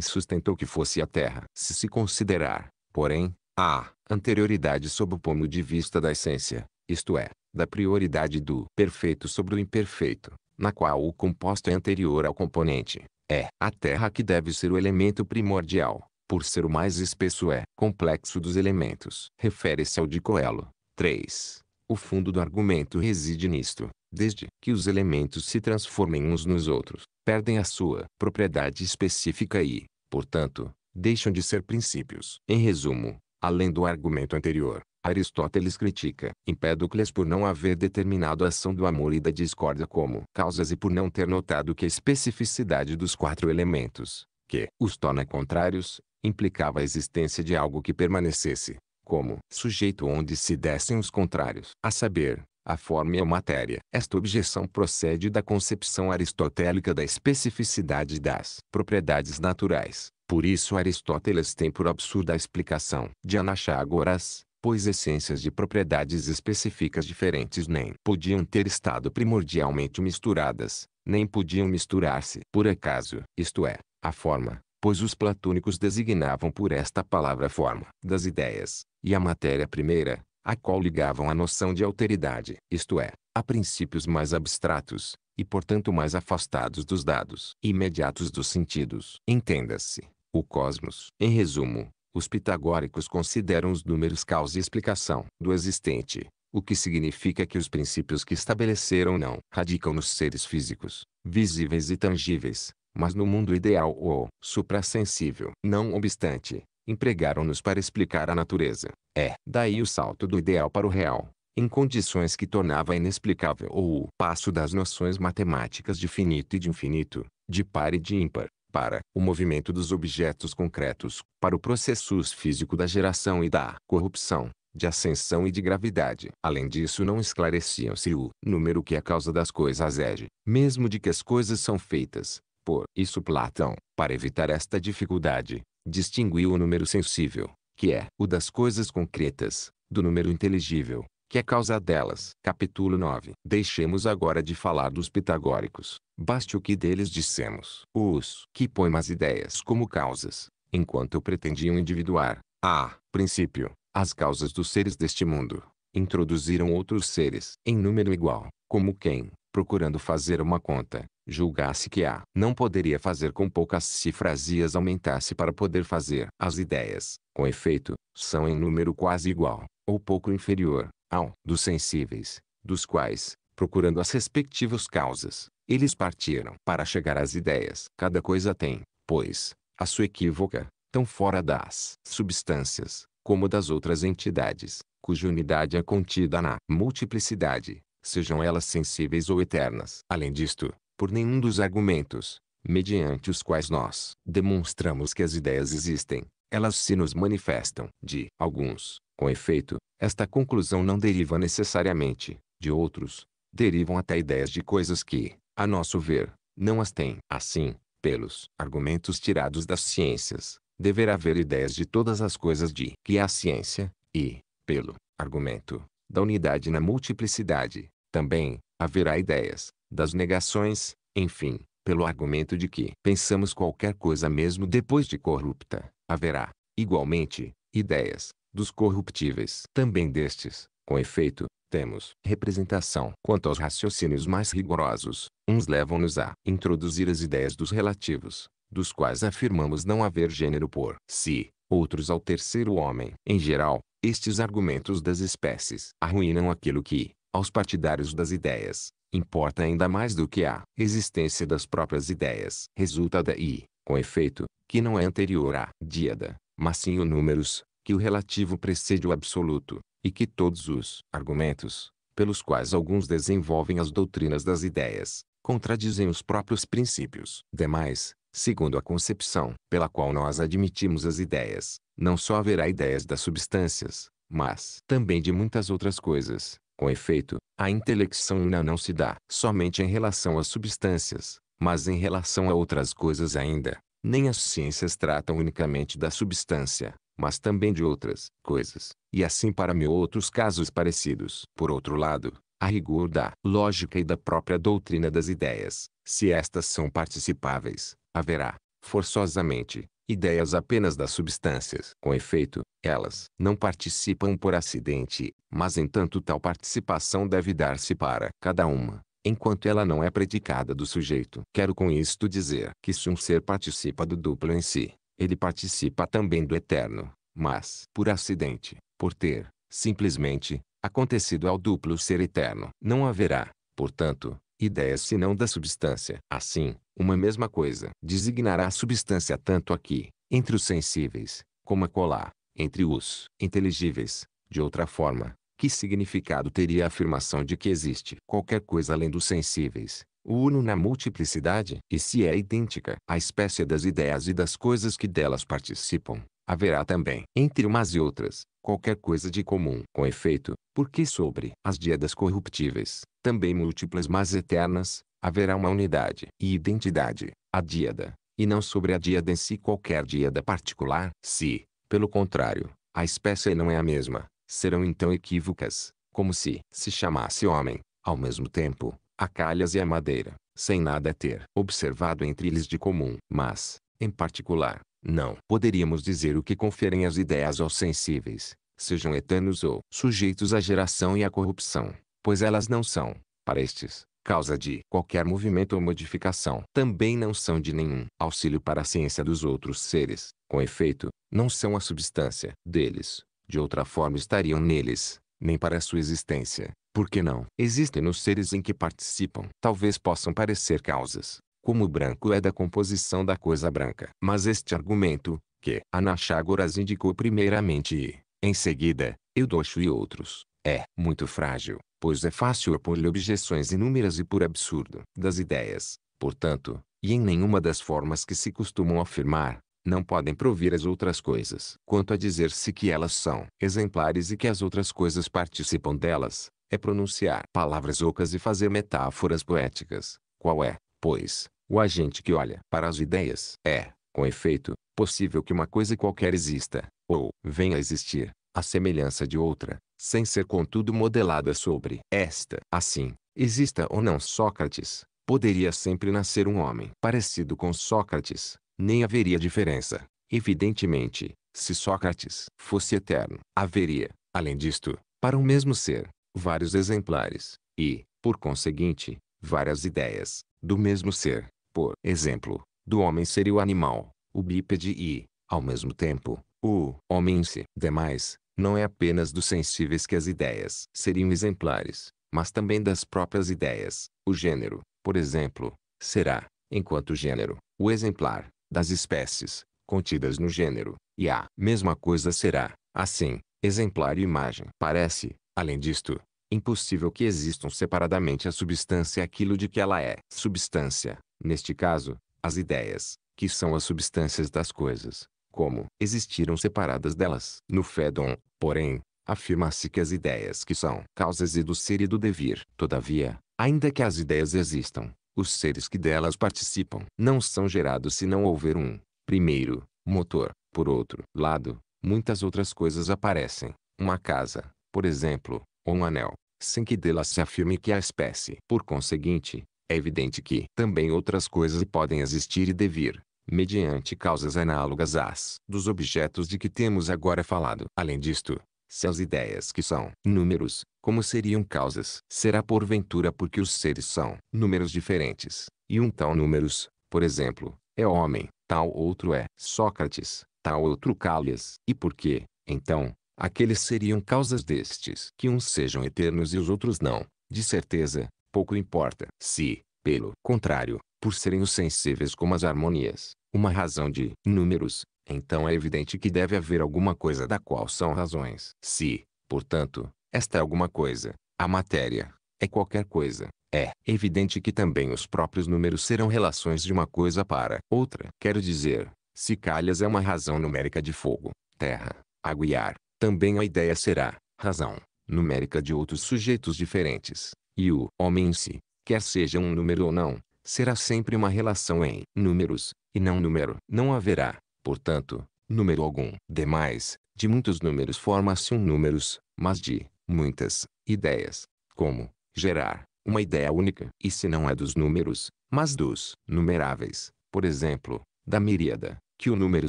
sustentou que fosse a terra. Se se considerar, porém, a anterioridade sob o ponto de vista da essência, isto é, da prioridade do perfeito sobre o imperfeito, na qual o composto é anterior ao componente, é a terra que deve ser o elemento primordial, por ser o mais espesso é complexo dos elementos. Refere-se ao de Coelho. 3. O fundo do argumento reside nisto desde que os elementos se transformem uns nos outros, perdem a sua propriedade específica e, portanto, deixam de ser princípios. Em resumo, além do argumento anterior, Aristóteles critica Empédocles por não haver determinado a ação do amor e da discórdia como causas e por não ter notado que a especificidade dos quatro elementos, que os torna contrários, implicava a existência de algo que permanecesse, como sujeito onde se dessem os contrários, a saber, a forma é a matéria. Esta objeção procede da concepção aristotélica da especificidade das propriedades naturais. Por isso Aristóteles tem por absurda a explicação de Anaxágoras, pois essências de propriedades específicas diferentes nem podiam ter estado primordialmente misturadas, nem podiam misturar-se por acaso, isto é, a forma, pois os platônicos designavam por esta palavra forma das ideias, e a matéria primeira, a qual ligavam a noção de alteridade, isto é, a princípios mais abstratos, e portanto mais afastados dos dados imediatos dos sentidos. Entenda-se, o cosmos. Em resumo, os pitagóricos consideram os números causa e explicação do existente, o que significa que os princípios que estabeleceram não radicam nos seres físicos, visíveis e tangíveis, mas no mundo ideal ou suprassensível. Não obstante, empregaram-nos para explicar a natureza. É, daí o salto do ideal para o real, em condições que tornava inexplicável ou o passo das noções matemáticas de finito e de infinito, de par e de ímpar, para o movimento dos objetos concretos, para o processo físico da geração e da corrupção, de ascensão e de gravidade. Além disso não esclareciam-se o número que a causa das coisas é, mesmo de que as coisas são feitas. Por isso Platão, para evitar esta dificuldade, distinguiu o número sensível, que é o das coisas concretas, do número inteligível, que é causa delas. Capítulo 9. Deixemos agora de falar dos pitagóricos. Baste o que deles dissemos. Os que põem as ideias como causas, enquanto pretendiam individuar, a princípio, as causas dos seres deste mundo, introduziram outros seres em número igual, como quem, procurando fazer uma conta, julgasse que a não poderia fazer com poucas cifrasias aumentasse para poder fazer. As ideias, com efeito, são em número quase igual, ou pouco inferior, ao dos sensíveis, dos quais, procurando as respectivas causas, eles partiram para chegar às ideias. Cada coisa tem, pois, a sua equívoca, tão fora das substâncias, como das outras entidades, cuja unidade é contida na multiplicidade, sejam elas sensíveis ou eternas. Além disto, por nenhum dos argumentos, mediante os quais nós demonstramos que as ideias existem, elas se nos manifestam. De alguns, com efeito, esta conclusão não deriva necessariamente, de outros, derivam até ideias de coisas que, a nosso ver, não as têm. Assim, pelos argumentos tirados das ciências, deverá haver ideias de todas as coisas de que é a ciência, e, pelo argumento da unidade na multiplicidade, também, haverá ideias, das negações, enfim, pelo argumento de que pensamos qualquer coisa mesmo depois de corrupta, haverá, igualmente, ideias, dos corruptíveis. Também destes, com efeito, temos representação. Quanto aos raciocínios mais rigorosos, uns levam-nos a introduzir as ideias dos relativos, dos quais afirmamos não haver gênero por si, outros ao terceiro homem. Em geral, estes argumentos das espécies arruinam aquilo que, aos partidários das ideias, importa ainda mais do que a existência das próprias ideias. Resulta daí, com efeito, que não é anterior à díada, mas sim o números, que o relativo precede o absoluto, e que todos os argumentos, pelos quais alguns desenvolvem as doutrinas das ideias, contradizem os próprios princípios. Demais, segundo a concepção, pela qual nós admitimos as ideias, não só haverá ideias das substâncias, mas também de muitas outras coisas. Com efeito, a intelecção ainda não se dá somente em relação às substâncias, mas em relação a outras coisas ainda. Nem as ciências tratam unicamente da substância, mas também de outras coisas, e assim para mil outros casos parecidos. Por outro lado, a rigor da lógica e da própria doutrina das ideias, se estas são participáveis, haverá, forçosamente, ideias apenas das substâncias. Com efeito, elas não participam por acidente, mas entanto tal participação deve dar-se para cada uma, enquanto ela não é predicada do sujeito. Quero com isto dizer que se um ser participa do duplo em si, ele participa também do eterno, mas por acidente, por ter, simplesmente, acontecido ao duplo ser eterno. Não haverá, portanto, ideias senão da substância. Assim, uma mesma coisa designará a substância tanto aqui, entre os sensíveis, como acolá, entre os inteligíveis. De outra forma, que significado teria a afirmação de que existe qualquer coisa além dos sensíveis, uno na multiplicidade? E se é idêntica à espécie das ideias e das coisas que delas participam, haverá também, entre umas e outras, qualquer coisa de comum. Com efeito, porque sobre as diedas corruptíveis, também múltiplas mas eternas, haverá uma unidade e identidade, a díada, e não sobre a díada em si qualquer díada particular. Se, pelo contrário, a espécie não é a mesma, serão então equívocas, como se se chamasse homem, ao mesmo tempo, a calhas e a madeira, sem nada ter observado entre eles de comum. Mas, em particular, não poderíamos dizer o que conferem as ideias aos sensíveis, sejam eternos ou sujeitos à geração e à corrupção, pois elas não são, para estes, causa de qualquer movimento ou modificação. Também não são de nenhum auxílio para a ciência dos outros seres, com efeito, não são a substância deles, de outra forma estariam neles, nem para a sua existência, porque não existem nos seres em que participam. Talvez possam parecer causas, como o branco é da composição da coisa branca. Mas este argumento, que Anaxágoras indicou primeiramente e, em seguida, Eudoxo e outros, é muito frágil, pois é fácil opor lhe objeções inúmeras e por absurdo das ideias, portanto, e em nenhuma das formas que se costumam afirmar, não podem provir as outras coisas. Quanto a dizer-se que elas são exemplares e que as outras coisas participam delas, é pronunciar palavras ocas e fazer metáforas poéticas, qual é, pois, o agente que olha para as ideias é, com efeito, possível que uma coisa qualquer exista, ou venha a existir, à semelhança de outra, sem ser contudo modelada sobre esta. Assim, exista ou não Sócrates, poderia sempre nascer um homem parecido com Sócrates, nem haveria diferença. Evidentemente, se Sócrates fosse eterno, haveria, além disto, para o mesmo ser, vários exemplares, e, por conseguinte, várias ideias do mesmo ser, por exemplo, do homem seria o animal, o bípede e, ao mesmo tempo, o homem em si. Demais, não é apenas dos sensíveis que as ideias seriam exemplares, mas também das próprias ideias. O gênero, por exemplo, será, enquanto gênero, o exemplar das espécies contidas no gênero, e a mesma coisa será, assim, exemplar e imagem. Parece, além disto, Impossível que existam separadamente a substância e aquilo de que ela é. Substância, neste caso, as ideias, que são as substâncias das coisas, como existiram separadas delas. No Fédon, porém, afirma-se que as ideias que são causas e do ser e do devir. Todavia, ainda que as ideias existam, os seres que delas participam não são gerados se não houver um, primeiro, motor. Por outro lado, muitas outras coisas aparecem. Uma casa, por exemplo, um anel, sem que dela se afirme que é a espécie. Por conseguinte, é evidente que também outras coisas podem existir e devir, mediante causas análogas às dos objetos de que temos agora falado. Além disto, se as ideias que são números, como seriam causas? Será porventura porque os seres são números diferentes, e um tal números, por exemplo, é homem, tal outro é Sócrates, tal outro Calias, E por que, então, Aqueles seriam causas destes que uns sejam eternos e os outros não, de certeza, pouco importa. Se, pelo contrário, por serem os sensíveis como as harmonias, uma razão de números, então é evidente que deve haver alguma coisa da qual são razões. Se, portanto, esta é alguma coisa, a matéria, é qualquer coisa, é evidente que também os próprios números serão relações de uma coisa para outra. Quero dizer, se calhas é uma razão numérica de fogo, terra, água e ar, também a ideia será, razão, numérica de outros sujeitos diferentes. E o homem em si, quer seja um número ou não, será sempre uma relação em números, e não número. Não haverá, portanto, número algum. Demais, de muitos números forma-se um números, mas de muitas ideias. Como gerar uma ideia única? E se não é dos números, mas dos numeráveis, por exemplo, da miríada, que o número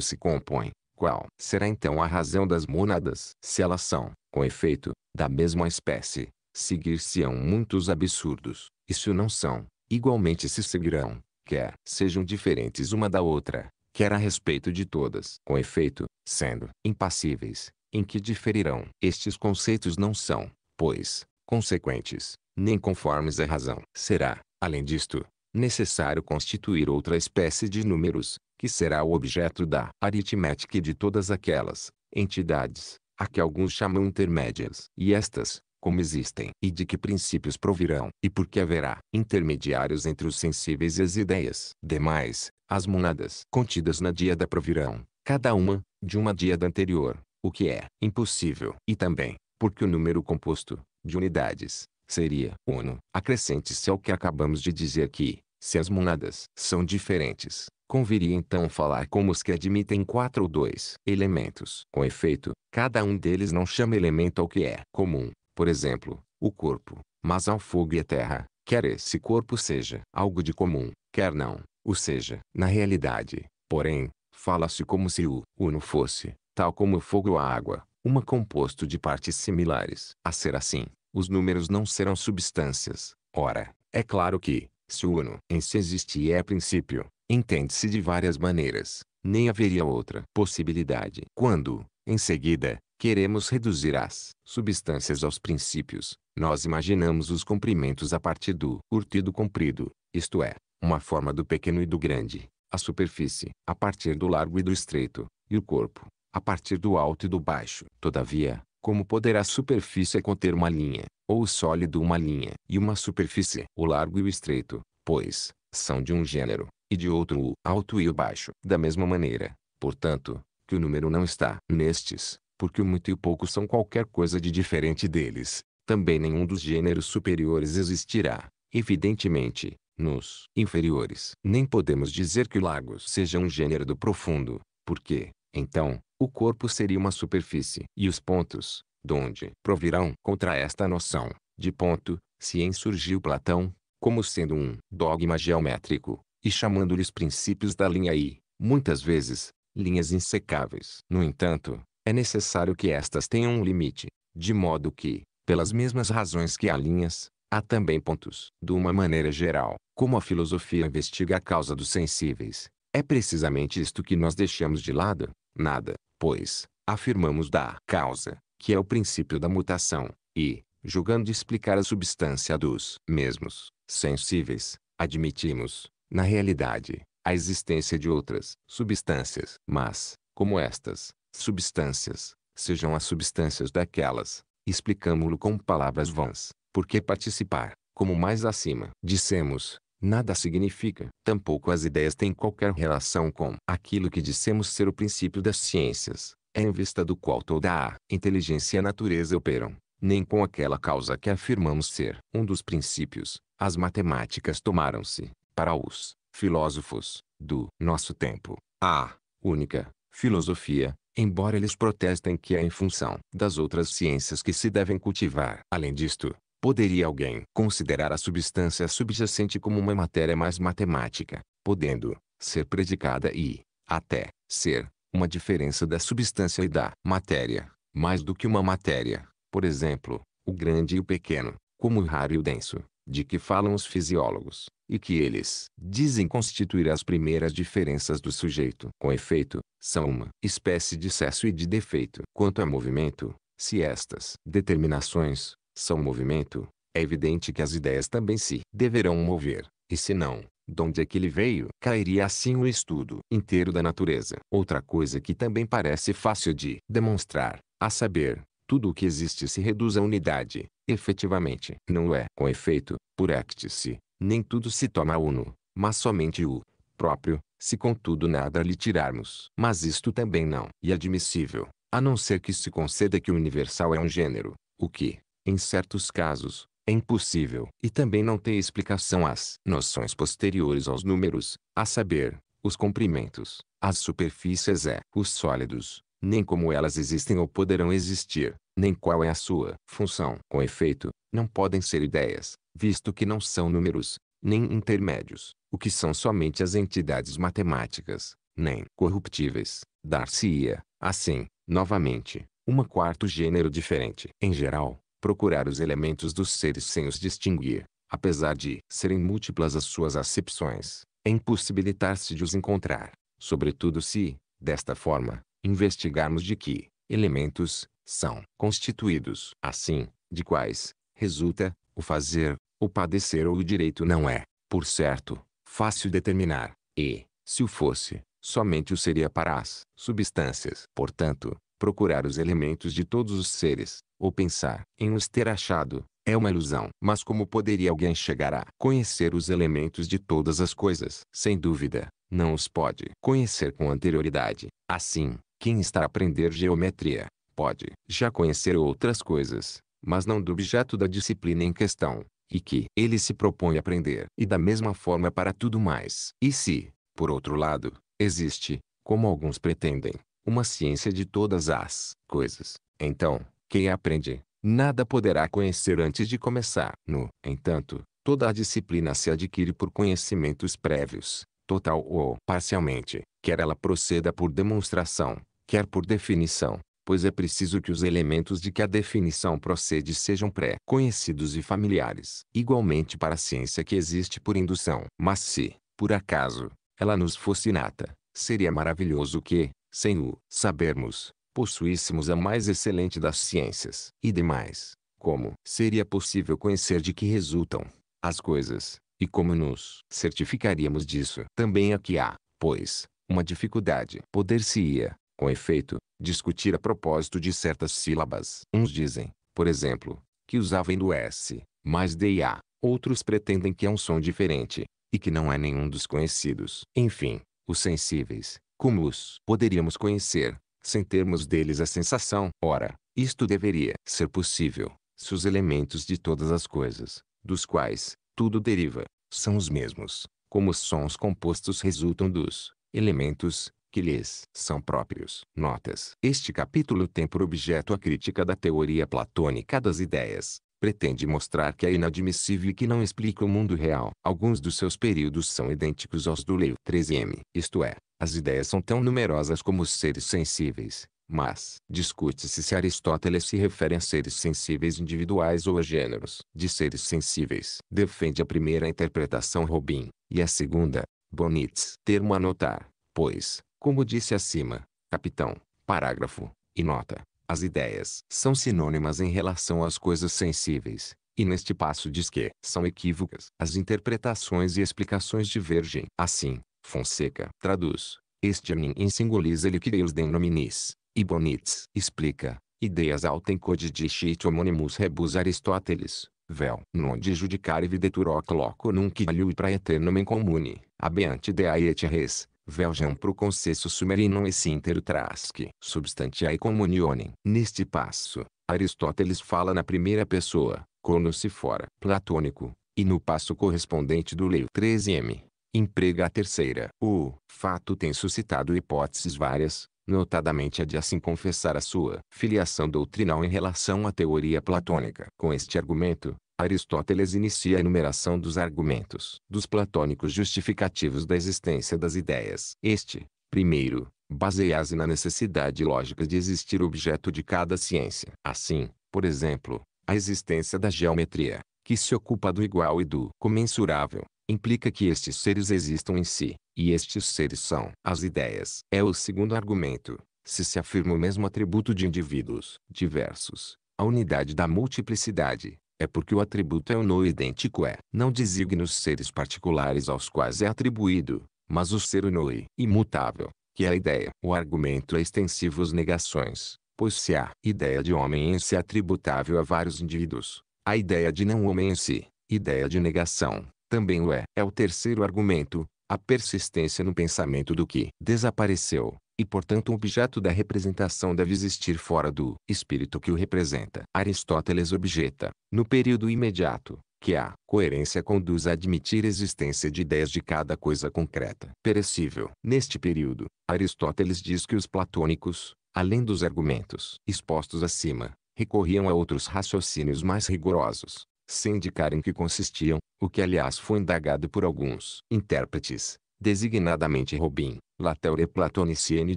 se compõe, qual será então a razão das mônadas? Se elas são, com efeito, da mesma espécie, seguir-se-ão muitos absurdos, e se não são, igualmente se seguirão, quer sejam diferentes uma da outra, quer a respeito de todas. Com efeito, sendo impassíveis, em que diferirão? Estes conceitos não são, pois, consequentes, nem conformes à razão. Será, além disto, necessário constituir outra espécie de números, que será o objeto da aritmética de todas aquelas entidades, a que alguns chamam intermédias. E estas, como existem e de que princípios provirão e por que haverá intermediários entre os sensíveis e as ideias. Demais, as monadas contidas na da provirão, cada uma, de uma díada anterior, o que é impossível. E também, porque o número composto de unidades seria uno. Acrescente-se ao que acabamos de dizer que, se as monadas são diferentes, conviria então falar como os que admitem quatro ou dois elementos. Com efeito, cada um deles não chama elemento ao que é comum, por exemplo, o corpo, mas ao fogo e à terra, quer esse corpo seja algo de comum, quer não, ou seja, na realidade, porém, fala-se como se o uno fosse, tal como o fogo ou a água, uma composto de partes similares. A ser assim, os números não serão substâncias. Ora, é claro que, se o uno em si existir é princípio, entende-se de várias maneiras, nem haveria outra possibilidade. Quando, em seguida, queremos reduzir as substâncias aos princípios, nós imaginamos os comprimentos a partir do curtido comprido, isto é, uma forma do pequeno e do grande, a superfície, a partir do largo e do estreito, e o corpo, a partir do alto e do baixo. Todavia, como poderá a superfície conter uma linha, ou o sólido uma linha, e uma superfície, o largo e o estreito, pois, são de um gênero, e de outro o alto e o baixo. Da mesma maneira, portanto, que o número não está nestes, porque o muito e o pouco são qualquer coisa de diferente deles, também nenhum dos gêneros superiores existirá, evidentemente, nos inferiores. Nem podemos dizer que o largo seja um gênero do profundo, porque, então, o corpo seria uma superfície. E os pontos, donde provirão contra esta noção de ponto, se surgiu Platão, como sendo um dogma geométrico, e chamando-lhes princípios da linha e, muitas vezes, linhas insecáveis. No entanto, é necessário que estas tenham um limite, de modo que, pelas mesmas razões que há linhas, há também pontos. De uma maneira geral, como a filosofia investiga a causa dos sensíveis, é precisamente isto que nós deixamos de lado, nada, pois, afirmamos da causa, que é o princípio da mutação, e, julgando explicar a substância dos mesmos, sensíveis, admitimos, na realidade, a existência de outras substâncias. Mas, como estas substâncias sejam as substâncias daquelas, explicámo-lo com palavras vãs, porque participar, como mais acima dissemos, nada significa. Tampouco as ideias têm qualquer relação com aquilo que dissemos ser o princípio das ciências, é em vista do qual toda a inteligência e a natureza operam, nem com aquela causa que afirmamos ser. Um dos princípios, as matemáticas tomaram-se, para os filósofos, do nosso tempo, a única filosofia, embora eles protestem que é em função das outras ciências que se devem cultivar. Além disto, Poderia alguém considerar a substância subjacente como uma matéria mais matemática, podendo ser predicada e, até, ser uma diferença da substância e da matéria, mais do que uma matéria, por exemplo, o grande e o pequeno, como o raro e o denso, de que falam os fisiólogos, e que eles dizem constituir as primeiras diferenças do sujeito. Com efeito, são uma espécie de excesso e de defeito. Quanto a movimento, se estas determinações são movimento, é evidente que as ideias também se deverão mover, e se não, donde é que ele veio? Cairia assim o estudo inteiro da natureza. Outra coisa que também parece fácil de demonstrar, a saber, tudo o que existe se reduz à unidade, efetivamente. Não é, com efeito, por ectice, nem tudo se toma uno, mas somente o próprio, se contudo nada lhe tirarmos. Mas isto também não é admissível, a não ser que se conceda que o universal é um gênero, o que, em certos casos, é impossível. E também não tem explicação as noções posteriores aos números, a saber, os comprimentos, as superfícies é, os sólidos, nem como elas existem ou poderão existir, nem qual é a sua função. Com efeito, não podem ser ideias, visto que não são números, nem intermédios, o que são somente as entidades matemáticas, nem corruptíveis. Dar-se-ia, assim, novamente, uma quarto gênero diferente. Em geral, procurar os elementos dos seres sem os distinguir, apesar de serem múltiplas as suas acepções, é impossibilitar-se de os encontrar, sobretudo se, desta forma, investigarmos de que elementos são constituídos. Assim, de quais resulta o fazer, o padecer ou o direito não é, por certo, fácil determinar, e, se o fosse, somente o seria para as substâncias. Portanto, procurar os elementos de todos os seres ou pensar em os ter achado, é uma ilusão. Mas como poderia alguém chegar a conhecer os elementos de todas as coisas? Sem dúvida, não os pode conhecer com anterioridade. Assim, quem está a aprender geometria, pode já conhecer outras coisas, mas não do objeto da disciplina em questão, e que ele se propõe a aprender. E da mesma forma para tudo mais. E se, por outro lado, existe, como alguns pretendem, uma ciência de todas as coisas, então, quem aprende, nada poderá conhecer antes de começar. No entanto, toda a disciplina se adquire por conhecimentos prévios, total ou parcialmente, quer ela proceda por demonstração, quer por definição, pois é preciso que os elementos de que a definição procede sejam pré-conhecidos e familiares, igualmente para a ciência que existe por indução. Mas se, por acaso, ela nos fosse inata, seria maravilhoso que, sem o sabermos, possuíssemos a mais excelente das ciências. E demais, como seria possível conhecer de que resultam as coisas, e como nos certificaríamos disso? Também aqui há, pois, uma dificuldade. Poder-se-ia, com efeito, discutir a propósito de certas sílabas. Uns dizem, por exemplo, que usavam do S, mais de A. Outros pretendem que é um som diferente, e que não é nenhum dos conhecidos. Enfim, os sensíveis, como os poderíamos conhecer, sem termos deles a é sensação. Ora, isto deveria ser possível, se os elementos de todas as coisas, dos quais tudo deriva, são os mesmos, como os sons compostos resultam dos elementos que lhes são próprios. Notas. Este capítulo tem por objeto a crítica da teoria platônica das ideias, pretende mostrar que é inadmissível e que não explica o mundo real. Alguns dos seus períodos são idênticos aos do Leo 13M, isto é, as ideias são tão numerosas como os seres sensíveis, mas discute-se se Aristóteles se refere a seres sensíveis individuais ou a gêneros de seres sensíveis. Defende a primeira interpretação Robin, e a segunda, Bonitz. Termo a notar, pois, como disse acima, capitão, parágrafo, e nota, as ideias são sinônimas em relação às coisas sensíveis, e neste passo diz que são equívocas. As interpretações e explicações de Virgem. Assim, Fonseca traduz este Estianin em que eliquideus denominis, e Bonitz explica, ideias altem code de shit homonimus rebus Aristóteles, vel, non de judicare videtur hoc num nunc ilui praeter comune. commune, abeant dea et res, Veljam pro concesso sumerinum e sinter trasque substantiae communionem. Neste passo, Aristóteles fala na primeira pessoa, quando se fora platônico, e no passo correspondente do Leo 13m, emprega a terceira. O fato tem suscitado hipóteses várias, notadamente a de assim confessar a sua filiação doutrinal em relação à teoria platônica. Com este argumento, Aristóteles inicia a enumeração dos argumentos dos platônicos justificativos da existência das ideias. Este, primeiro, baseia-se na necessidade lógica de existir o objeto de cada ciência. Assim, por exemplo, a existência da geometria, que se ocupa do igual e do comensurável, implica que estes seres existam em si, e estes seres são as ideias. É o segundo argumento. Se se afirma o mesmo atributo de indivíduos diversos, a unidade da multiplicidade, é porque o atributo é o no idêntico é. Não designa os seres particulares aos quais é atribuído, mas o ser o noi, é imutável, que é a ideia. O argumento é extensivo às negações, pois se a ideia de homem em si é atributável a vários indivíduos, a ideia de não homem em si, ideia de negação, também o é. É o terceiro argumento, a persistência no pensamento do que desapareceu, e portanto o objeto da representação deve existir fora do espírito que o representa. Aristóteles objeta, no período imediato, que a coerência conduz a admitir a existência de ideias de cada coisa concreta, perecível. Neste período, Aristóteles diz que os platônicos, além dos argumentos expostos acima, recorriam a outros raciocínios mais rigorosos, sem indicar em que consistiam, o que aliás foi indagado por alguns intérpretes, designadamente Robin, Lateure Platonicienne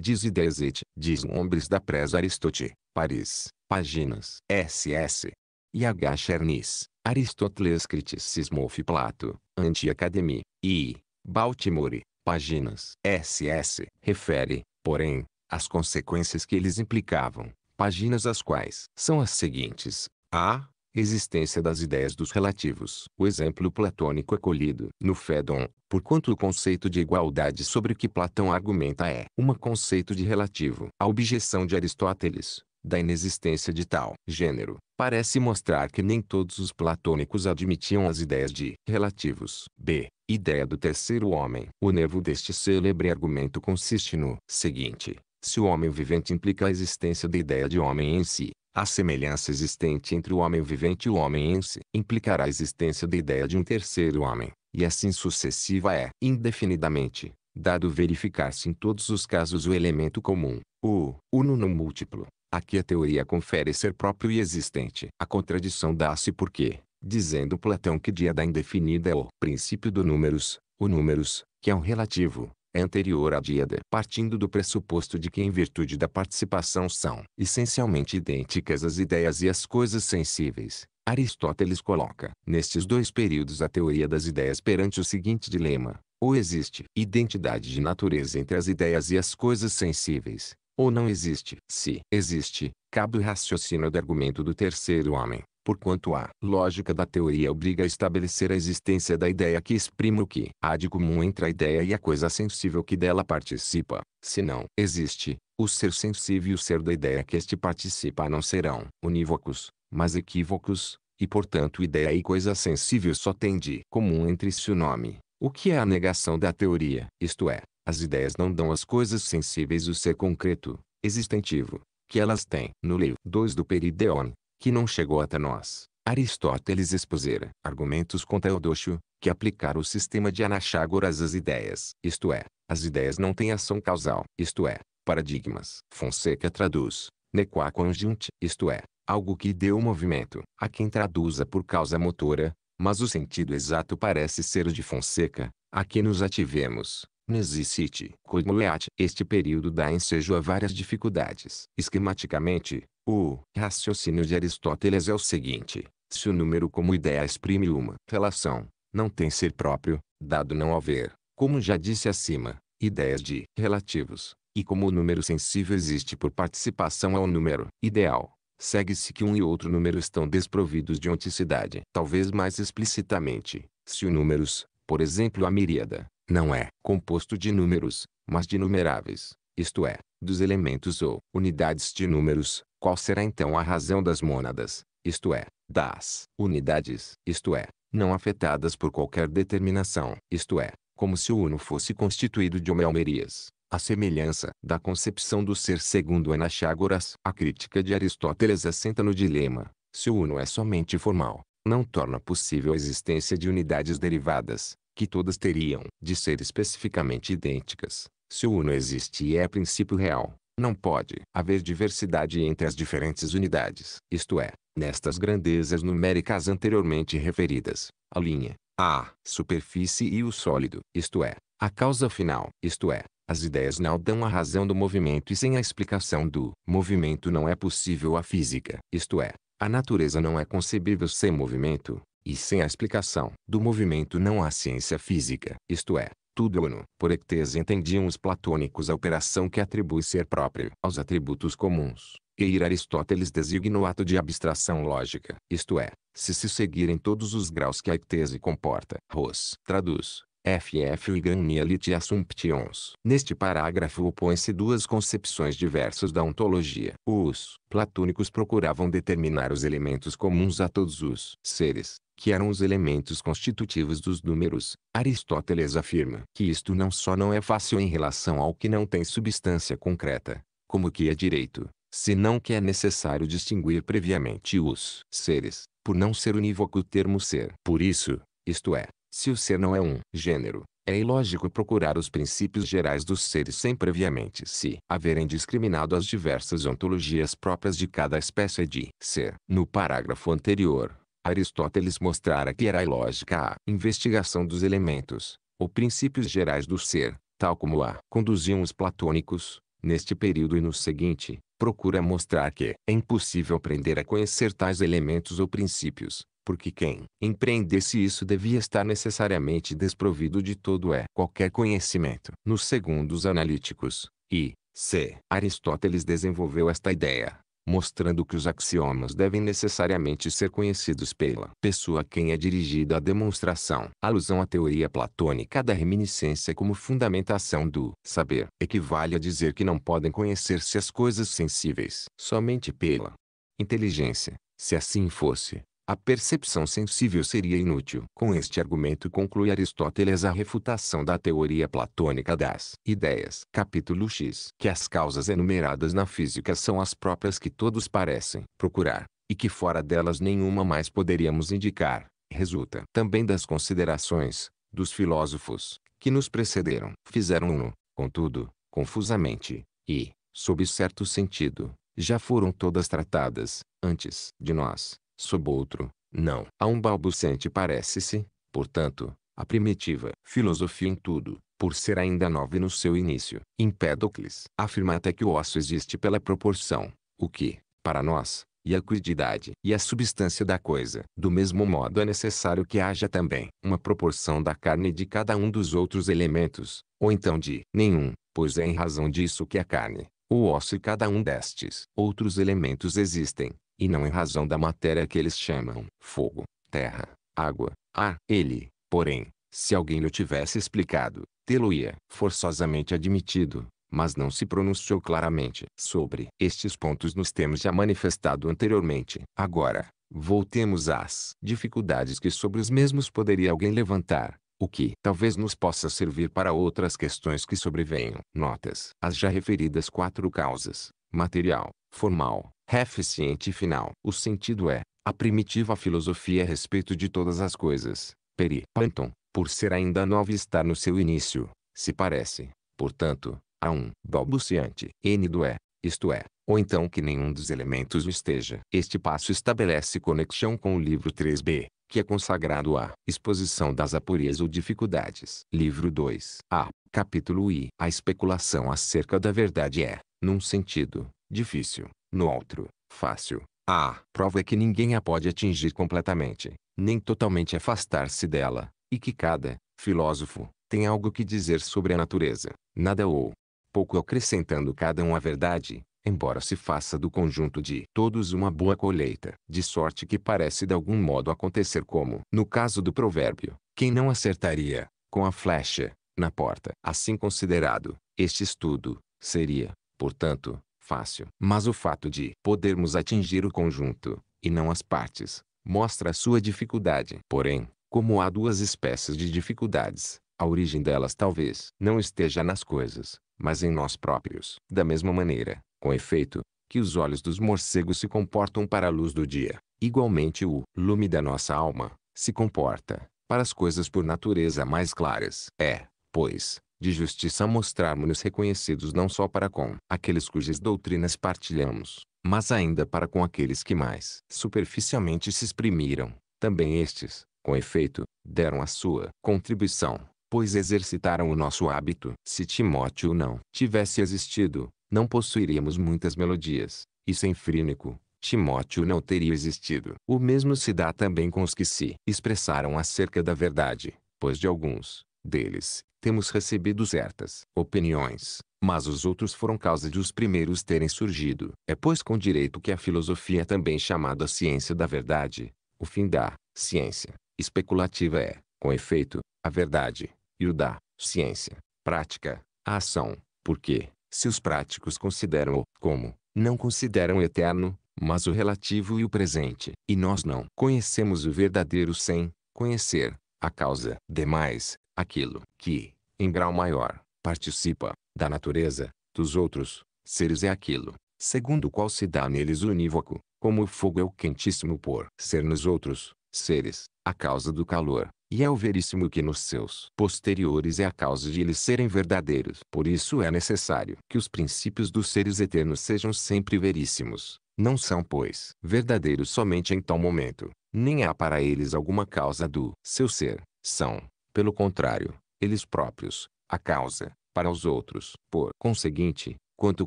Disidesit, diz Nombres da Presa Aristote, Paris, páginas SS. E H. Chernis, Aristóteles Criticismo of Plato, Anti-Academie, e Baltimore, páginas SS. Refere, porém, as consequências que eles implicavam, páginas as quais são as seguintes. A. Existência das ideias dos relativos. O exemplo platônico acolhido é no Fédon, porquanto o conceito de igualdade sobre que Platão argumenta é um conceito de relativo. A objeção de Aristóteles, da inexistência de tal gênero, parece mostrar que nem todos os platônicos admitiam as ideias de relativos. B. Ideia do terceiro homem. O nervo deste célebre argumento consiste no seguinte. Se o homem vivente implica a existência da ideia de homem em si, a semelhança existente entre o homem vivente e o homem em si implicará a existência da ideia de um terceiro homem, e assim sucessiva é indefinidamente, dado verificar-se em todos os casos o elemento comum, o uno no múltiplo. Aqui a teoria confere ser próprio e existente. A contradição dá-se porque, dizendo Platão que dia da indefinida é o princípio do números, o números, que é um relativo, anterior à díada. Partindo do pressuposto de que em virtude da participação são essencialmente idênticas as ideias e as coisas sensíveis, Aristóteles coloca nestes dois períodos a teoria das ideias perante o seguinte dilema. Ou existe identidade de natureza entre as ideias e as coisas sensíveis, ou não existe. Se existe, cabe o raciocínio do argumento do terceiro homem, porquanto a lógica da teoria obriga a estabelecer a existência da ideia que exprime o que há de comum entre a ideia e a coisa sensível que dela participa. Se não existe, o ser sensível e o ser da ideia que este participa não serão unívocos, mas equívocos, e portanto ideia e coisa sensível só têm de comum entre si o nome, o que é a negação da teoria, isto é, as ideias não dão às coisas sensíveis o ser concreto, existentivo, que elas têm. No livro 2 do Perideon, que não chegou até nós. Aristóteles expusera argumentos contra Eudóxio, que aplicar o sistema de Anaxágoras às ideias, isto é, as ideias não têm ação causal, isto é, paradigmas. Fonseca traduz, nequa conjunte, isto é, algo que deu movimento, a quem traduza por causa motora, mas o sentido exato parece ser o de Fonseca, aqui nos ativemos. Nesicite, coimuleat. Este período dá ensejo a várias dificuldades. Esquematicamente, o raciocínio de Aristóteles é o seguinte. Se o número como ideia exprime uma relação, não tem ser próprio, dado não haver, como já disse acima, ideias de relativos, e como o número sensível existe por participação ao número ideal, segue-se que um e outro número estão desprovidos de onticidade. Talvez mais explicitamente, se o números, por exemplo a miríada, não é composto de números, mas de numeráveis, isto é, dos elementos ou unidades de números, qual será então a razão das mônadas, isto é, das unidades, isto é, não afetadas por qualquer determinação, isto é, como se o uno fosse constituído de homeomerias, a semelhança da concepção do ser segundo Anaxágoras. A crítica de Aristóteles assenta no dilema, se o uno é somente formal, não torna possível a existência de unidades derivadas, que todas teriam de ser especificamente idênticas, se o uno existe e é princípio real, não pode haver diversidade entre as diferentes unidades. Isto é, nestas grandezas numéricas anteriormente referidas, a linha, a superfície e o sólido, isto é, a causa final, isto é, as ideias não dão a razão do movimento e sem a explicação do movimento não é possível a física. Isto é, a natureza não é concebível sem movimento, e sem a explicação do movimento não há ciência física. Isto é, tudo Tudono. Por ectese entendiam os platônicos a operação que atribui ser próprio aos atributos comuns. E Aristóteles designa o ato de abstração lógica, isto é, se se seguirem todos os graus que a ectese comporta. Ros traduz ff Wigan-Mielit Assumptions. Neste parágrafo opõem-se duas concepções diversas da ontologia. Os platônicos procuravam determinar os elementos comuns a todos os seres, que eram os elementos constitutivos dos números. Aristóteles afirma que isto não só não é fácil em relação ao que não tem substância concreta, como que é direito, senão que é necessário distinguir previamente os seres, por não ser unívoco o termo ser. Por isso, isto é, se o ser não é um gênero, é ilógico procurar os princípios gerais dos seres sem previamente se haverem discriminado as diversas ontologias próprias de cada espécie de ser. No parágrafo anterior, Aristóteles mostrara que era ilógica a investigação dos elementos, ou princípios gerais do ser, tal como a conduziam os platônicos, neste período e no seguinte, procura mostrar que é impossível aprender a conhecer tais elementos ou princípios, porque quem empreendesse isso devia estar necessariamente desprovido de todo é qualquer conhecimento. No segundo os analíticos, e c. Aristóteles desenvolveu esta ideia, mostrando que os axiomas devem necessariamente ser conhecidos pela pessoa a quem é dirigida a demonstração. Alusão à teoria platônica da reminiscência como fundamentação do saber equivale a dizer que não podem conhecer-se as coisas sensíveis somente pela inteligência. Se assim fosse, a percepção sensível seria inútil. Com este argumento conclui Aristóteles a refutação da teoria platônica das ideias. Capítulo X. Que as causas enumeradas na física são as próprias que todos parecem procurar, e que fora delas nenhuma mais poderíamos indicar, resulta também das considerações dos filósofos que nos precederam. Fizeram-no, contudo, confusamente, e, sob certo sentido, já foram todas tratadas, antes de nós sob outro, não. A um balbuciante parece-se, portanto, a primitiva filosofia em tudo, por ser ainda nova no seu início. Empédocles afirma até que o osso existe pela proporção, o que, para nós, e a cuididade e a substância da coisa. Do mesmo modo é necessário que haja também uma proporção da carne de cada um dos outros elementos, ou então de nenhum, pois é em razão disso que a carne, o osso e cada um destes outros elementos existem e não em razão da matéria que eles chamam fogo, terra, água, ar. Ele, porém, se alguém lhe tivesse explicado, tê-lo-ia forçosamente admitido, mas não se pronunciou claramente sobre estes pontos nos temos já manifestado anteriormente. Agora, voltemos às dificuldades que sobre os mesmos poderia alguém levantar, o que talvez nos possa servir para outras questões que sobrevenham. Notas. As já referidas quatro causas, material, formal, reficiente e final. O sentido é, a primitiva filosofia a respeito de todas as coisas, peri panton, por ser ainda nova e estar no seu início, se parece, portanto, a um balbuciante N do é, isto é, ou então que nenhum dos elementos esteja. Este passo estabelece conexão com o livro 3b, que é consagrado à exposição das aporias ou dificuldades. Livro 2a Capítulo I. A especulação acerca da verdade é, num sentido, difícil, no outro, fácil. A prova é que ninguém a pode atingir completamente, nem totalmente afastar-se dela, e que cada filósofo tem algo que dizer sobre a natureza, nada ou pouco acrescentando cada um à verdade, embora se faça do conjunto de todos uma boa colheita, de sorte que parece de algum modo acontecer como no caso do provérbio, quem não acertaria com a flecha, na porta. Assim considerado, este estudo seria, portanto, fácil. Mas o fato de podermos atingir o conjunto, e não as partes, mostra a sua dificuldade. Porém, como há duas espécies de dificuldades, a origem delas talvez não esteja nas coisas, mas em nós próprios. Da mesma maneira, com efeito, que os olhos dos morcegos se comportam para a luz do dia, igualmente o lume da nossa alma se comporta para as coisas por natureza mais claras. É, pois, de justiça mostrarmos-nos reconhecidos não só para com aqueles cujas doutrinas partilhamos, mas ainda para com aqueles que mais superficialmente se exprimiram. Também estes, com efeito, deram a sua contribuição, pois exercitaram o nosso hábito. Se Timóteo não tivesse existido, não possuiríamos muitas melodias, e sem Frínico, Timóteo não teria existido. O mesmo se dá também com os que se expressaram acerca da verdade, pois de alguns, deles, temos recebido certas opiniões, mas os outros foram causa de os primeiros terem surgido. É pois com direito que a filosofia também chamada ciência da verdade, o fim da ciência especulativa é, com efeito, a verdade, e o da ciência prática, a ação, porque, se os práticos consideram-o como, não consideram o eterno, mas o relativo e o presente, e nós não conhecemos o verdadeiro sem conhecer a causa. Demais, aquilo que, em grau maior, participa, da natureza, dos outros, seres é aquilo, segundo o qual se dá neles o unívoco, como o fogo é o quentíssimo por ser nos outros, seres, a causa do calor, e é o veríssimo que nos seus posteriores é a causa de eles serem verdadeiros. Por isso é necessário que os princípios dos seres eternos sejam sempre veríssimos. Não são, pois, verdadeiros somente em tal momento, nem há para eles alguma causa do seu ser. São, pelo contrário, eles próprios, a causa, para os outros. Por conseguinte, quanto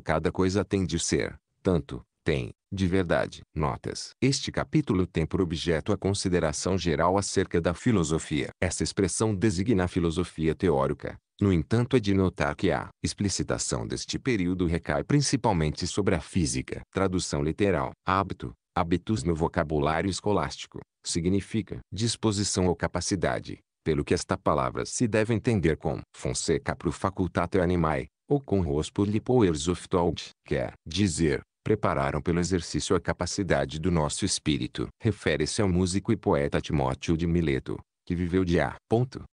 cada coisa tem de ser, tanto, tem, de verdade. Notas. Este capítulo tem por objeto a consideração geral acerca da filosofia. Essa expressão designa a filosofia teórica. No entanto, é de notar que a explicitação deste período recai principalmente sobre a física. Tradução literal. Hábito, habitus no vocabulário escolástico, significa disposição ou capacidade, pelo que esta palavra se deve entender com Fonseca pro facultate animae, ou com Rospoli por lipoers quer dizer, prepararam pelo exercício a capacidade do nosso espírito. Refere-se ao músico e poeta Timóteo de Mileto, que viveu de A. Ponto.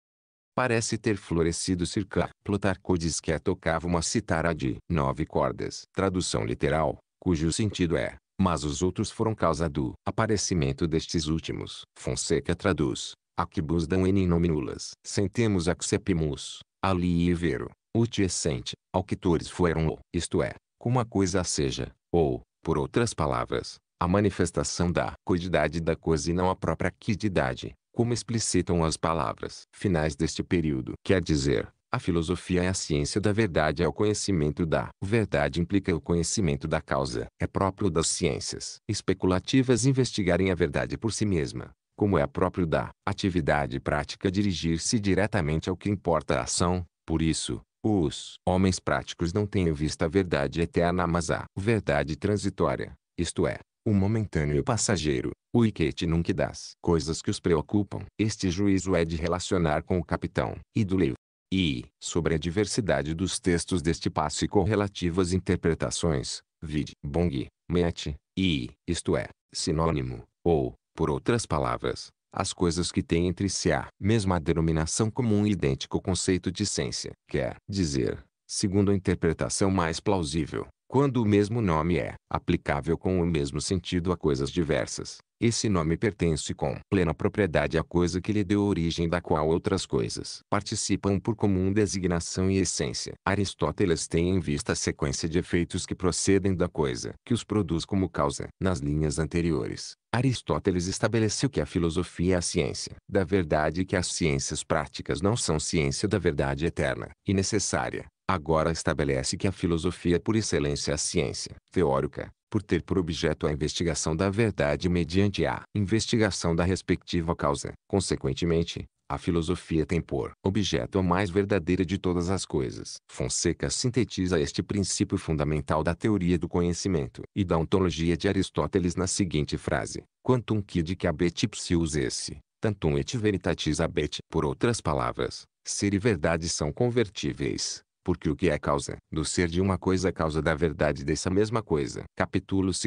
Parece ter florescido circa. Plutarco diz que a é tocava uma citara de nove cordas. Tradução literal, cujo sentido é, mas os outros foram causa do aparecimento destes últimos. Fonseca traduz, Aquibus dão enim nominulas. Sentemos accepimus, ali e vero, ut essente, é ao que foram ou, isto é, como a coisa seja, ou, por outras palavras, a manifestação da quantidade da coisa e não a própria quididade, como explicitam as palavras finais deste período. Quer dizer, a filosofia é a ciência da verdade é o conhecimento da verdade implica o conhecimento da causa. É próprio das ciências especulativas investigarem a verdade por si mesma, como é próprio da atividade prática dirigir-se diretamente ao que importa a ação, por isso, os homens práticos não têm em vista a verdade eterna mas a verdade transitória, isto é, o momentâneo e passageiro, o iquete nunc das coisas que os preocupam. Este juízo é de relacionar com o capitão e do livro E, sobre a diversidade dos textos deste passo e correlativas interpretações, vide Bong, Met, e, isto é, sinônimo, ou, por outras palavras, as coisas que têm entre si a mesma denominação comum e idêntico conceito de essência. Quer dizer, segundo a interpretação mais plausível, quando o mesmo nome é aplicável com o mesmo sentido a coisas diversas, esse nome pertence com plena propriedade à coisa que lhe deu origem da qual outras coisas participam por comum designação e essência. Aristóteles tem em vista a sequência de efeitos que procedem da coisa que os produz como causa. Nas linhas anteriores, Aristóteles estabeleceu que a filosofia é a ciência da verdade e que as ciências práticas não são ciência da verdade eterna e necessária. Agora estabelece que a filosofia é por excelência a ciência teórica, por ter por objeto a investigação da verdade mediante a investigação da respectiva causa. Consequentemente, a filosofia tem por objeto a mais verdadeira de todas as coisas. Fonseca sintetiza este princípio fundamental da teoria do conhecimento e da ontologia de Aristóteles na seguinte frase: Quantum quid cabet ipsius esse, tantum et veritatis abet. Por outras palavras, ser e verdade são convertíveis, porque o que é causa do ser de uma coisa é causa da verdade dessa mesma coisa. Capítulo 2.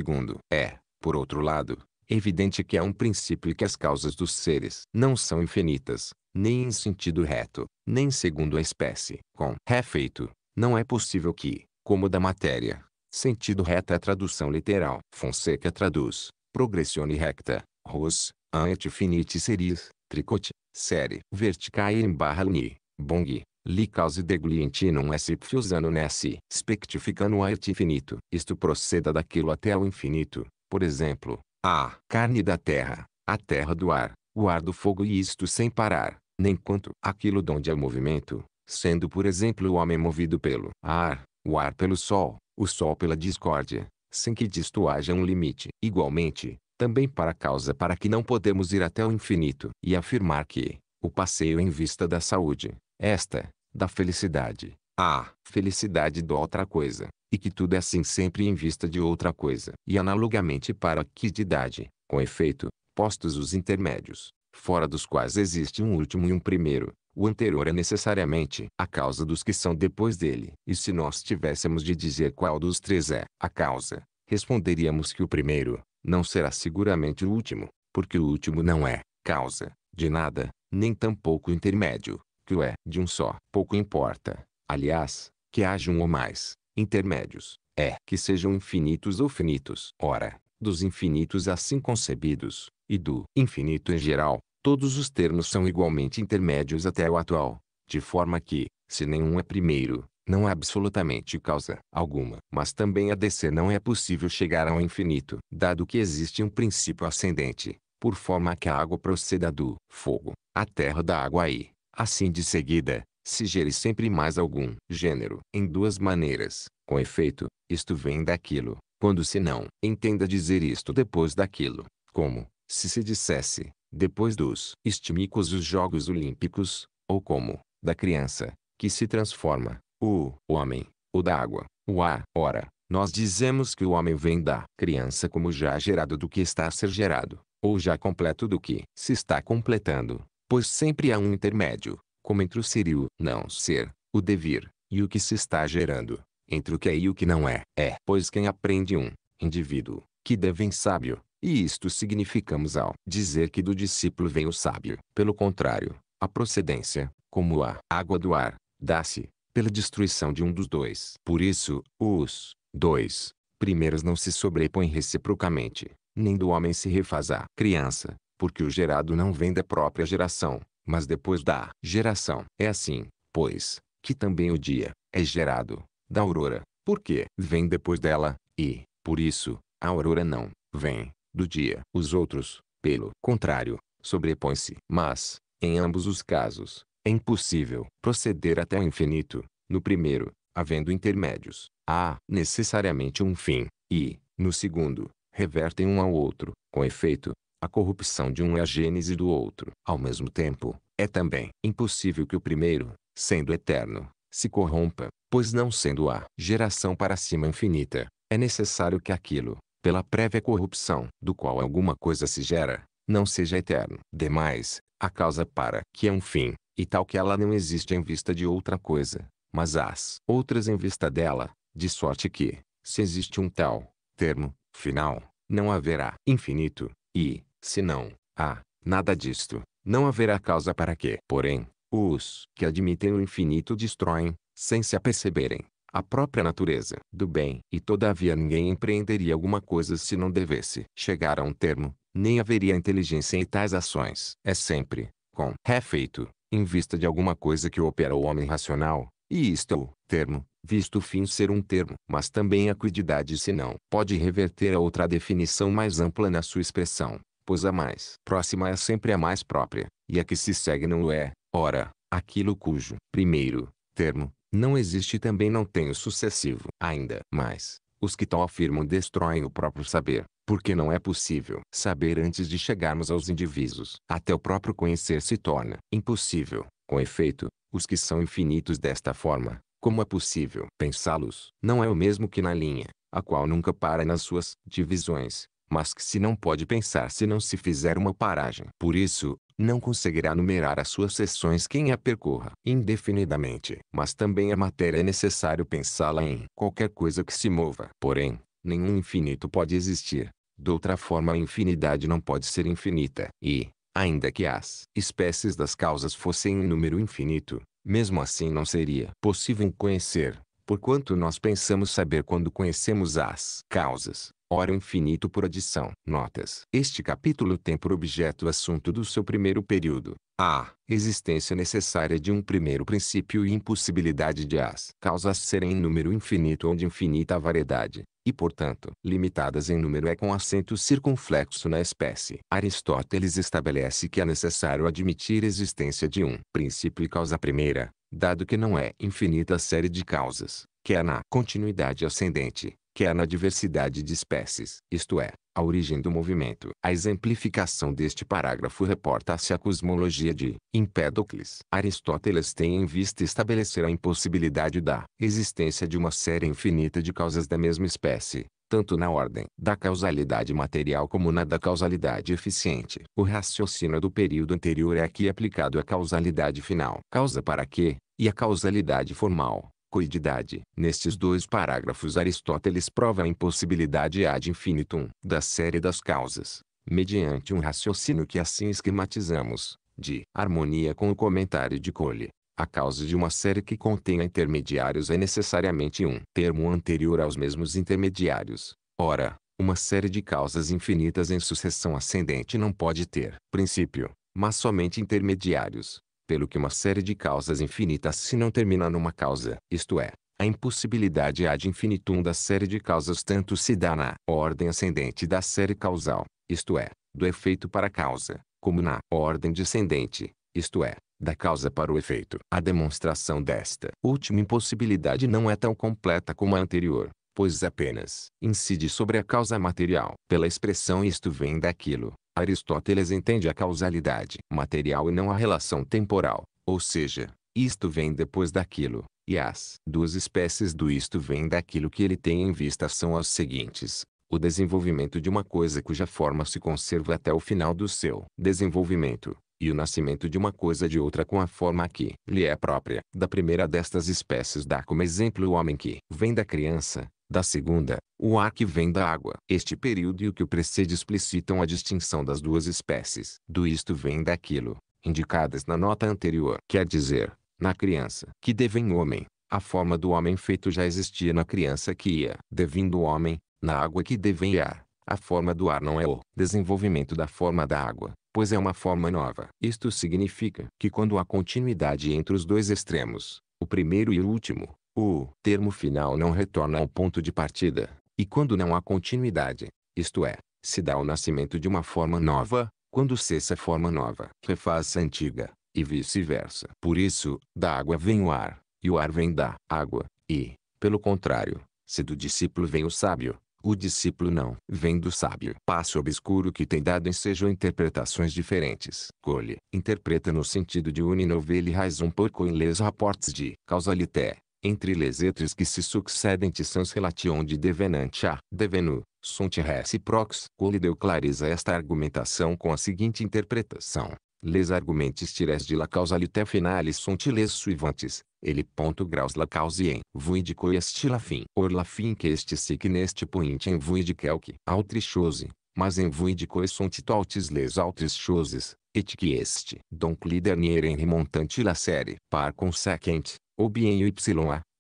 É, por outro lado, evidente que há é um princípio que as causas dos seres não são infinitas, nem em sentido reto, nem segundo a espécie. Com refeito, não é possível que, como da matéria, sentido reto é tradução literal. Fonseca traduz, progressione recta, ros, ant finite seris, tricote, série, verticae em barra uni, bong, Li causi deglientinum est usando nesse, spectificando art infinito. Isto proceda daquilo até ao infinito. Por exemplo, a carne da terra, a terra do ar, o ar do fogo e isto sem parar, nem quanto aquilo donde é o movimento, sendo por exemplo o homem movido pelo ar, o ar pelo sol, o sol pela discórdia, sem que disto haja um limite. Igualmente, também para a causa para que não podemos ir até o infinito e afirmar que o passeio em vista da saúde, esta, da felicidade, à felicidade do outra coisa, e que tudo é assim sempre em vista de outra coisa. E analogamente para a quididade, com efeito, postos os intermédios, fora dos quais existe um último e um primeiro, o anterior é necessariamente a causa dos que são depois dele. E se nós tivéssemos de dizer qual dos três é a causa, responderíamos que o primeiro não será seguramente o último, porque o último não é causa de nada, nem tampouco intermédio, que o é de um só. Pouco importa, aliás, que haja um ou mais intermédios, é que sejam infinitos ou finitos. Ora, dos infinitos assim concebidos, e do infinito em geral, todos os termos são igualmente intermédios até o atual, de forma que, se nenhum é primeiro, não há absolutamente causa alguma. Mas também a descer não é possível chegar ao infinito, dado que existe um princípio ascendente, por forma que a água proceda do fogo, a terra da água e, Assim de seguida, se gere sempre mais algum gênero em duas maneiras. Com efeito, isto vem daquilo, quando se não entenda dizer isto depois daquilo, como, se se dissesse, depois dos estímicos os Jogos Olímpicos, ou como, da criança, que se transforma, o homem, o da água, o a. Ora, nós dizemos que o homem vem da criança como já gerado do que está a ser gerado, ou já completo do que se está completando. Pois sempre há um intermédio, como entre o ser e o não ser, o devir, e o que se está gerando, entre o que é e o que não é. É, pois quem aprende um indivíduo, que devem sábio, e isto significamos ao dizer que do discípulo vem o sábio. Pelo contrário, a procedência, como a água do ar, dá-se pela destruição de um dos dois. Por isso, os dois primeiros não se sobrepõem reciprocamente, nem do homem se refaz à criança, porque o gerado não vem da própria geração, mas depois da geração. É assim, pois, que também o dia é gerado da aurora, porque vem depois dela, e, por isso, a aurora não vem do dia. Os outros, pelo contrário, sobrepõem-se. Mas, em ambos os casos, é impossível proceder até o infinito. No primeiro, havendo intermédios, há necessariamente um fim, e, no segundo, revertem um ao outro. Com efeito, a corrupção de um é a gênese do outro. Ao mesmo tempo, é também impossível que o primeiro, sendo eterno, se corrompa, pois não sendo a geração para cima infinita, é necessário que aquilo, pela prévia corrupção do qual alguma coisa se gera, não seja eterno. Demais, a causa para que é um fim, e tal que ela não existe em vista de outra coisa, mas as outras em vista dela, de sorte que, se existe um tal termo final, não haverá infinito, e, se não, há, nada disto, não haverá causa para que, porém, os que admitem o infinito destroem, sem se aperceberem, a própria natureza do bem. E todavia ninguém empreenderia alguma coisa se não devesse chegar a um termo, nem haveria inteligência em tais ações. É sempre, com refeito, em vista de alguma coisa que opera o homem racional, e isto é o termo, visto o fim ser um termo. Mas também a cuididade se não pode reverter a outra definição mais ampla na sua expressão pois a mais próxima é sempre a mais própria, e a que se segue não o é. Ora, aquilo cujo primeiro termo não existe também não tem o sucessivo. Ainda mais, os que tal afirmam destroem o próprio saber, porque não é possível saber antes de chegarmos aos indivíduos. Até o próprio conhecer se torna impossível. Com efeito, os que são infinitos desta forma, como é possível pensá-los? Não é o mesmo que na linha, a qual nunca para nas suas divisões, mas que se não pode pensar se não se fizer uma paragem. Por isso, não conseguirá numerar as suas sessões quem a percorra indefinidamente. Mas também a é matéria é necessário pensá-la em qualquer coisa que se mova. Porém, nenhum infinito pode existir. De outra forma a infinidade não pode ser infinita. E, ainda que as espécies das causas fossem em número infinito, mesmo assim não seria possível conhecer, porquanto nós pensamos saber quando conhecemos as causas ora infinito por adição. Notas. Este capítulo tem por objeto o assunto do seu primeiro período. A. Existência necessária de um primeiro princípio e impossibilidade de as causas serem em número infinito ou de infinita variedade, e portanto, limitadas em número é com acento circunflexo na espécie. Aristóteles estabelece que é necessário admitir a existência de um princípio e causa primeira, dado que não é infinita a série de causas, que é na continuidade ascendente, que é na diversidade de espécies, isto é, a origem do movimento. A exemplificação deste parágrafo reporta-se à cosmologia de Empédocles. Aristóteles tem em vista estabelecer a impossibilidade da existência de uma série infinita de causas da mesma espécie, tanto na ordem da causalidade material como na da causalidade eficiente. O raciocínio do período anterior é aqui aplicado à causalidade final. Causa para quê? E a causalidade formal coididade. Nestes dois parágrafos Aristóteles prova a impossibilidade ad infinitum da série das causas, mediante um raciocínio que assim esquematizamos, de harmonia com o comentário de Cole. A causa de uma série que contenha intermediários é necessariamente um termo anterior aos mesmos intermediários. Ora, uma série de causas infinitas em sucessão ascendente não pode ter princípio, mas somente intermediários pelo que uma série de causas infinitas se não termina numa causa, isto é, a impossibilidade ad infinitum da série de causas tanto se dá na ordem ascendente da série causal, isto é, do efeito para a causa, como na ordem descendente, isto é, da causa para o efeito. A demonstração desta última impossibilidade não é tão completa como a anterior, pois apenas incide sobre a causa material. Pela expressão isto vem daquilo Aristóteles entende a causalidade material e não a relação temporal, ou seja, isto vem depois daquilo, e as duas espécies do isto vem daquilo que ele tem em vista são as seguintes. O desenvolvimento de uma coisa cuja forma se conserva até o final do seu desenvolvimento, e o nascimento de uma coisa de outra com a forma que lhe é própria. Da primeira destas espécies dá como exemplo o homem que vem da criança, da segunda, o ar que vem da água. Este período e o que o precede explicitam a distinção das duas espécies. Do isto vem daquilo, indicadas na nota anterior. Quer dizer, na criança, que devem homem, a forma do homem feito já existia na criança que ia. Devindo homem, na água que devem ar. A forma do ar não é o desenvolvimento da forma da água, pois é uma forma nova. Isto significa que quando há continuidade entre os dois extremos, o primeiro e o último, o termo final não retorna ao ponto de partida, e quando não há continuidade, isto é, se dá o nascimento de uma forma nova, quando cessa a forma nova, refaz-se a antiga, e vice-versa. Por isso, da água vem o ar, e o ar vem da água, e, pelo contrário, se do discípulo vem o sábio, o discípulo não vem do sábio. Passo obscuro que tem dado ensejo a interpretações diferentes. Cole interpreta no sentido de une novele razão por coinles rapports de causalité, entre les que se succedem te relation de devenantia, devenu, sunt reciprox. Cole colideu clareza esta argumentação com a seguinte interpretação. Les argumentes tires de la causalité finalis sont les suivantes. Ele ponto graus la cause en vuid co este la fin. Or la fin que este sic neste point en vuid quelque altri chose, mas en vuid co sunt altis les altres choses, et que este. Donc lidernier en remontante la série. Par consequente, ou bien y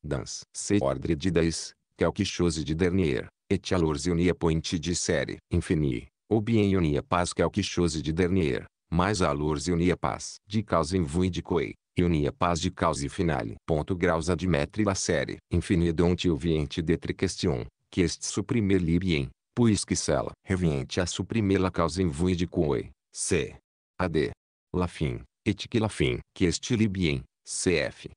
dans cet ordre de 10, quelque chose de dernier, et alors unia point de série infini, ou bien unia pas quelque chose de dernier, mais alors unia pas de causa em de coi, e unia paz de causa e finale. Ponto graus admetre la série don't ouviente detre question, que est bien. libien, puisque cela reviente a suprimer la causa em vui de coi, c. A d. La fin, et que la fin, que est C, cf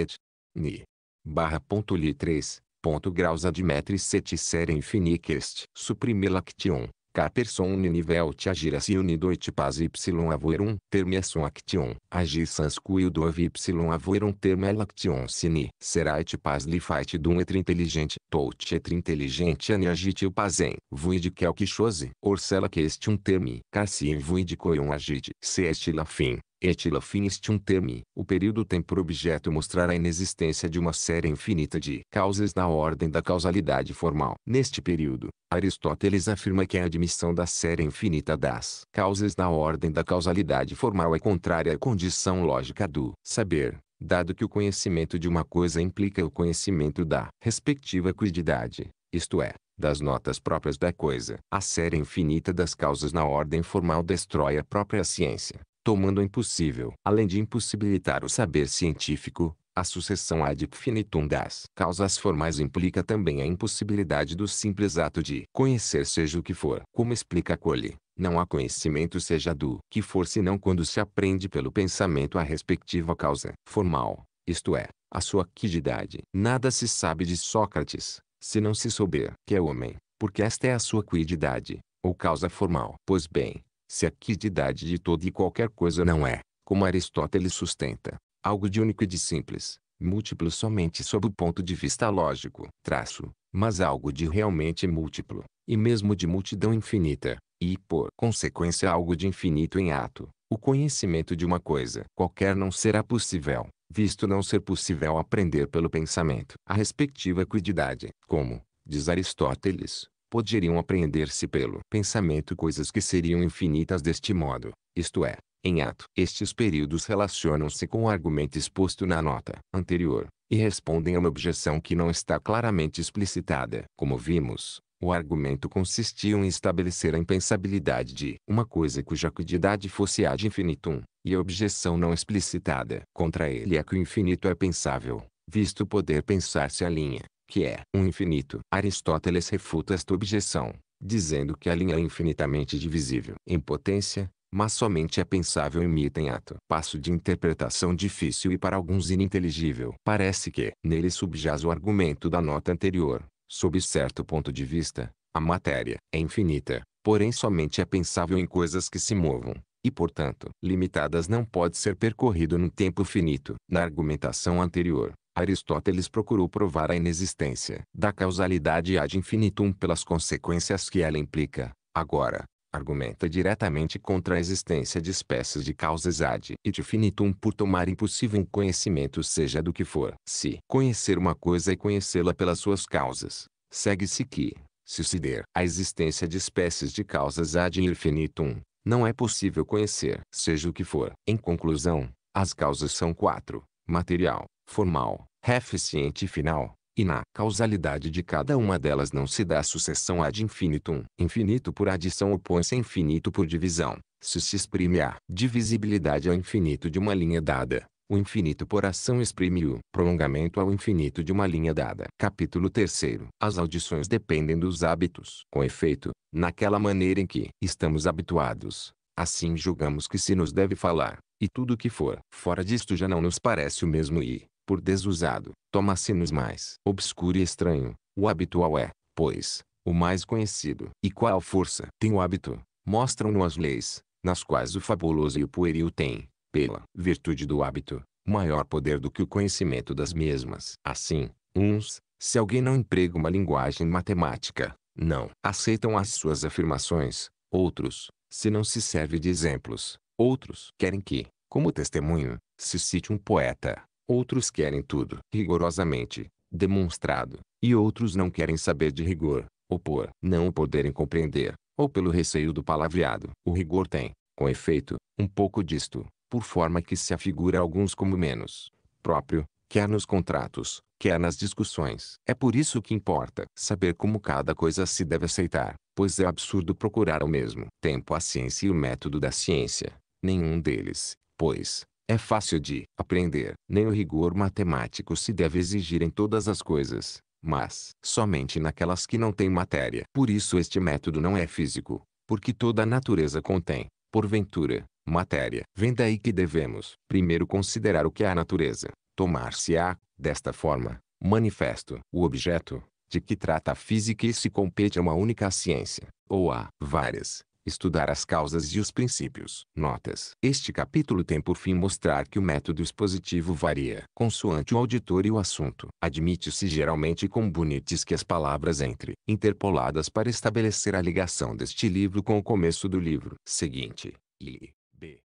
et ni barra ponto li 3 ponto graus admetris seticere infinicest car Caperson nivel te e doit paz y avoerum termiação action agissans cuidov y avoerum termelaction sini serait paz li fait dum et inteligente tout et inteligente ane agitil pazem vuid que chose orcela que este um termi cassim vuide coion agite se este la fim Etila finistum termi. O período tem por objeto mostrar a inexistência de uma série infinita de causas na ordem da causalidade formal. Neste período, Aristóteles afirma que a admissão da série infinita das causas na ordem da causalidade formal é contrária à condição lógica do saber dado que o conhecimento de uma coisa implica o conhecimento da respectiva cuididade, isto é, das notas próprias da coisa. A série infinita das causas na ordem formal destrói a própria ciência, tomando o impossível. Além de impossibilitar o saber científico, a sucessão ad infinitum das causas formais implica também a impossibilidade do simples ato de conhecer seja o que for. Como explica Cole, não há conhecimento seja do que for senão quando se aprende pelo pensamento a respectiva causa formal, isto é, a sua quididade. Nada se sabe de Sócrates, se não se souber que é homem, porque esta é a sua quididade, ou causa formal. Pois bem, se a quididade de toda e qualquer coisa não é, como Aristóteles sustenta, algo de único e de simples, múltiplo somente sob o ponto de vista lógico, traço, mas algo de realmente múltiplo, e mesmo de multidão infinita, e por consequência algo de infinito em ato. O conhecimento de uma coisa qualquer não será possível, visto não ser possível aprender pelo pensamento a respectiva equididade, como, diz Aristóteles, poderiam apreender-se pelo pensamento coisas que seriam infinitas deste modo, isto é, em ato. Estes períodos relacionam-se com o argumento exposto na nota anterior, e respondem a uma objeção que não está claramente explicitada. Como vimos, o argumento consistia em estabelecer a impensabilidade de uma coisa cuja quantidade fosse ad infinitum, e a objeção não explicitada contra ele é que o infinito é pensável, visto poder pensar-se a linha que é um infinito. Aristóteles refuta esta objeção, dizendo que a linha é infinitamente divisível em potência, mas somente é pensável em mita em ato. Passo de interpretação difícil e para alguns ininteligível. Parece que nele subjaz o argumento da nota anterior. Sob certo ponto de vista, a matéria é infinita, porém somente é pensável em coisas que se movam, e portanto limitadas não pode ser percorrido num tempo finito. Na argumentação anterior, Aristóteles procurou provar a inexistência da causalidade ad infinitum pelas consequências que ela implica. Agora, argumenta diretamente contra a existência de espécies de causas ad infinitum por tomar impossível um conhecimento seja do que for. Se conhecer uma coisa e conhecê-la pelas suas causas, segue-se que, se se der a existência de espécies de causas ad infinitum, não é possível conhecer seja o que for. Em conclusão, as causas são quatro, material, formal, reficiente final, e na causalidade de cada uma delas não se dá sucessão ad infinitum. Infinito por adição opõe-se a infinito por divisão. Se se exprime a divisibilidade ao infinito de uma linha dada, o infinito por ação exprime o prolongamento ao infinito de uma linha dada. Capítulo 3 As audições dependem dos hábitos. Com efeito, naquela maneira em que estamos habituados, assim julgamos que se nos deve falar, e tudo que for fora disto já não nos parece o mesmo e, por desusado, toma-se-nos mais obscuro e estranho. O habitual é, pois, o mais conhecido. E qual força tem o hábito? Mostram-no as leis, nas quais o fabuloso e o pueril têm, pela virtude do hábito, maior poder do que o conhecimento das mesmas. Assim, uns, se alguém não emprega uma linguagem matemática, não aceitam as suas afirmações, outros, se não se serve de exemplos, outros querem que, como testemunho, se cite um poeta, Outros querem tudo rigorosamente demonstrado, e outros não querem saber de rigor, ou por não o poderem compreender, ou pelo receio do palavreado. O rigor tem, com efeito, um pouco disto, por forma que se afigura a alguns como menos próprio, quer nos contratos, quer nas discussões. É por isso que importa saber como cada coisa se deve aceitar, pois é absurdo procurar ao mesmo tempo a ciência e o método da ciência. Nenhum deles, pois, é fácil de aprender. Nem o rigor matemático se deve exigir em todas as coisas, mas somente naquelas que não têm matéria. Por isso este método não é físico, porque toda a natureza contém, porventura, matéria. Vem daí que devemos, primeiro considerar o que é a natureza, tomar-se-á, desta forma, manifesto, o objeto, de que trata a física e se compete a uma única ciência, ou a várias, estudar as causas e os princípios. Notas. Este capítulo tem por fim mostrar que o método expositivo varia consoante o auditor e o assunto. Admite-se geralmente com bonites que as palavras entre interpoladas para estabelecer a ligação deste livro com o começo do livro seguinte. I. B.